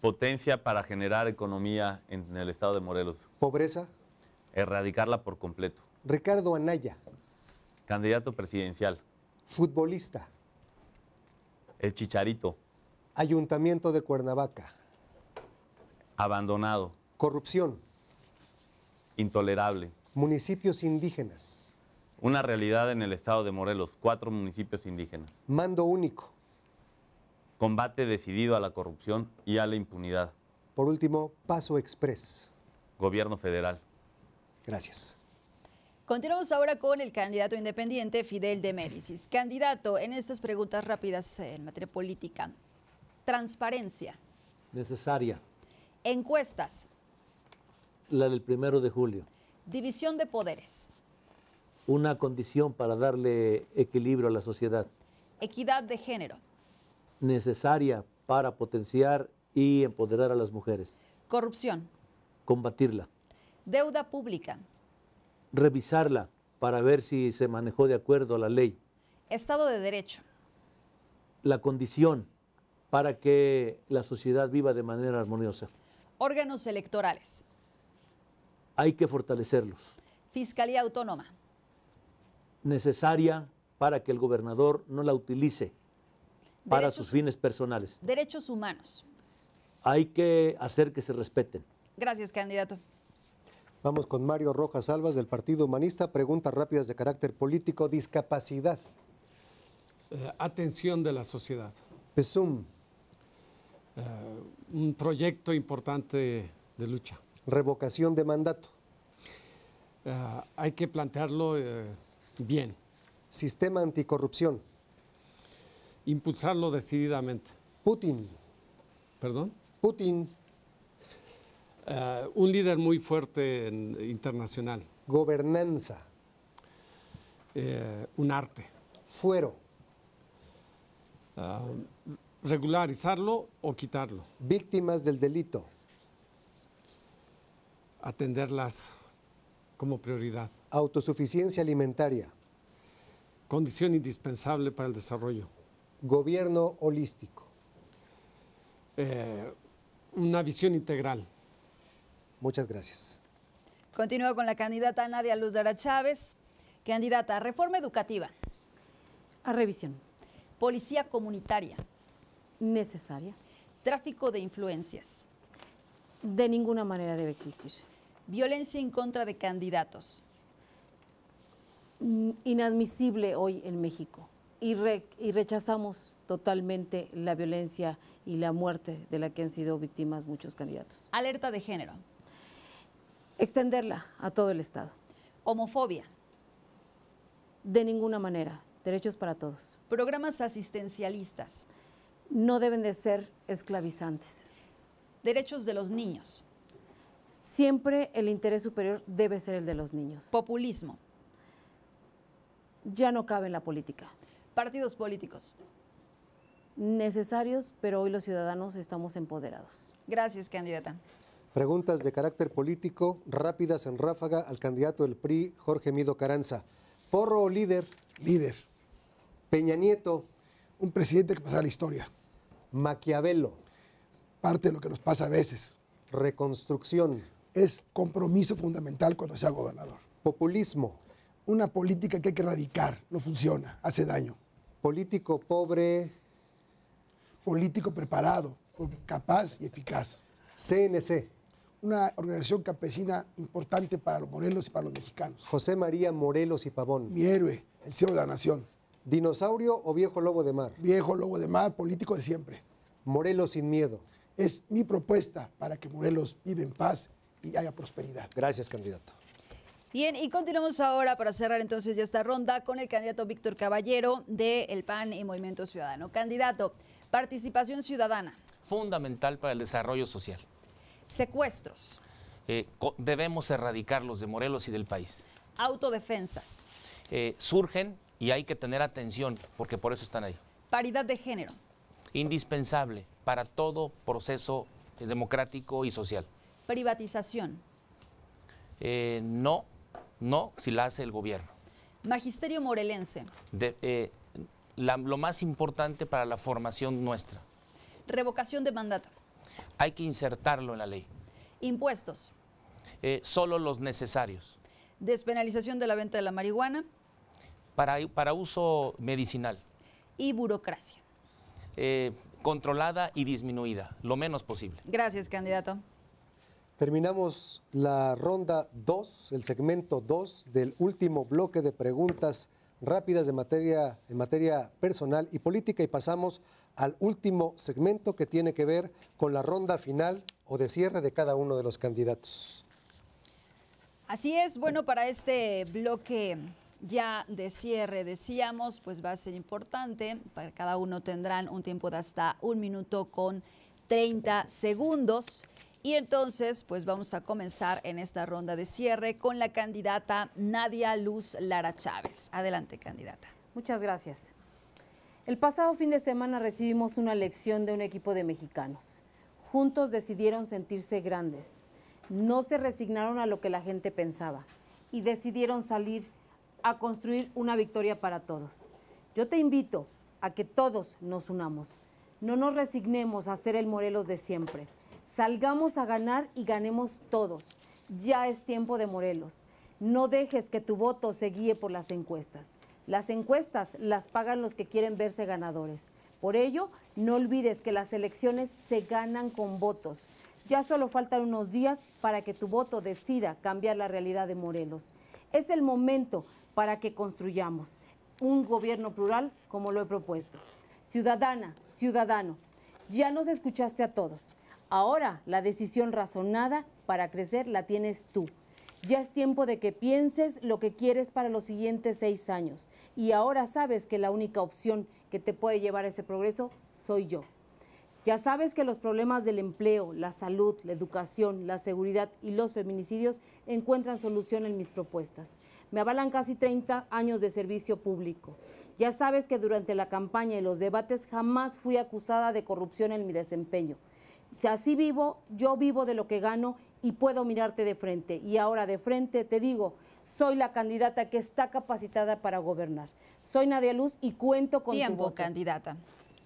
Potencia para generar economía en el Estado de Morelos. Pobreza. Erradicarla por completo. Ricardo Anaya. Candidato presidencial. Futbolista. El Chicharito. Ayuntamiento de Cuernavaca. Abandonado. Corrupción. Intolerable. Municipios indígenas. Una realidad en el estado de Morelos, cuatro municipios indígenas. Mando único. Combate decidido a la corrupción y a la impunidad. Por último, Paso Express. Gobierno federal. Gracias. Continuamos ahora con el candidato independiente Fidel de Médicis. Candidato, en estas preguntas rápidas eh, en materia política, transparencia. Necesaria. Encuestas. La del primero de julio. División de poderes. Una condición para darle equilibrio a la sociedad. Equidad de género. Necesaria para potenciar y empoderar a las mujeres. Corrupción. Combatirla. Deuda pública revisarla para ver si se manejó de acuerdo a la ley. Estado de Derecho. La condición para que la sociedad viva de manera armoniosa. Órganos electorales. Hay que fortalecerlos. Fiscalía Autónoma. Necesaria para que el gobernador no la utilice para sus fines personales. Derechos humanos. Hay que hacer que se respeten. Gracias, candidato. Vamos con Mario Rojas Albas, del Partido Humanista. Preguntas rápidas de carácter político. Discapacidad. Eh, atención de la sociedad. PESUM. Eh, un proyecto importante de lucha. Revocación de mandato. Eh, hay que plantearlo bien. Sistema anticorrupción. Impulsarlo decididamente. Putin. ¿Perdón? Putin. Eh, un líder muy fuerte internacional. Gobernanza. Eh, un arte. Fuero. Eh, regularizarlo o quitarlo. Víctimas del delito. Atenderlas como prioridad. Autosuficiencia alimentaria. Condición indispensable para el desarrollo. Gobierno holístico. una visión integral. Muchas gracias. Continúa con la candidata Nadia Luz Dara Chávez. Candidata, reforma educativa. A revisión. Policía comunitaria. Necesaria. Tráfico de influencias. De ninguna manera debe existir. Violencia en contra de candidatos. Mm, inadmisible hoy en México. y, rechazamos totalmente la violencia y la muerte de la que han sido víctimas muchos candidatos. Alerta de género extenderla a todo el Estado. Homofobia. De ninguna manera. Derechos para todos. Programas asistencialistas. No deben de ser esclavizantes. Derechos de los niños. Siempre el interés superior debe ser el de los niños. Populismo. Ya no cabe en la política. Partidos políticos. Necesarios, pero hoy los ciudadanos estamos empoderados. Gracias, candidata. Preguntas de carácter político, rápidas en ráfaga al candidato del PRI, Jorge Mido Caranza. Porro o líder. Líder. Peña Nieto. Un presidente que pasará la historia. Maquiavelo. Parte de lo que nos pasa a veces. Reconstrucción. Es compromiso fundamental cuando sea gobernador. Populismo. Una política que hay que erradicar. No funciona, hace daño. Político pobre. Político preparado, capaz y eficaz. CNC una organización campesina importante para los morelos y para los mexicanos. José María Morelos y Pavón. Mi héroe, el cielo de la nación. ¿Dinosaurio o viejo lobo de mar? Viejo lobo de mar, político de siempre. Morelos sin miedo. Es mi propuesta para que Morelos vive en paz y haya prosperidad. Gracias, candidato. Bien, y continuamos ahora para cerrar entonces ya esta ronda con el candidato Víctor Caballero de El PAN y Movimiento Ciudadano. Candidato, participación ciudadana. Fundamental para el desarrollo social. Secuestros. Eh, debemos erradicarlos de Morelos y del país. Autodefensas. Eh, surgen y hay que tener atención porque por eso están ahí. Paridad de género. Indispensable para todo proceso democrático y social. Privatización. Eh, no, no si la hace el gobierno. Magisterio morelense. lo más importante para la formación nuestra. Revocación de mandato hay que insertarlo en la ley. Impuestos. Eh, solo los necesarios. Despenalización de la venta de la marihuana. Para, para uso medicinal. Y burocracia. Eh, controlada y disminuida, lo menos posible. Gracias, candidato. Terminamos la ronda 2, el segmento 2 del último bloque de preguntas rápidas de materia, en materia personal y política y pasamos al último segmento que tiene que ver con la ronda final o de cierre de cada uno de los candidatos. Así es, bueno, para este bloque ya de cierre, decíamos, pues va a ser importante, para cada uno tendrán un tiempo de hasta un minuto con 30 segundos. Y entonces, pues vamos a comenzar en esta ronda de cierre con la candidata Nadia Luz Lara Chávez. Adelante, candidata. Muchas gracias. El pasado fin de semana recibimos una lección de un equipo de mexicanos. Juntos decidieron sentirse grandes. No se resignaron a lo que la gente pensaba y decidieron salir a construir una victoria para todos. Yo te invito a que todos nos unamos. No nos resignemos a ser el Morelos de siempre. Salgamos a ganar y ganemos todos. Ya es tiempo de Morelos. No dejes que tu voto se guíe por las encuestas. Las encuestas las pagan los que quieren verse ganadores. Por ello, no olvides que las elecciones se ganan con votos. Ya solo faltan unos días para que tu voto decida cambiar la realidad de Morelos. Es el momento para que construyamos un gobierno plural como lo he propuesto. Ciudadana, ciudadano, ya nos escuchaste a todos. Ahora la decisión razonada para crecer la tienes tú. Ya es tiempo de que pienses lo que quieres para los siguientes seis años. Y ahora sabes que la única opción que te puede llevar a ese progreso soy yo. Ya sabes que los problemas del empleo, la salud, la educación, la seguridad y los feminicidios encuentran solución en mis propuestas. Me avalan casi 30 años de servicio público. Ya sabes que durante la campaña y los debates jamás fui acusada de corrupción en mi desempeño. Si así vivo, yo vivo de lo que gano y puedo mirarte de frente. Y ahora de frente te digo, soy la candidata que está capacitada para gobernar. Soy Nadia Luz y cuento con Tiempo, candidata.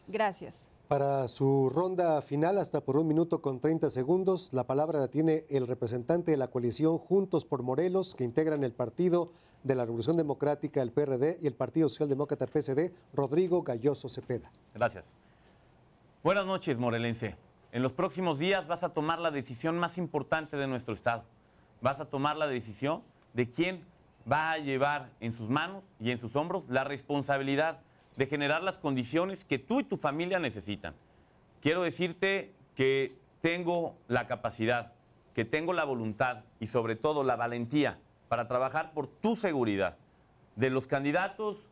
Gracias. Para su ronda final, hasta por un minuto con 30 segundos, la palabra la tiene el representante de la coalición Juntos por Morelos, que integran el Partido de la Revolución Democrática, el PRD, y el Partido Socialdemócrata, el PSD, Rodrigo Galloso Cepeda. Gracias. Buenas noches, morelense. En los próximos días vas a tomar la decisión más importante de nuestro Estado. Vas a tomar la decisión de quién va a llevar en sus manos y en sus hombros la responsabilidad de generar las condiciones que tú y tu familia necesitan. Quiero decirte que tengo la capacidad, que tengo la voluntad y sobre todo la valentía para trabajar por tu seguridad. De los candidatos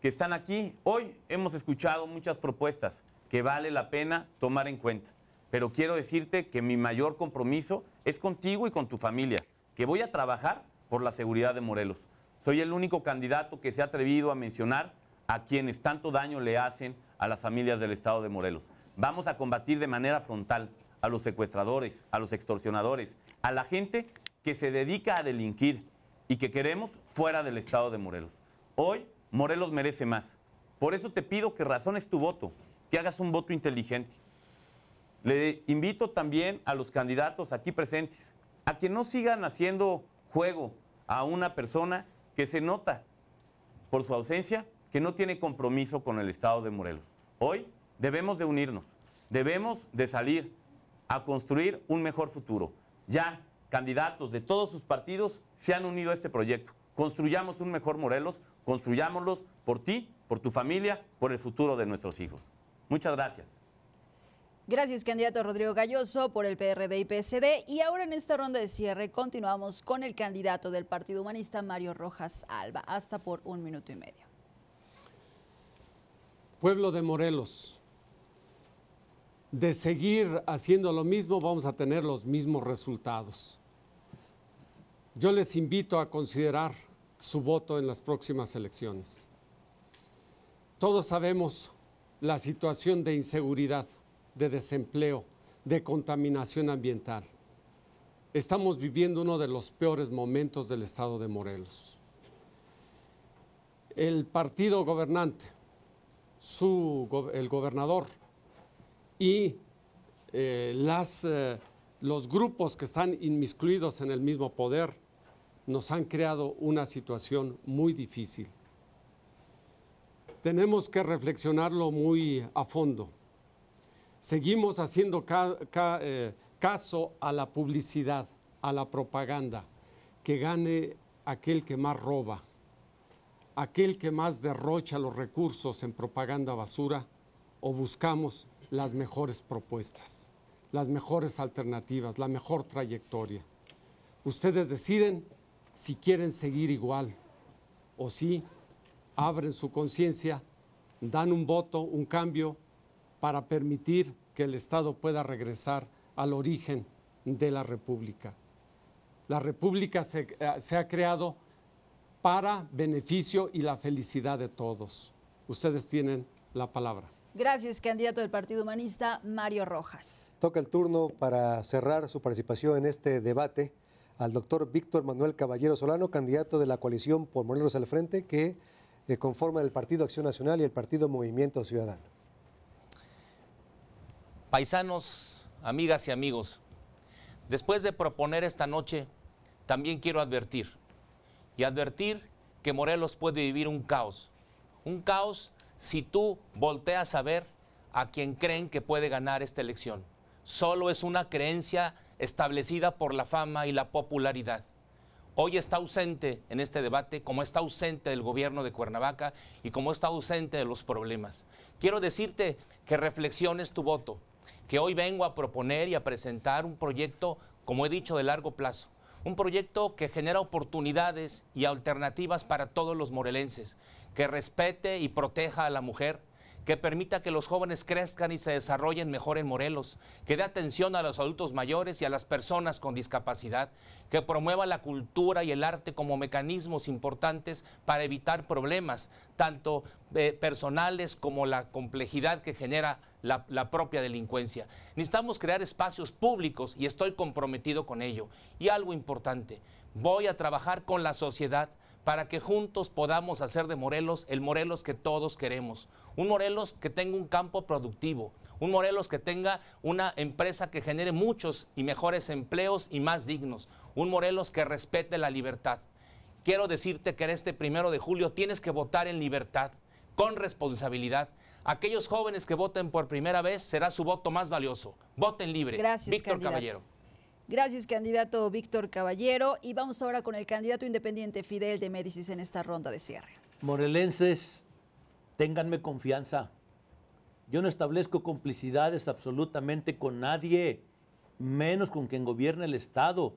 que están aquí, hoy hemos escuchado muchas propuestas que vale la pena tomar en cuenta pero quiero decirte que mi mayor compromiso es contigo y con tu familia, que voy a trabajar por la seguridad de Morelos. Soy el único candidato que se ha atrevido a mencionar a quienes tanto daño le hacen a las familias del Estado de Morelos. Vamos a combatir de manera frontal a los secuestradores, a los extorsionadores, a la gente que se dedica a delinquir y que queremos fuera del Estado de Morelos. Hoy Morelos merece más. Por eso te pido que razones tu voto, que hagas un voto inteligente, le invito también a los candidatos aquí presentes a que no sigan haciendo juego a una persona que se nota por su ausencia que no tiene compromiso con el Estado de Morelos. Hoy debemos de unirnos, debemos de salir a construir un mejor futuro. Ya candidatos de todos sus partidos se han unido a este proyecto. Construyamos un mejor Morelos, construyámoslos por ti, por tu familia, por el futuro de nuestros hijos. Muchas gracias. Gracias, candidato Rodrigo Galloso, por el PRD y PSD. Y ahora en esta ronda de cierre continuamos con el candidato del Partido Humanista, Mario Rojas Alba, hasta por un minuto y medio. Pueblo de Morelos, de seguir haciendo lo mismo vamos a tener los mismos resultados. Yo les invito a considerar su voto en las próximas elecciones. Todos sabemos la situación de inseguridad de desempleo, de contaminación ambiental. Estamos viviendo uno de los peores momentos del estado de Morelos. El partido gobernante, el gobernador y eh, las, eh, los grupos que están inmiscuidos en el mismo poder nos han creado una situación muy difícil. Tenemos que reflexionarlo muy a fondo seguimos haciendo eh, caso a la publicidad, a la propaganda, que gane aquel que más roba, aquel que más derrocha los recursos en propaganda basura, o buscamos las mejores propuestas, las mejores alternativas, la mejor trayectoria. Ustedes deciden si quieren seguir igual o si abren su conciencia, dan un voto, un cambio para permitir que el Estado pueda regresar al origen de la República. La República eh, se, ha creado para beneficio y la felicidad de todos. Ustedes tienen la palabra. Gracias, candidato del Partido Humanista, Mario Rojas. Toca el turno para cerrar su participación en este debate al doctor Víctor Manuel Caballero Solano, candidato de la coalición por Morelos al Frente, que eh, conforma el Partido Acción Nacional y el Partido Movimiento Ciudadano. Paisanos, amigas y amigos, después de proponer esta noche, también quiero advertir, y advertir que Morelos puede vivir un caos, un caos si tú volteas a ver a quien creen que puede ganar esta elección. Solo es una creencia establecida por la fama y la popularidad. Hoy está ausente en este debate, como está ausente el gobierno de Cuernavaca y como está ausente de los problemas. Quiero decirte que reflexiones tu voto, que hoy vengo a proponer y a presentar un proyecto, como he dicho, de largo plazo. Un proyecto que genera oportunidades y alternativas para todos los morelenses, que respete y proteja a la mujer, que permita que los jóvenes crezcan y se desarrollen mejor en Morelos, que dé atención a los adultos mayores y a las personas con discapacidad, que promueva la cultura y el arte como mecanismos importantes para evitar problemas, tanto eh, personales como la complejidad que genera la, la, propia delincuencia. Necesitamos crear espacios públicos y estoy comprometido con ello. Y algo importante, voy a trabajar con la sociedad para que juntos podamos hacer de Morelos el Morelos que todos queremos. Un Morelos que tenga un campo productivo, un Morelos que tenga una empresa que genere muchos y mejores empleos y más dignos, un Morelos que respete la libertad. Quiero decirte que en este primero de julio tienes que votar en libertad, con responsabilidad. Aquellos jóvenes que voten por primera vez será su voto más valioso. Voten libre. Gracias, Víctor Caballero. Gracias, candidato Víctor Caballero. Y vamos ahora con el candidato independiente Fidel de Médicis en esta ronda de cierre. Morelenses, ténganme confianza. Yo no establezco complicidades absolutamente con nadie, menos con quien gobierna el Estado,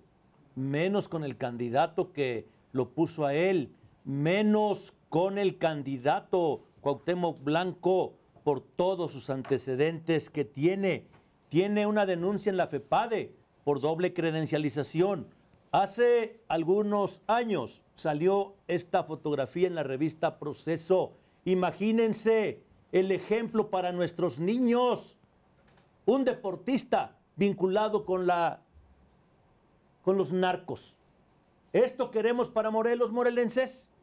menos con el candidato que lo puso a él, menos con el candidato Cuauhtémoc Blanco por todos sus antecedentes que tiene. Tiene una denuncia en la FEPADE por doble credencialización. Hace algunos años salió esta fotografía en la revista Proceso. Imagínense el ejemplo para nuestros niños. Un deportista vinculado con la con los narcos. ¿Esto queremos para Morelos morelenses?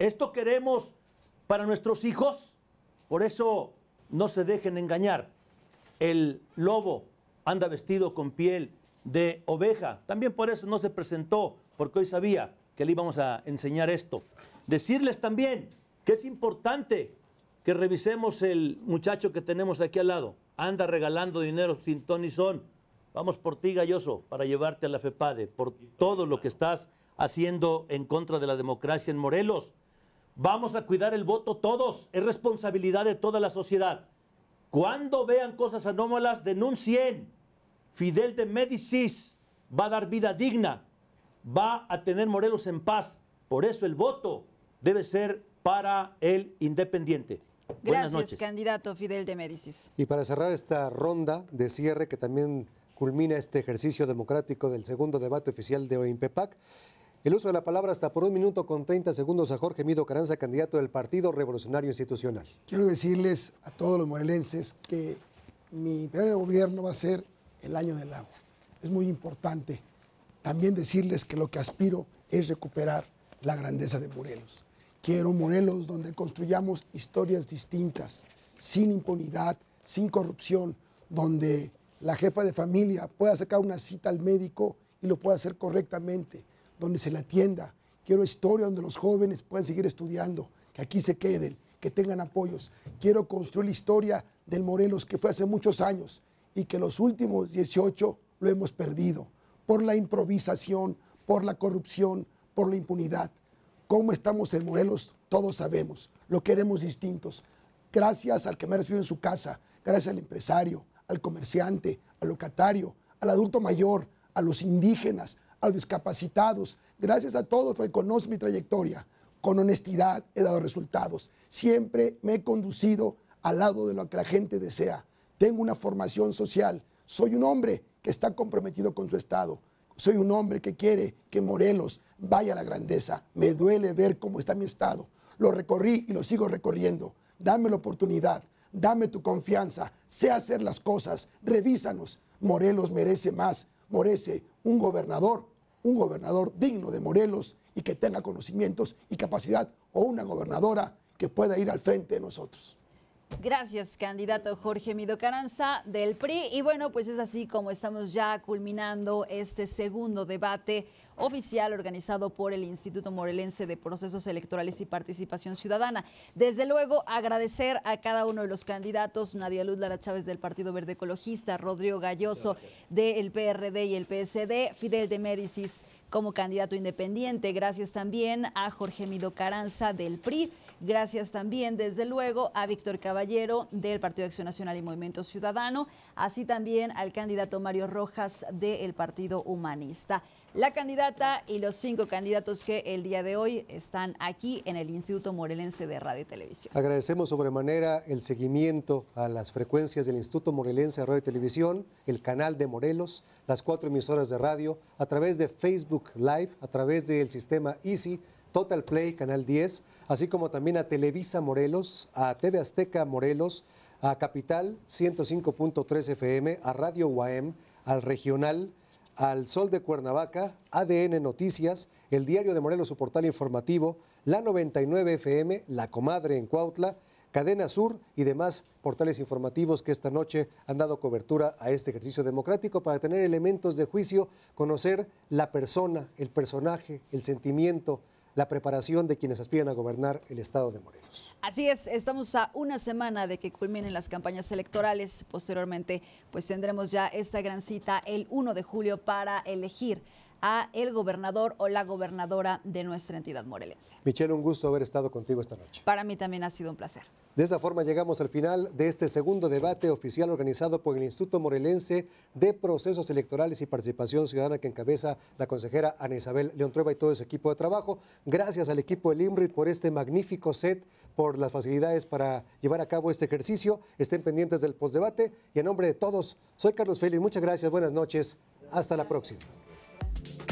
¿Esto queremos para nuestros hijos? Por eso no se dejen engañar. El lobo anda vestido con piel de oveja. También por eso no se presentó, porque hoy sabía que le íbamos a enseñar esto. Decirles también que es importante que revisemos el muchacho que tenemos aquí al lado. Anda regalando dinero sin ton son. Vamos por ti, Galloso, para llevarte a la FEPADE, por todo lo que estás haciendo en contra de la democracia en Morelos. Vamos a cuidar el voto todos, es responsabilidad de toda la sociedad. Cuando vean cosas anómalas, denuncien Fidel de Médicis va a dar vida digna, va a tener Morelos en paz. Por eso el voto debe ser para el independiente. Gracias, candidato Fidel de Médicis. Y para cerrar esta ronda de cierre que también culmina este ejercicio democrático del segundo debate oficial de OIMPEPAC, el uso de la palabra hasta por un minuto con 30 segundos a Jorge Mido Caranza, candidato del Partido Revolucionario Institucional. Quiero decirles a todos los morelenses que mi primer gobierno va a ser el año del lago. Es muy importante también decirles que lo que aspiro es recuperar la grandeza de Morelos. Quiero Morelos donde construyamos historias distintas, sin impunidad, sin corrupción, donde la jefa de familia pueda sacar una cita al médico y lo pueda hacer correctamente, donde se la atienda. Quiero historia donde los jóvenes puedan seguir estudiando, que aquí se queden, que tengan apoyos. Quiero construir la historia del Morelos que fue hace muchos años, y que los últimos 18 lo hemos perdido por la improvisación, por la corrupción, por la impunidad. ¿Cómo estamos en Morelos? Todos sabemos, lo queremos distintos. Gracias al que me recibido en su casa, gracias al empresario, al comerciante, al locatario, al adulto mayor, a los indígenas, a los discapacitados. Gracias a todos porque conocen mi trayectoria. Con honestidad he dado resultados. Siempre me he conducido al lado de lo que la gente desea tengo una formación social, soy un hombre que está comprometido con su Estado, soy un hombre que quiere que Morelos vaya a la grandeza, me duele ver cómo está mi Estado, lo recorrí y lo sigo recorriendo, dame la oportunidad, dame tu confianza, sé hacer las cosas, revísanos, Morelos merece más, merece un gobernador, un gobernador digno de Morelos y que tenga conocimientos y capacidad o una gobernadora que pueda ir al frente de nosotros. Gracias, candidato Jorge Mido Caranza del PRI. Y bueno, pues es así como estamos ya culminando este segundo debate oficial organizado por el Instituto Morelense de Procesos Electorales y Participación Ciudadana. Desde luego, agradecer a cada uno de los candidatos, Nadia Luz Lara Chávez del Partido Verde Ecologista, Rodrigo Galloso del PRD y el PSD, Fidel de Médicis como candidato independiente. Gracias también a Jorge Mido Caranza del PRI. Gracias también, desde luego, a Víctor Caballero del Partido Acción Nacional y Movimiento Ciudadano, así también al candidato Mario Rojas del Partido Humanista. La candidata y los cinco candidatos que el día de hoy están aquí en el Instituto Morelense de Radio y Televisión. Agradecemos sobremanera el seguimiento a las frecuencias del Instituto Morelense de Radio y Televisión, el canal de Morelos, las cuatro emisoras de radio, a través de Facebook Live, a través del sistema Easy, Total Play, Canal 10, así como también a Televisa Morelos, a TV Azteca Morelos, a Capital 105.3 FM, a Radio UAM, al Regional al Sol de Cuernavaca, ADN Noticias, el Diario de Morelos, su portal informativo, la 99 FM, La Comadre en Cuautla, Cadena Sur y demás portales informativos que esta noche han dado cobertura a este ejercicio democrático para tener elementos de juicio, conocer la persona, el personaje, el sentimiento, la preparación de quienes aspiran a gobernar el Estado de Morelos. Así es, estamos a una semana de que culminen las campañas electorales. Posteriormente, pues tendremos ya esta gran cita el 1 de julio para elegir a el gobernador o la gobernadora de nuestra entidad morelense. Michelle, un gusto haber estado contigo esta noche. Para mí también ha sido un placer. De esa forma llegamos al final de este segundo debate oficial organizado por el Instituto Morelense de Procesos Electorales y Participación Ciudadana que encabeza la consejera Ana Isabel León y todo su equipo de trabajo. Gracias al equipo del IMRIT por este magnífico set, por las facilidades para llevar a cabo este ejercicio. Estén pendientes del postdebate y en nombre de todos, soy Carlos Félix. Muchas gracias, buenas noches. Hasta la próxima. you